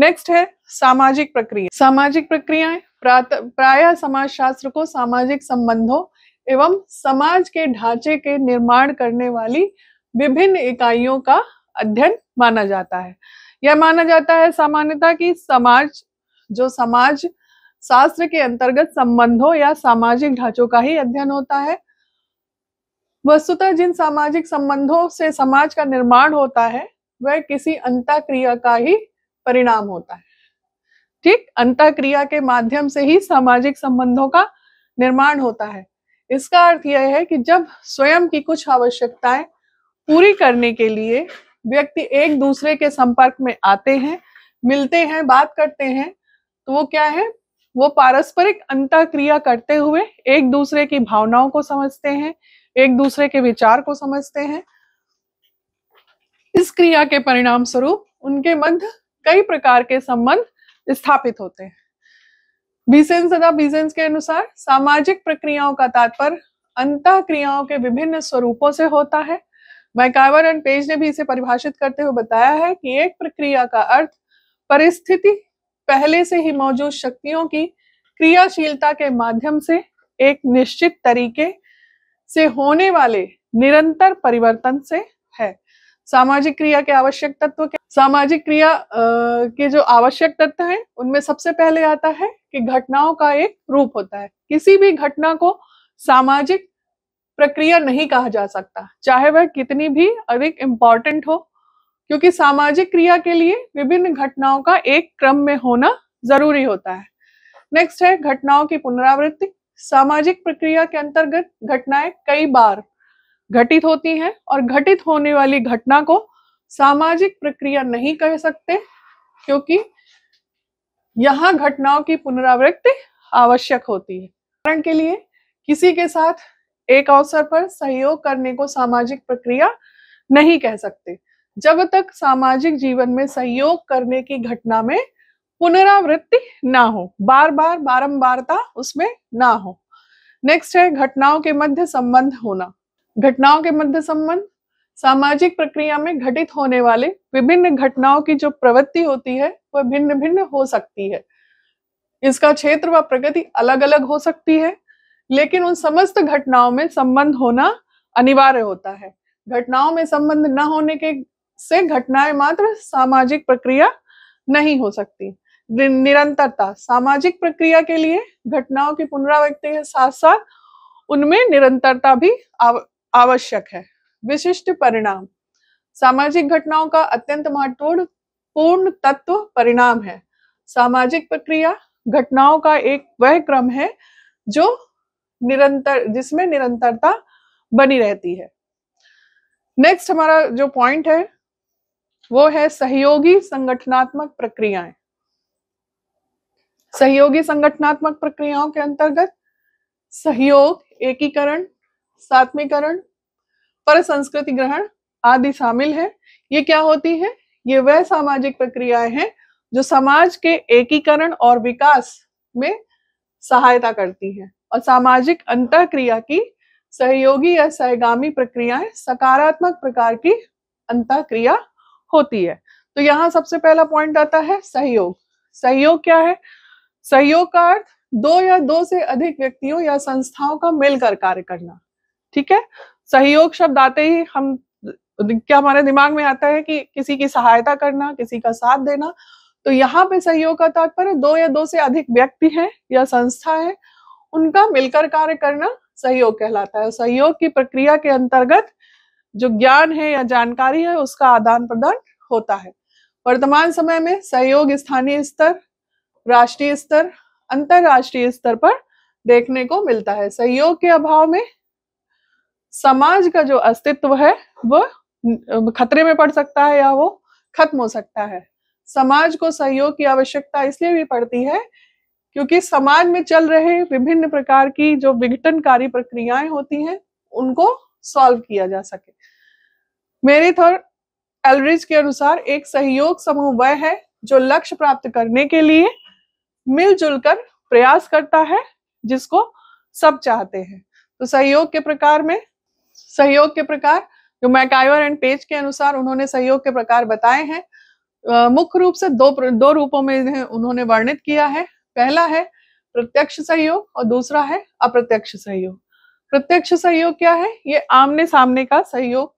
नेक्स्ट है सामाजिक प्रक्रिया सामाजिक प्रक्रियाएं प्राय समाज शास्त्र को सामाजिक संबंधों एवं समाज के ढांचे के निर्माण करने वाली विभिन्न इकाइयों का अध्ययन माना जाता है यह माना जाता है सामान्यता कि समाज जो समाज शास्त्र के अंतर्गत संबंधों या सामाजिक ढांचों का ही अध्ययन होता है वस्तुतः जिन सामाजिक संबंधों से समाज का निर्माण होता है वह किसी अंत क्रिया का ही परिणाम होता है ठीक अंत क्रिया के माध्यम से ही सामाजिक संबंधों का निर्माण होता है इसका अर्थ यह है कि जब स्वयं की कुछ आवश्यकताएं पूरी करने के लिए व्यक्ति एक दूसरे के संपर्क में आते हैं मिलते हैं बात करते हैं तो वो क्या है वो पारस्परिक अंत क्रिया करते हुए एक दूसरे की भावनाओं को समझते हैं एक दूसरे के विचार को समझते हैं इस क्रिया के परिणाम स्वरूप उनके मध्य कई प्रकार के संबंध स्थापित होते हैं बीसेंस तथा बीसेंस के अनुसार सामाजिक प्रक्रियाओं का तात्पर्य अंत क्रियाओं के विभिन्न स्वरूपों से होता है मैकावर एंड पेज ने भी इसे परिभाषित करते हुए बताया है कि एक प्रक्रिया का अर्थ परिस्थिति पहले से ही मौजूद शक्तियों की क्रियाशीलता के माध्यम से एक निश्चित तरीके से होने वाले निरंतर परिवर्तन से है सामाजिक क्रिया के आवश्यक तत्व क्या सामाजिक क्रिया के जो आवश्यक तत्व हैं उनमें सबसे पहले आता है कि घटनाओं का एक रूप होता है किसी भी घटना को सामाजिक प्रक्रिया नहीं कहा जा सकता चाहे वह कितनी भी अधिक इम्पॉर्टेंट हो क्योंकि सामाजिक क्रिया के लिए विभिन्न घटनाओं का एक क्रम में होना जरूरी होता है नेक्स्ट है घटनाओं की पुनरावृत्ति सामाजिक प्रक्रिया के अंतर्गत घटनाएं कई बार घटित होती हैं और घटित होने वाली घटना को सामाजिक प्रक्रिया नहीं कह सकते क्योंकि यहाँ घटनाओं की पुनरावृत्ति आवश्यक होती है उदाहरण के लिए किसी के साथ एक अवसर पर सहयोग करने को सामाजिक प्रक्रिया नहीं कह सकते जब तक सामाजिक जीवन में सहयोग करने की घटना में पुनरावृत्ति ना हो बार बार बारंबारता उसमें ना हो नेक्स्ट है घटनाओं के मध्य संबंध होना घटनाओं के मध्य संबंध सामाजिक प्रक्रिया में घटित होने वाले विभिन्न घटनाओं की जो प्रवृत्ति होती है वह भिन्न भिन्न हो सकती है इसका क्षेत्र व प्रगति अलग अलग हो सकती है लेकिन उन समस्त घटनाओं में संबंध होना अनिवार्य होता है घटनाओं में संबंध न होने के से घटनाएं मात्र सामाजिक प्रक्रिया नहीं हो सकती निरंतरता सामाजिक प्रक्रिया के लिए घटनाओं की पुनरावृत्ति के साथ साथ उनमें निरंतरता भी आव, आवश्यक है विशिष्ट परिणाम सामाजिक घटनाओं का अत्यंत महत्वपूर्ण पूर्ण तत्व परिणाम है सामाजिक प्रक्रिया घटनाओं का एक वह क्रम है जो निरंतर जिसमें निरंतरता बनी रहती है नेक्स्ट हमारा जो पॉइंट है वो है सहयोगी संगठनात्मक प्रक्रियाएं सहयोगी संगठनात्मक प्रक्रियाओं के अंतर्गत सहयोग एकीकरण सात्मीकरण पर संस्कृति ग्रहण आदि शामिल है ये क्या होती है ये वह सामाजिक प्रक्रियाएं हैं जो समाज के एकीकरण और विकास में सहायता करती है और सामाजिक अंत क्रिया की सहयोगी या सहगामी प्रक्रियाएं सकारात्मक प्रकार की अंत क्रिया होती है तो यहाँ सबसे पहला पॉइंट आता है सहयोग सहयोग क्या है सहयोग का अर्थ दो या दो से अधिक व्यक्तियों या संस्थाओं का मिलकर कार्य करना ठीक है सहयोग शब्द आते ही हम क्या हमारे दिमाग में आता है कि किसी की सहायता करना किसी का साथ देना तो यहाँ पे सहयोग का तात्पर्य दो या दो से अधिक व्यक्ति है या संस्था है उनका मिलकर कार्य करना सहयोग कहलाता है सहयोग की प्रक्रिया के अंतर्गत जो ज्ञान है या जानकारी है उसका आदान प्रदान होता है वर्तमान समय में सहयोग स्थानीय स्तर राष्ट्रीय स्तर अंतर्राष्ट्रीय स्तर पर देखने को मिलता है सहयोग के अभाव में समाज का जो अस्तित्व है वह खतरे में पड़ सकता है या वो खत्म हो सकता है समाज को सहयोग की आवश्यकता इसलिए भी पड़ती है क्योंकि समाज में चल रहे विभिन्न प्रकार की जो विघटनकारी प्रक्रियाएं होती हैं उनको सॉल्व किया जा सके मेरी थर एलरिज के अनुसार एक सहयोग समूह वह है जो लक्ष्य प्राप्त करने के लिए मिलजुल कर प्रयास करता है जिसको सब चाहते हैं तो सहयोग के प्रकार में सहयोग के प्रकार जो मैकायर एंड पेज के अनुसार उन्होंने सहयोग के प्रकार बताए हैं मुख्य रूप से दो दो रूपों में उन्होंने वर्णित किया है पहला है प्रत्यक्ष सहयोग और दूसरा है अप्रत्यक्ष सहयोग प्रत्यक्ष सहयोग क्या है ये आमने सामने का सहयोग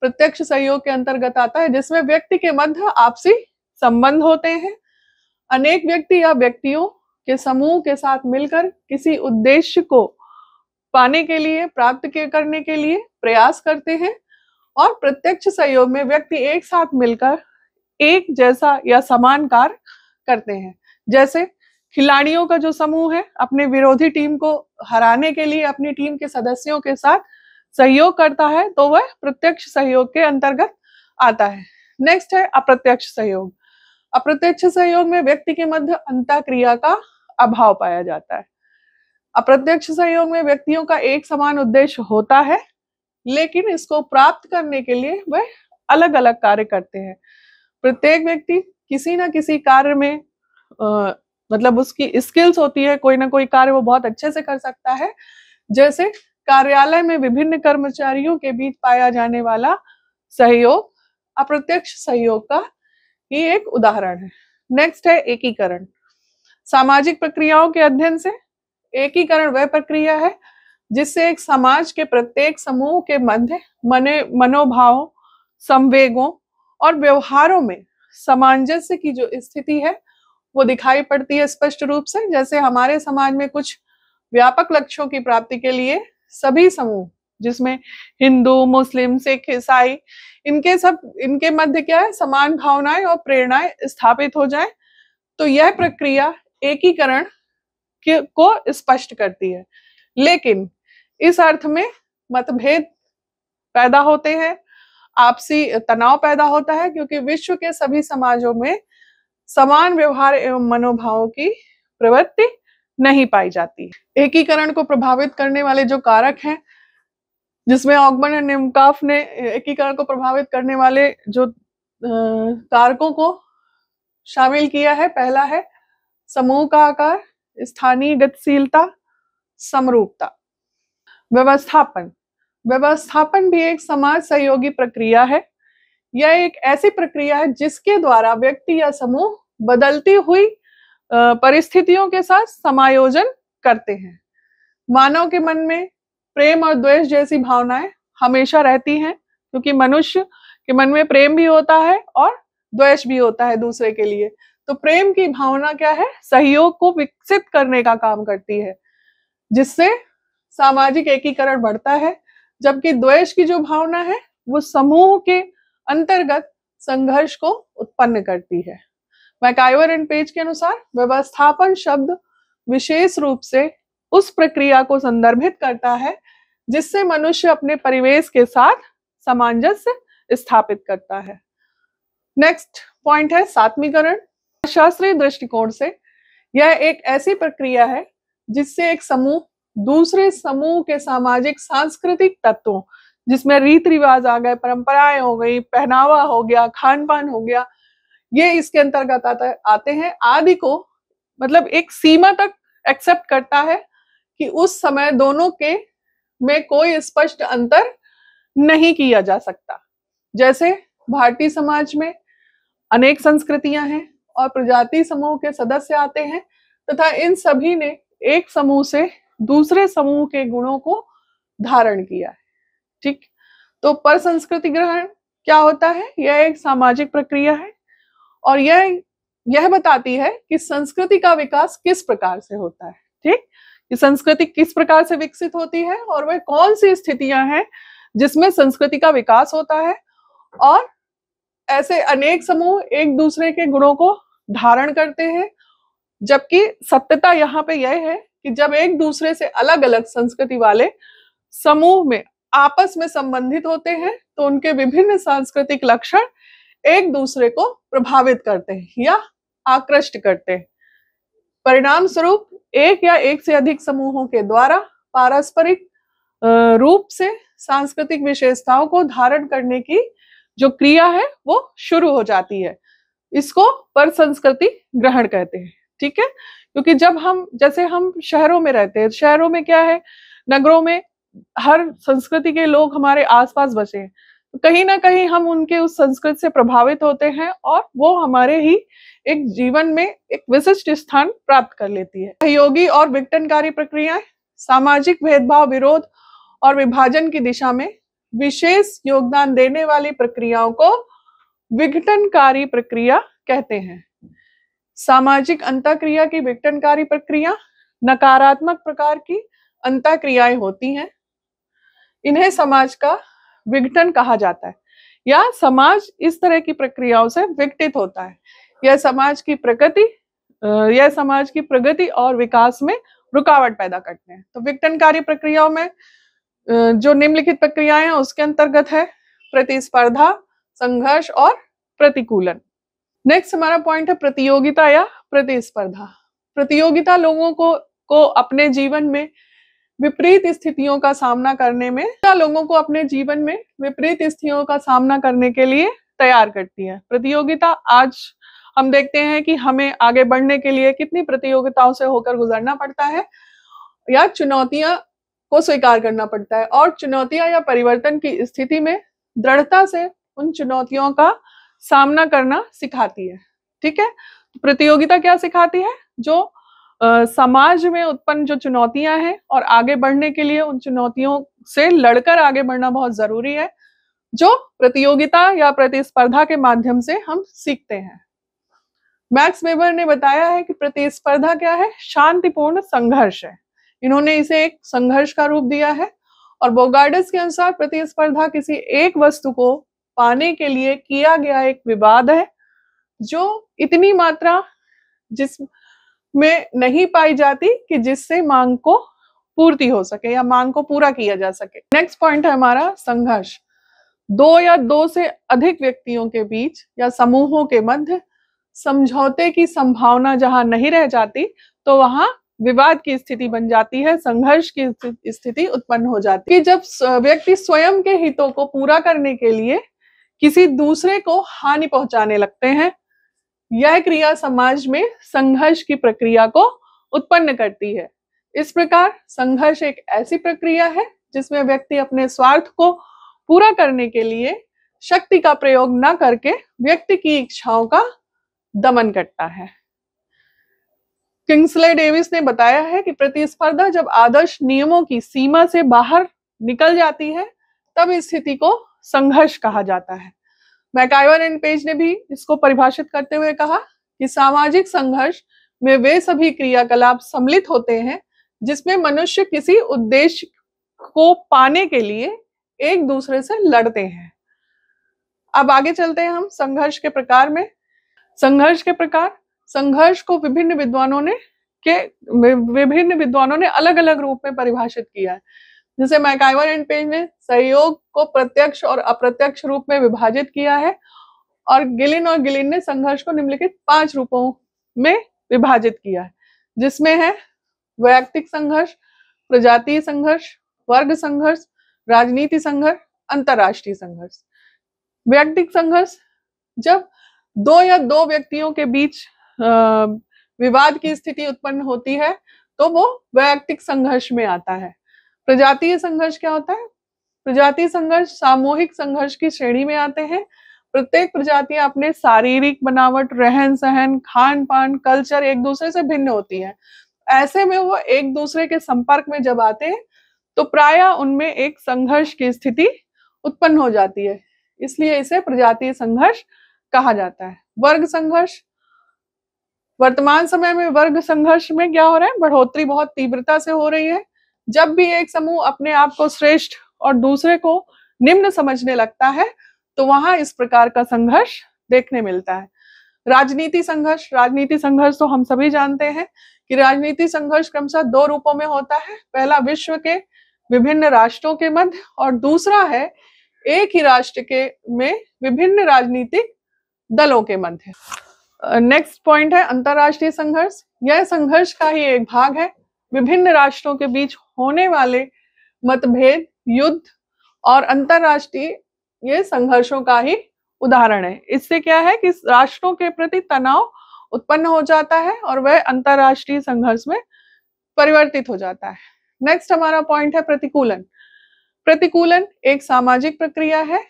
प्रत्यक्ष सहयोग के अंतर्गत आता है जिसमें व्यक्ति के मध्य आपसी संबंध होते हैं अनेक व्यक्ति या व्यक्तियों के समूह के साथ मिलकर किसी उद्देश्य को पाने के लिए प्राप्त करने के लिए प्रयास करते हैं और प्रत्यक्ष सहयोग में व्यक्ति एक साथ मिलकर एक जैसा या समान कार्य करते हैं जैसे खिलाड़ियों का जो समूह है अपने विरोधी टीम को हराने के लिए अपनी टीम के सदस्यों के साथ सहयोग करता है तो वह प्रत्यक्ष सहयोग के अंतर्गत आता है नेक्स्ट है अप्रत्यक्ष सहयोग अप्रत्यक्ष सहयोग में व्यक्ति के मध्य अंत क्रिया का अभाव पाया जाता है अप्रत्यक्ष सहयोग में व्यक्तियों का एक समान उद्देश्य होता है लेकिन इसको प्राप्त करने के लिए वह अलग अलग कार्य करते हैं प्रत्येक व्यक्ति किसी ना किसी कार्य में आ, मतलब उसकी स्किल्स होती है कोई ना कोई कार्य वो बहुत अच्छे से कर सकता है जैसे कार्यालय में विभिन्न कर्मचारियों के बीच पाया जाने वाला सहयोग अप्रत्यक्ष सहयोग का ही एक उदाहरण है नेक्स्ट है एकीकरण सामाजिक प्रक्रियाओं के अध्ययन से एकीकरण वह प्रक्रिया है जिससे एक समाज के प्रत्येक समूह के मध्य मन मनोभावों संवेगों और व्यवहारों में सामंजस्य की जो स्थिति है वो दिखाई पड़ती है स्पष्ट रूप से जैसे हमारे समाज में कुछ व्यापक लक्ष्यों की प्राप्ति के लिए सभी समूह जिसमें हिंदू मुस्लिम सिख ईसाई इनके सब इनके मध्य क्या है समान भावनाएं और प्रेरणाएं स्थापित हो जाए तो यह प्रक्रिया एकीकरण को स्पष्ट करती है लेकिन इस अर्थ में मतभेद पैदा होते हैं आपसी तनाव पैदा होता है क्योंकि विश्व के सभी समाजों में समान व्यवहार एवं मनोभावों की प्रवृत्ति नहीं पाई जाती एकीकरण को प्रभावित करने वाले जो कारक हैं जिसमें ऑगमन एंड निमकाफ ने एकीकरण को प्रभावित करने वाले जो कारकों को शामिल किया है पहला है समूह का आकार स्थानीय गतिशीलता समरूपता व्यवस्थापन व्यवस्थापन भी एक समाज सहयोगी प्रक्रिया है यह एक ऐसी प्रक्रिया है जिसके द्वारा व्यक्ति या समूह बदलती हुई परिस्थितियों के साथ समायोजन करते हैं मानव के मन में प्रेम और द्वेष जैसी भावनाएं हमेशा रहती हैं क्योंकि मनुष्य के मन में प्रेम भी होता है और द्वेष भी होता है दूसरे के लिए तो प्रेम की भावना क्या है सहयोग को विकसित करने का काम करती है जिससे सामाजिक एकीकरण बढ़ता है जबकि द्वेष की जो भावना है वो समूह के अंतर्गत संघर्ष को उत्पन्न करती है मैकाइवर एंड पेज के अनुसार व्यवस्थापन शब्द विशेष रूप से उस प्रक्रिया को संदर्भित करता है जिससे मनुष्य अपने परिवेश के साथ सामंजस्य स्थापित करता है नेक्स्ट पॉइंट है सात्मीकरण शास्त्रीय दृष्टिकोण से यह एक ऐसी प्रक्रिया है जिससे एक समूह दूसरे समूह के सामाजिक सांस्कृतिक तत्वों जिसमें रीत रिवाज आ गए परंपराएं हो गई पहनावा हो गया खान पान हो गया ये इसके अंतर्गत आते हैं आदि को मतलब एक सीमा तक एक्सेप्ट करता है कि उस समय दोनों के में कोई स्पष्ट अंतर नहीं किया जा सकता जैसे भारतीय समाज में अनेक संस्कृतियां हैं और प्रजाति समूह के सदस्य आते हैं तथा इन सभी ने एक समूह से दूसरे समूह के गुणों को धारण किया है ठीक तो पर संस्कृति ग्रहण क्या होता है यह एक सामाजिक प्रक्रिया है और यह यह बताती है कि संस्कृति का विकास किस प्रकार से होता है ठीक कि संस्कृति किस प्रकार से विकसित होती है और वह कौन सी स्थितियां हैं जिसमें संस्कृति का विकास होता है और ऐसे अनेक समूह एक दूसरे के गुणों को धारण करते हैं जबकि सत्यता यहाँ पे यह है कि जब एक दूसरे से अलग अलग संस्कृति वाले समूह में आपस में संबंधित होते हैं तो उनके विभिन्न सांस्कृतिक लक्षण एक दूसरे को प्रभावित करते हैं या आकृष्ट करते हैं परिणाम स्वरूप एक या एक से अधिक समूहों के द्वारा पारस्परिक रूप से सांस्कृतिक विशेषताओं को धारण करने की जो क्रिया है वो शुरू हो जाती है इसको पर संस्कृति ग्रहण कहते हैं ठीक है क्योंकि जब हम जैसे हम शहरों में रहते हैं शहरों में क्या है नगरों में हर संस्कृति के लोग हमारे आसपास बसे हैं तो कहीं ना कहीं हम उनके उस संस्कृत से प्रभावित होते हैं और वो हमारे ही एक जीवन में एक विशिष्ट स्थान प्राप्त कर लेती है सहयोगी और विघटनकारी प्रक्रियाएं सामाजिक भेदभाव विरोध और विभाजन की दिशा में विशेष योगदान देने वाली प्रक्रियाओं को विघटनकारी प्रक्रिया कहते हैं सामाजिक अंतक्रिया की विघटनकारी प्रक्रिया नकारात्मक प्रकार की अंतक्रियाएं होती हैं इन्हें समाज का विघटन कहा जाता है या समाज इस तरह की प्रक्रियाओं से विघटित होता है यह समाज की प्रगति यह समाज की प्रगति और विकास में रुकावट पैदा करते हैं तो विघटनकारी प्रक्रियाओं में जो निम्नलिखित प्रक्रियाएं हैं उसके अंतर्गत है प्रतिस्पर्धा संघर्ष और प्रतिकूलन नेक्स्ट हमारा पॉइंट है प्रतियोगिता या प्रतिस्पर्धा प्रतियोगिता लोगों को को अपने जीवन में विपरीत स्थितियों का सामना करने में लोगों को अपने जीवन में विपरीत स्थितियों का सामना करने के लिए तैयार करती है प्रतियोगिता आज हम देखते हैं कि हमें आगे बढ़ने के लिए कितनी प्रतियोगिताओं से होकर गुजरना पड़ता है या चुनौतियां को स्वीकार करना पड़ता है और चुनौतियां या परिवर्तन की स्थिति में दृढ़ता से उन चुनौतियों का सामना करना सिखाती है ठीक है तो प्रतियोगिता क्या सिखाती है जो आ, समाज में उत्पन्न जो चुनौतियां हैं और आगे बढ़ने के लिए उन चुनौतियों से लड़कर आगे बढ़ना बहुत जरूरी है जो प्रतियोगिता या प्रतिस्पर्धा के माध्यम से हम सीखते हैं मैक्स वेबर ने बताया है कि प्रतिस्पर्धा क्या है शांतिपूर्ण संघर्ष है इन्होंने इसे एक संघर्ष का रूप दिया है और बोगार्डस के अनुसार प्रतिस्पर्धा किसी एक वस्तु को पाने के लिए किया गया एक विवाद है जो इतनी मात्रा जिस में नहीं पाई जाती कि जिससे मांग को पूर्ति हो सके या मांग को पूरा किया जा सके नेक्स्ट पॉइंट है हमारा संघर्ष दो या दो से अधिक व्यक्तियों के बीच या समूहों के मध्य समझौते की संभावना जहां नहीं रह जाती तो वहां विवाद की स्थिति बन जाती है संघर्ष की स्थिति उत्पन्न हो जाती है कि जब व्यक्ति स्वयं के हितों को पूरा करने के लिए किसी दूसरे को हानि पहुंचाने लगते हैं यह क्रिया समाज में संघर्ष की प्रक्रिया को उत्पन्न करती है इस प्रकार संघर्ष एक ऐसी प्रक्रिया है जिसमें व्यक्ति अपने स्वार्थ को पूरा करने के लिए शक्ति का प्रयोग न करके व्यक्ति की इच्छाओं का दमन करता है किंग्सले डेविस ने बताया है कि प्रतिस्पर्धा जब आदर्श नियमों की सीमा से बाहर निकल जाती है तब स्थिति को संघर्ष कहा जाता है मैकाइवर एंड पेज ने भी इसको परिभाषित करते हुए कहा कि सामाजिक संघर्ष में वे सभी क्रियाकलाप सम्मिलित होते हैं जिसमें मनुष्य किसी उद्देश्य को पाने के लिए एक दूसरे से लड़ते हैं अब आगे चलते हैं हम संघर्ष के प्रकार में संघर्ष के प्रकार संघर्ष को विभिन्न विद्वानों ने के विभिन्न विद्वानों ने अलग अलग रूप में परिभाषित किया है जिसे मैकाइवर एंड पेज ने सहयोग को प्रत्यक्ष और अप्रत्यक्ष रूप में विभाजित किया है और गिलिन और गिलिन ने संघर्ष को निम्नलिखित पांच रूपों में विभाजित किया है जिसमें है वैयक्तिक संघर्ष प्रजातीय संघर्ष वर्ग संघर्ष राजनीति संघर्ष अंतरराष्ट्रीय संघर्ष वैयक्तिक संघर्ष जब दो या दो व्यक्तियों के बीच विवाद की स्थिति उत्पन्न होती है तो वो वैयक्तिक संघर्ष में आता है प्रजातीय संघर्ष क्या होता है प्रजातीय संघर्ष सामूहिक संघर्ष की श्रेणी में आते हैं प्रत्येक प्रजाति अपने शारीरिक बनावट रहन सहन खान पान कल्चर एक दूसरे से भिन्न होती है ऐसे में वो एक दूसरे के संपर्क में जब आते हैं तो प्राय उनमें एक संघर्ष की स्थिति उत्पन्न हो जाती है इसलिए इसे प्रजातीय संघर्ष कहा जाता है वर्ग संघर्ष वर्तमान समय में वर्ग संघर्ष में क्या हो रहा है बढ़ोतरी बहुत तीव्रता से हो रही है जब भी एक समूह अपने आप को श्रेष्ठ और दूसरे को निम्न समझने लगता है तो वहां इस प्रकार का संघर्ष देखने मिलता है राजनीति संघर्ष राजनीति संघर्ष तो हम सभी जानते हैं कि राजनीति संघर्ष क्रमशः दो रूपों में होता है पहला विश्व के विभिन्न राष्ट्रों के मध्य और दूसरा है एक ही राष्ट्र के में विभिन्न राजनीतिक दलों के मध्य नेक्स्ट पॉइंट है अंतरराष्ट्रीय संघर्ष यह संघर्ष का ही एक भाग है विभिन्न राष्ट्रों के बीच होने वाले मतभेद युद्ध और अंतरराष्ट्रीय ये संघर्षों का ही उदाहरण है इससे क्या है कि राष्ट्रों के प्रति तनाव उत्पन्न हो जाता है और वह अंतरराष्ट्रीय संघर्ष में परिवर्तित हो जाता है नेक्स्ट हमारा पॉइंट है प्रतिकूलन प्रतिकूलन एक सामाजिक प्रक्रिया है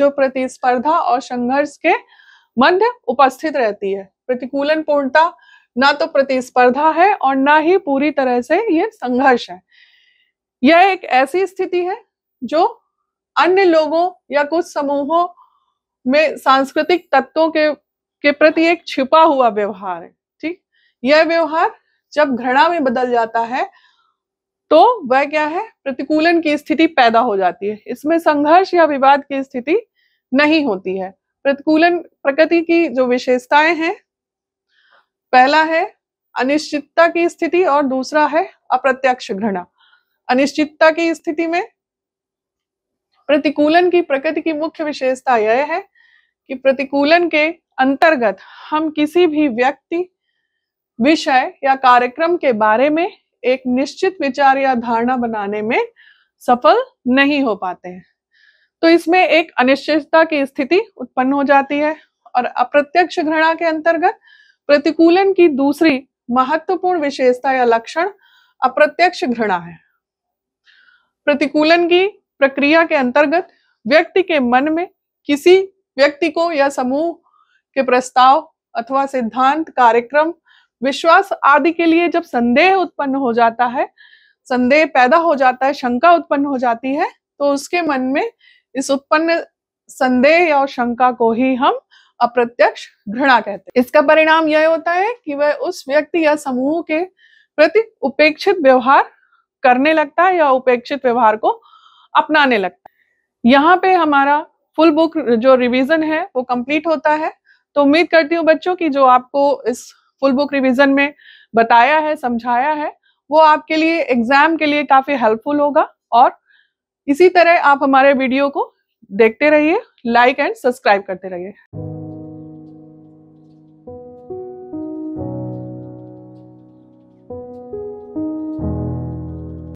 जो प्रतिस्पर्धा और संघर्ष के मध्य उपस्थित रहती है प्रतिकूलन पूर्णता ना तो प्रतिस्पर्धा है और ना ही पूरी तरह से ये संघर्ष है यह एक ऐसी स्थिति है जो अन्य लोगों या कुछ समूहों में सांस्कृतिक तत्वों के के प्रति एक छिपा हुआ व्यवहार है ठीक यह व्यवहार जब घृणा में बदल जाता है तो वह क्या है प्रतिकूलन की स्थिति पैदा हो जाती है इसमें संघर्ष या विवाद की स्थिति नहीं होती है प्रतिकूलन प्रकृति की जो विशेषताएं हैं पहला है अनिश्चितता की स्थिति और दूसरा है अप्रत्यक्ष घृणा अनिश्चितता की स्थिति में प्रतिकूलन की प्रकृति की मुख्य विशेषता यह है कि प्रतिकूलन के अंतर्गत हम किसी भी व्यक्ति विषय या कार्यक्रम के बारे में एक निश्चित विचार या धारणा बनाने में सफल नहीं हो पाते हैं तो इसमें एक अनिश्चितता की स्थिति उत्पन्न हो जाती है और अप्रत्यक्ष घृणा के अंतर्गत प्रतिकूलन की दूसरी महत्वपूर्ण विशेषता या लक्षण अप्रत्यक्ष घृणा है प्रतिकूलन की प्रक्रिया के अंतर्गत व्यक्ति के मन में किसी व्यक्ति को या समूह के प्रस्ताव अथवा सिद्धांत कार्यक्रम विश्वास आदि के लिए जब संदेह उत्पन्न हो जाता है संदेह पैदा हो जाता है शंका उत्पन्न हो जाती है तो उसके मन में इस उत्पन्न संदेह या शंका को ही हम अप्रत्यक्ष घृणा कहते हैं इसका परिणाम यह होता है कि वह उस व्यक्ति या समूह के प्रति उपेक्षित व्यवहार करने लगता है या उपेक्षित व्यवहार को अपनाने लगता है यहाँ पे हमारा फुल बुक जो रिवीजन है वो कंप्लीट होता है तो उम्मीद करती हूँ बच्चों की जो आपको इस फुल बुक रिवीजन में बताया है समझाया है वो आपके लिए एग्जाम के लिए काफी हेल्पफुल होगा और इसी तरह आप हमारे वीडियो को देखते रहिए लाइक एंड सब्सक्राइब करते रहिए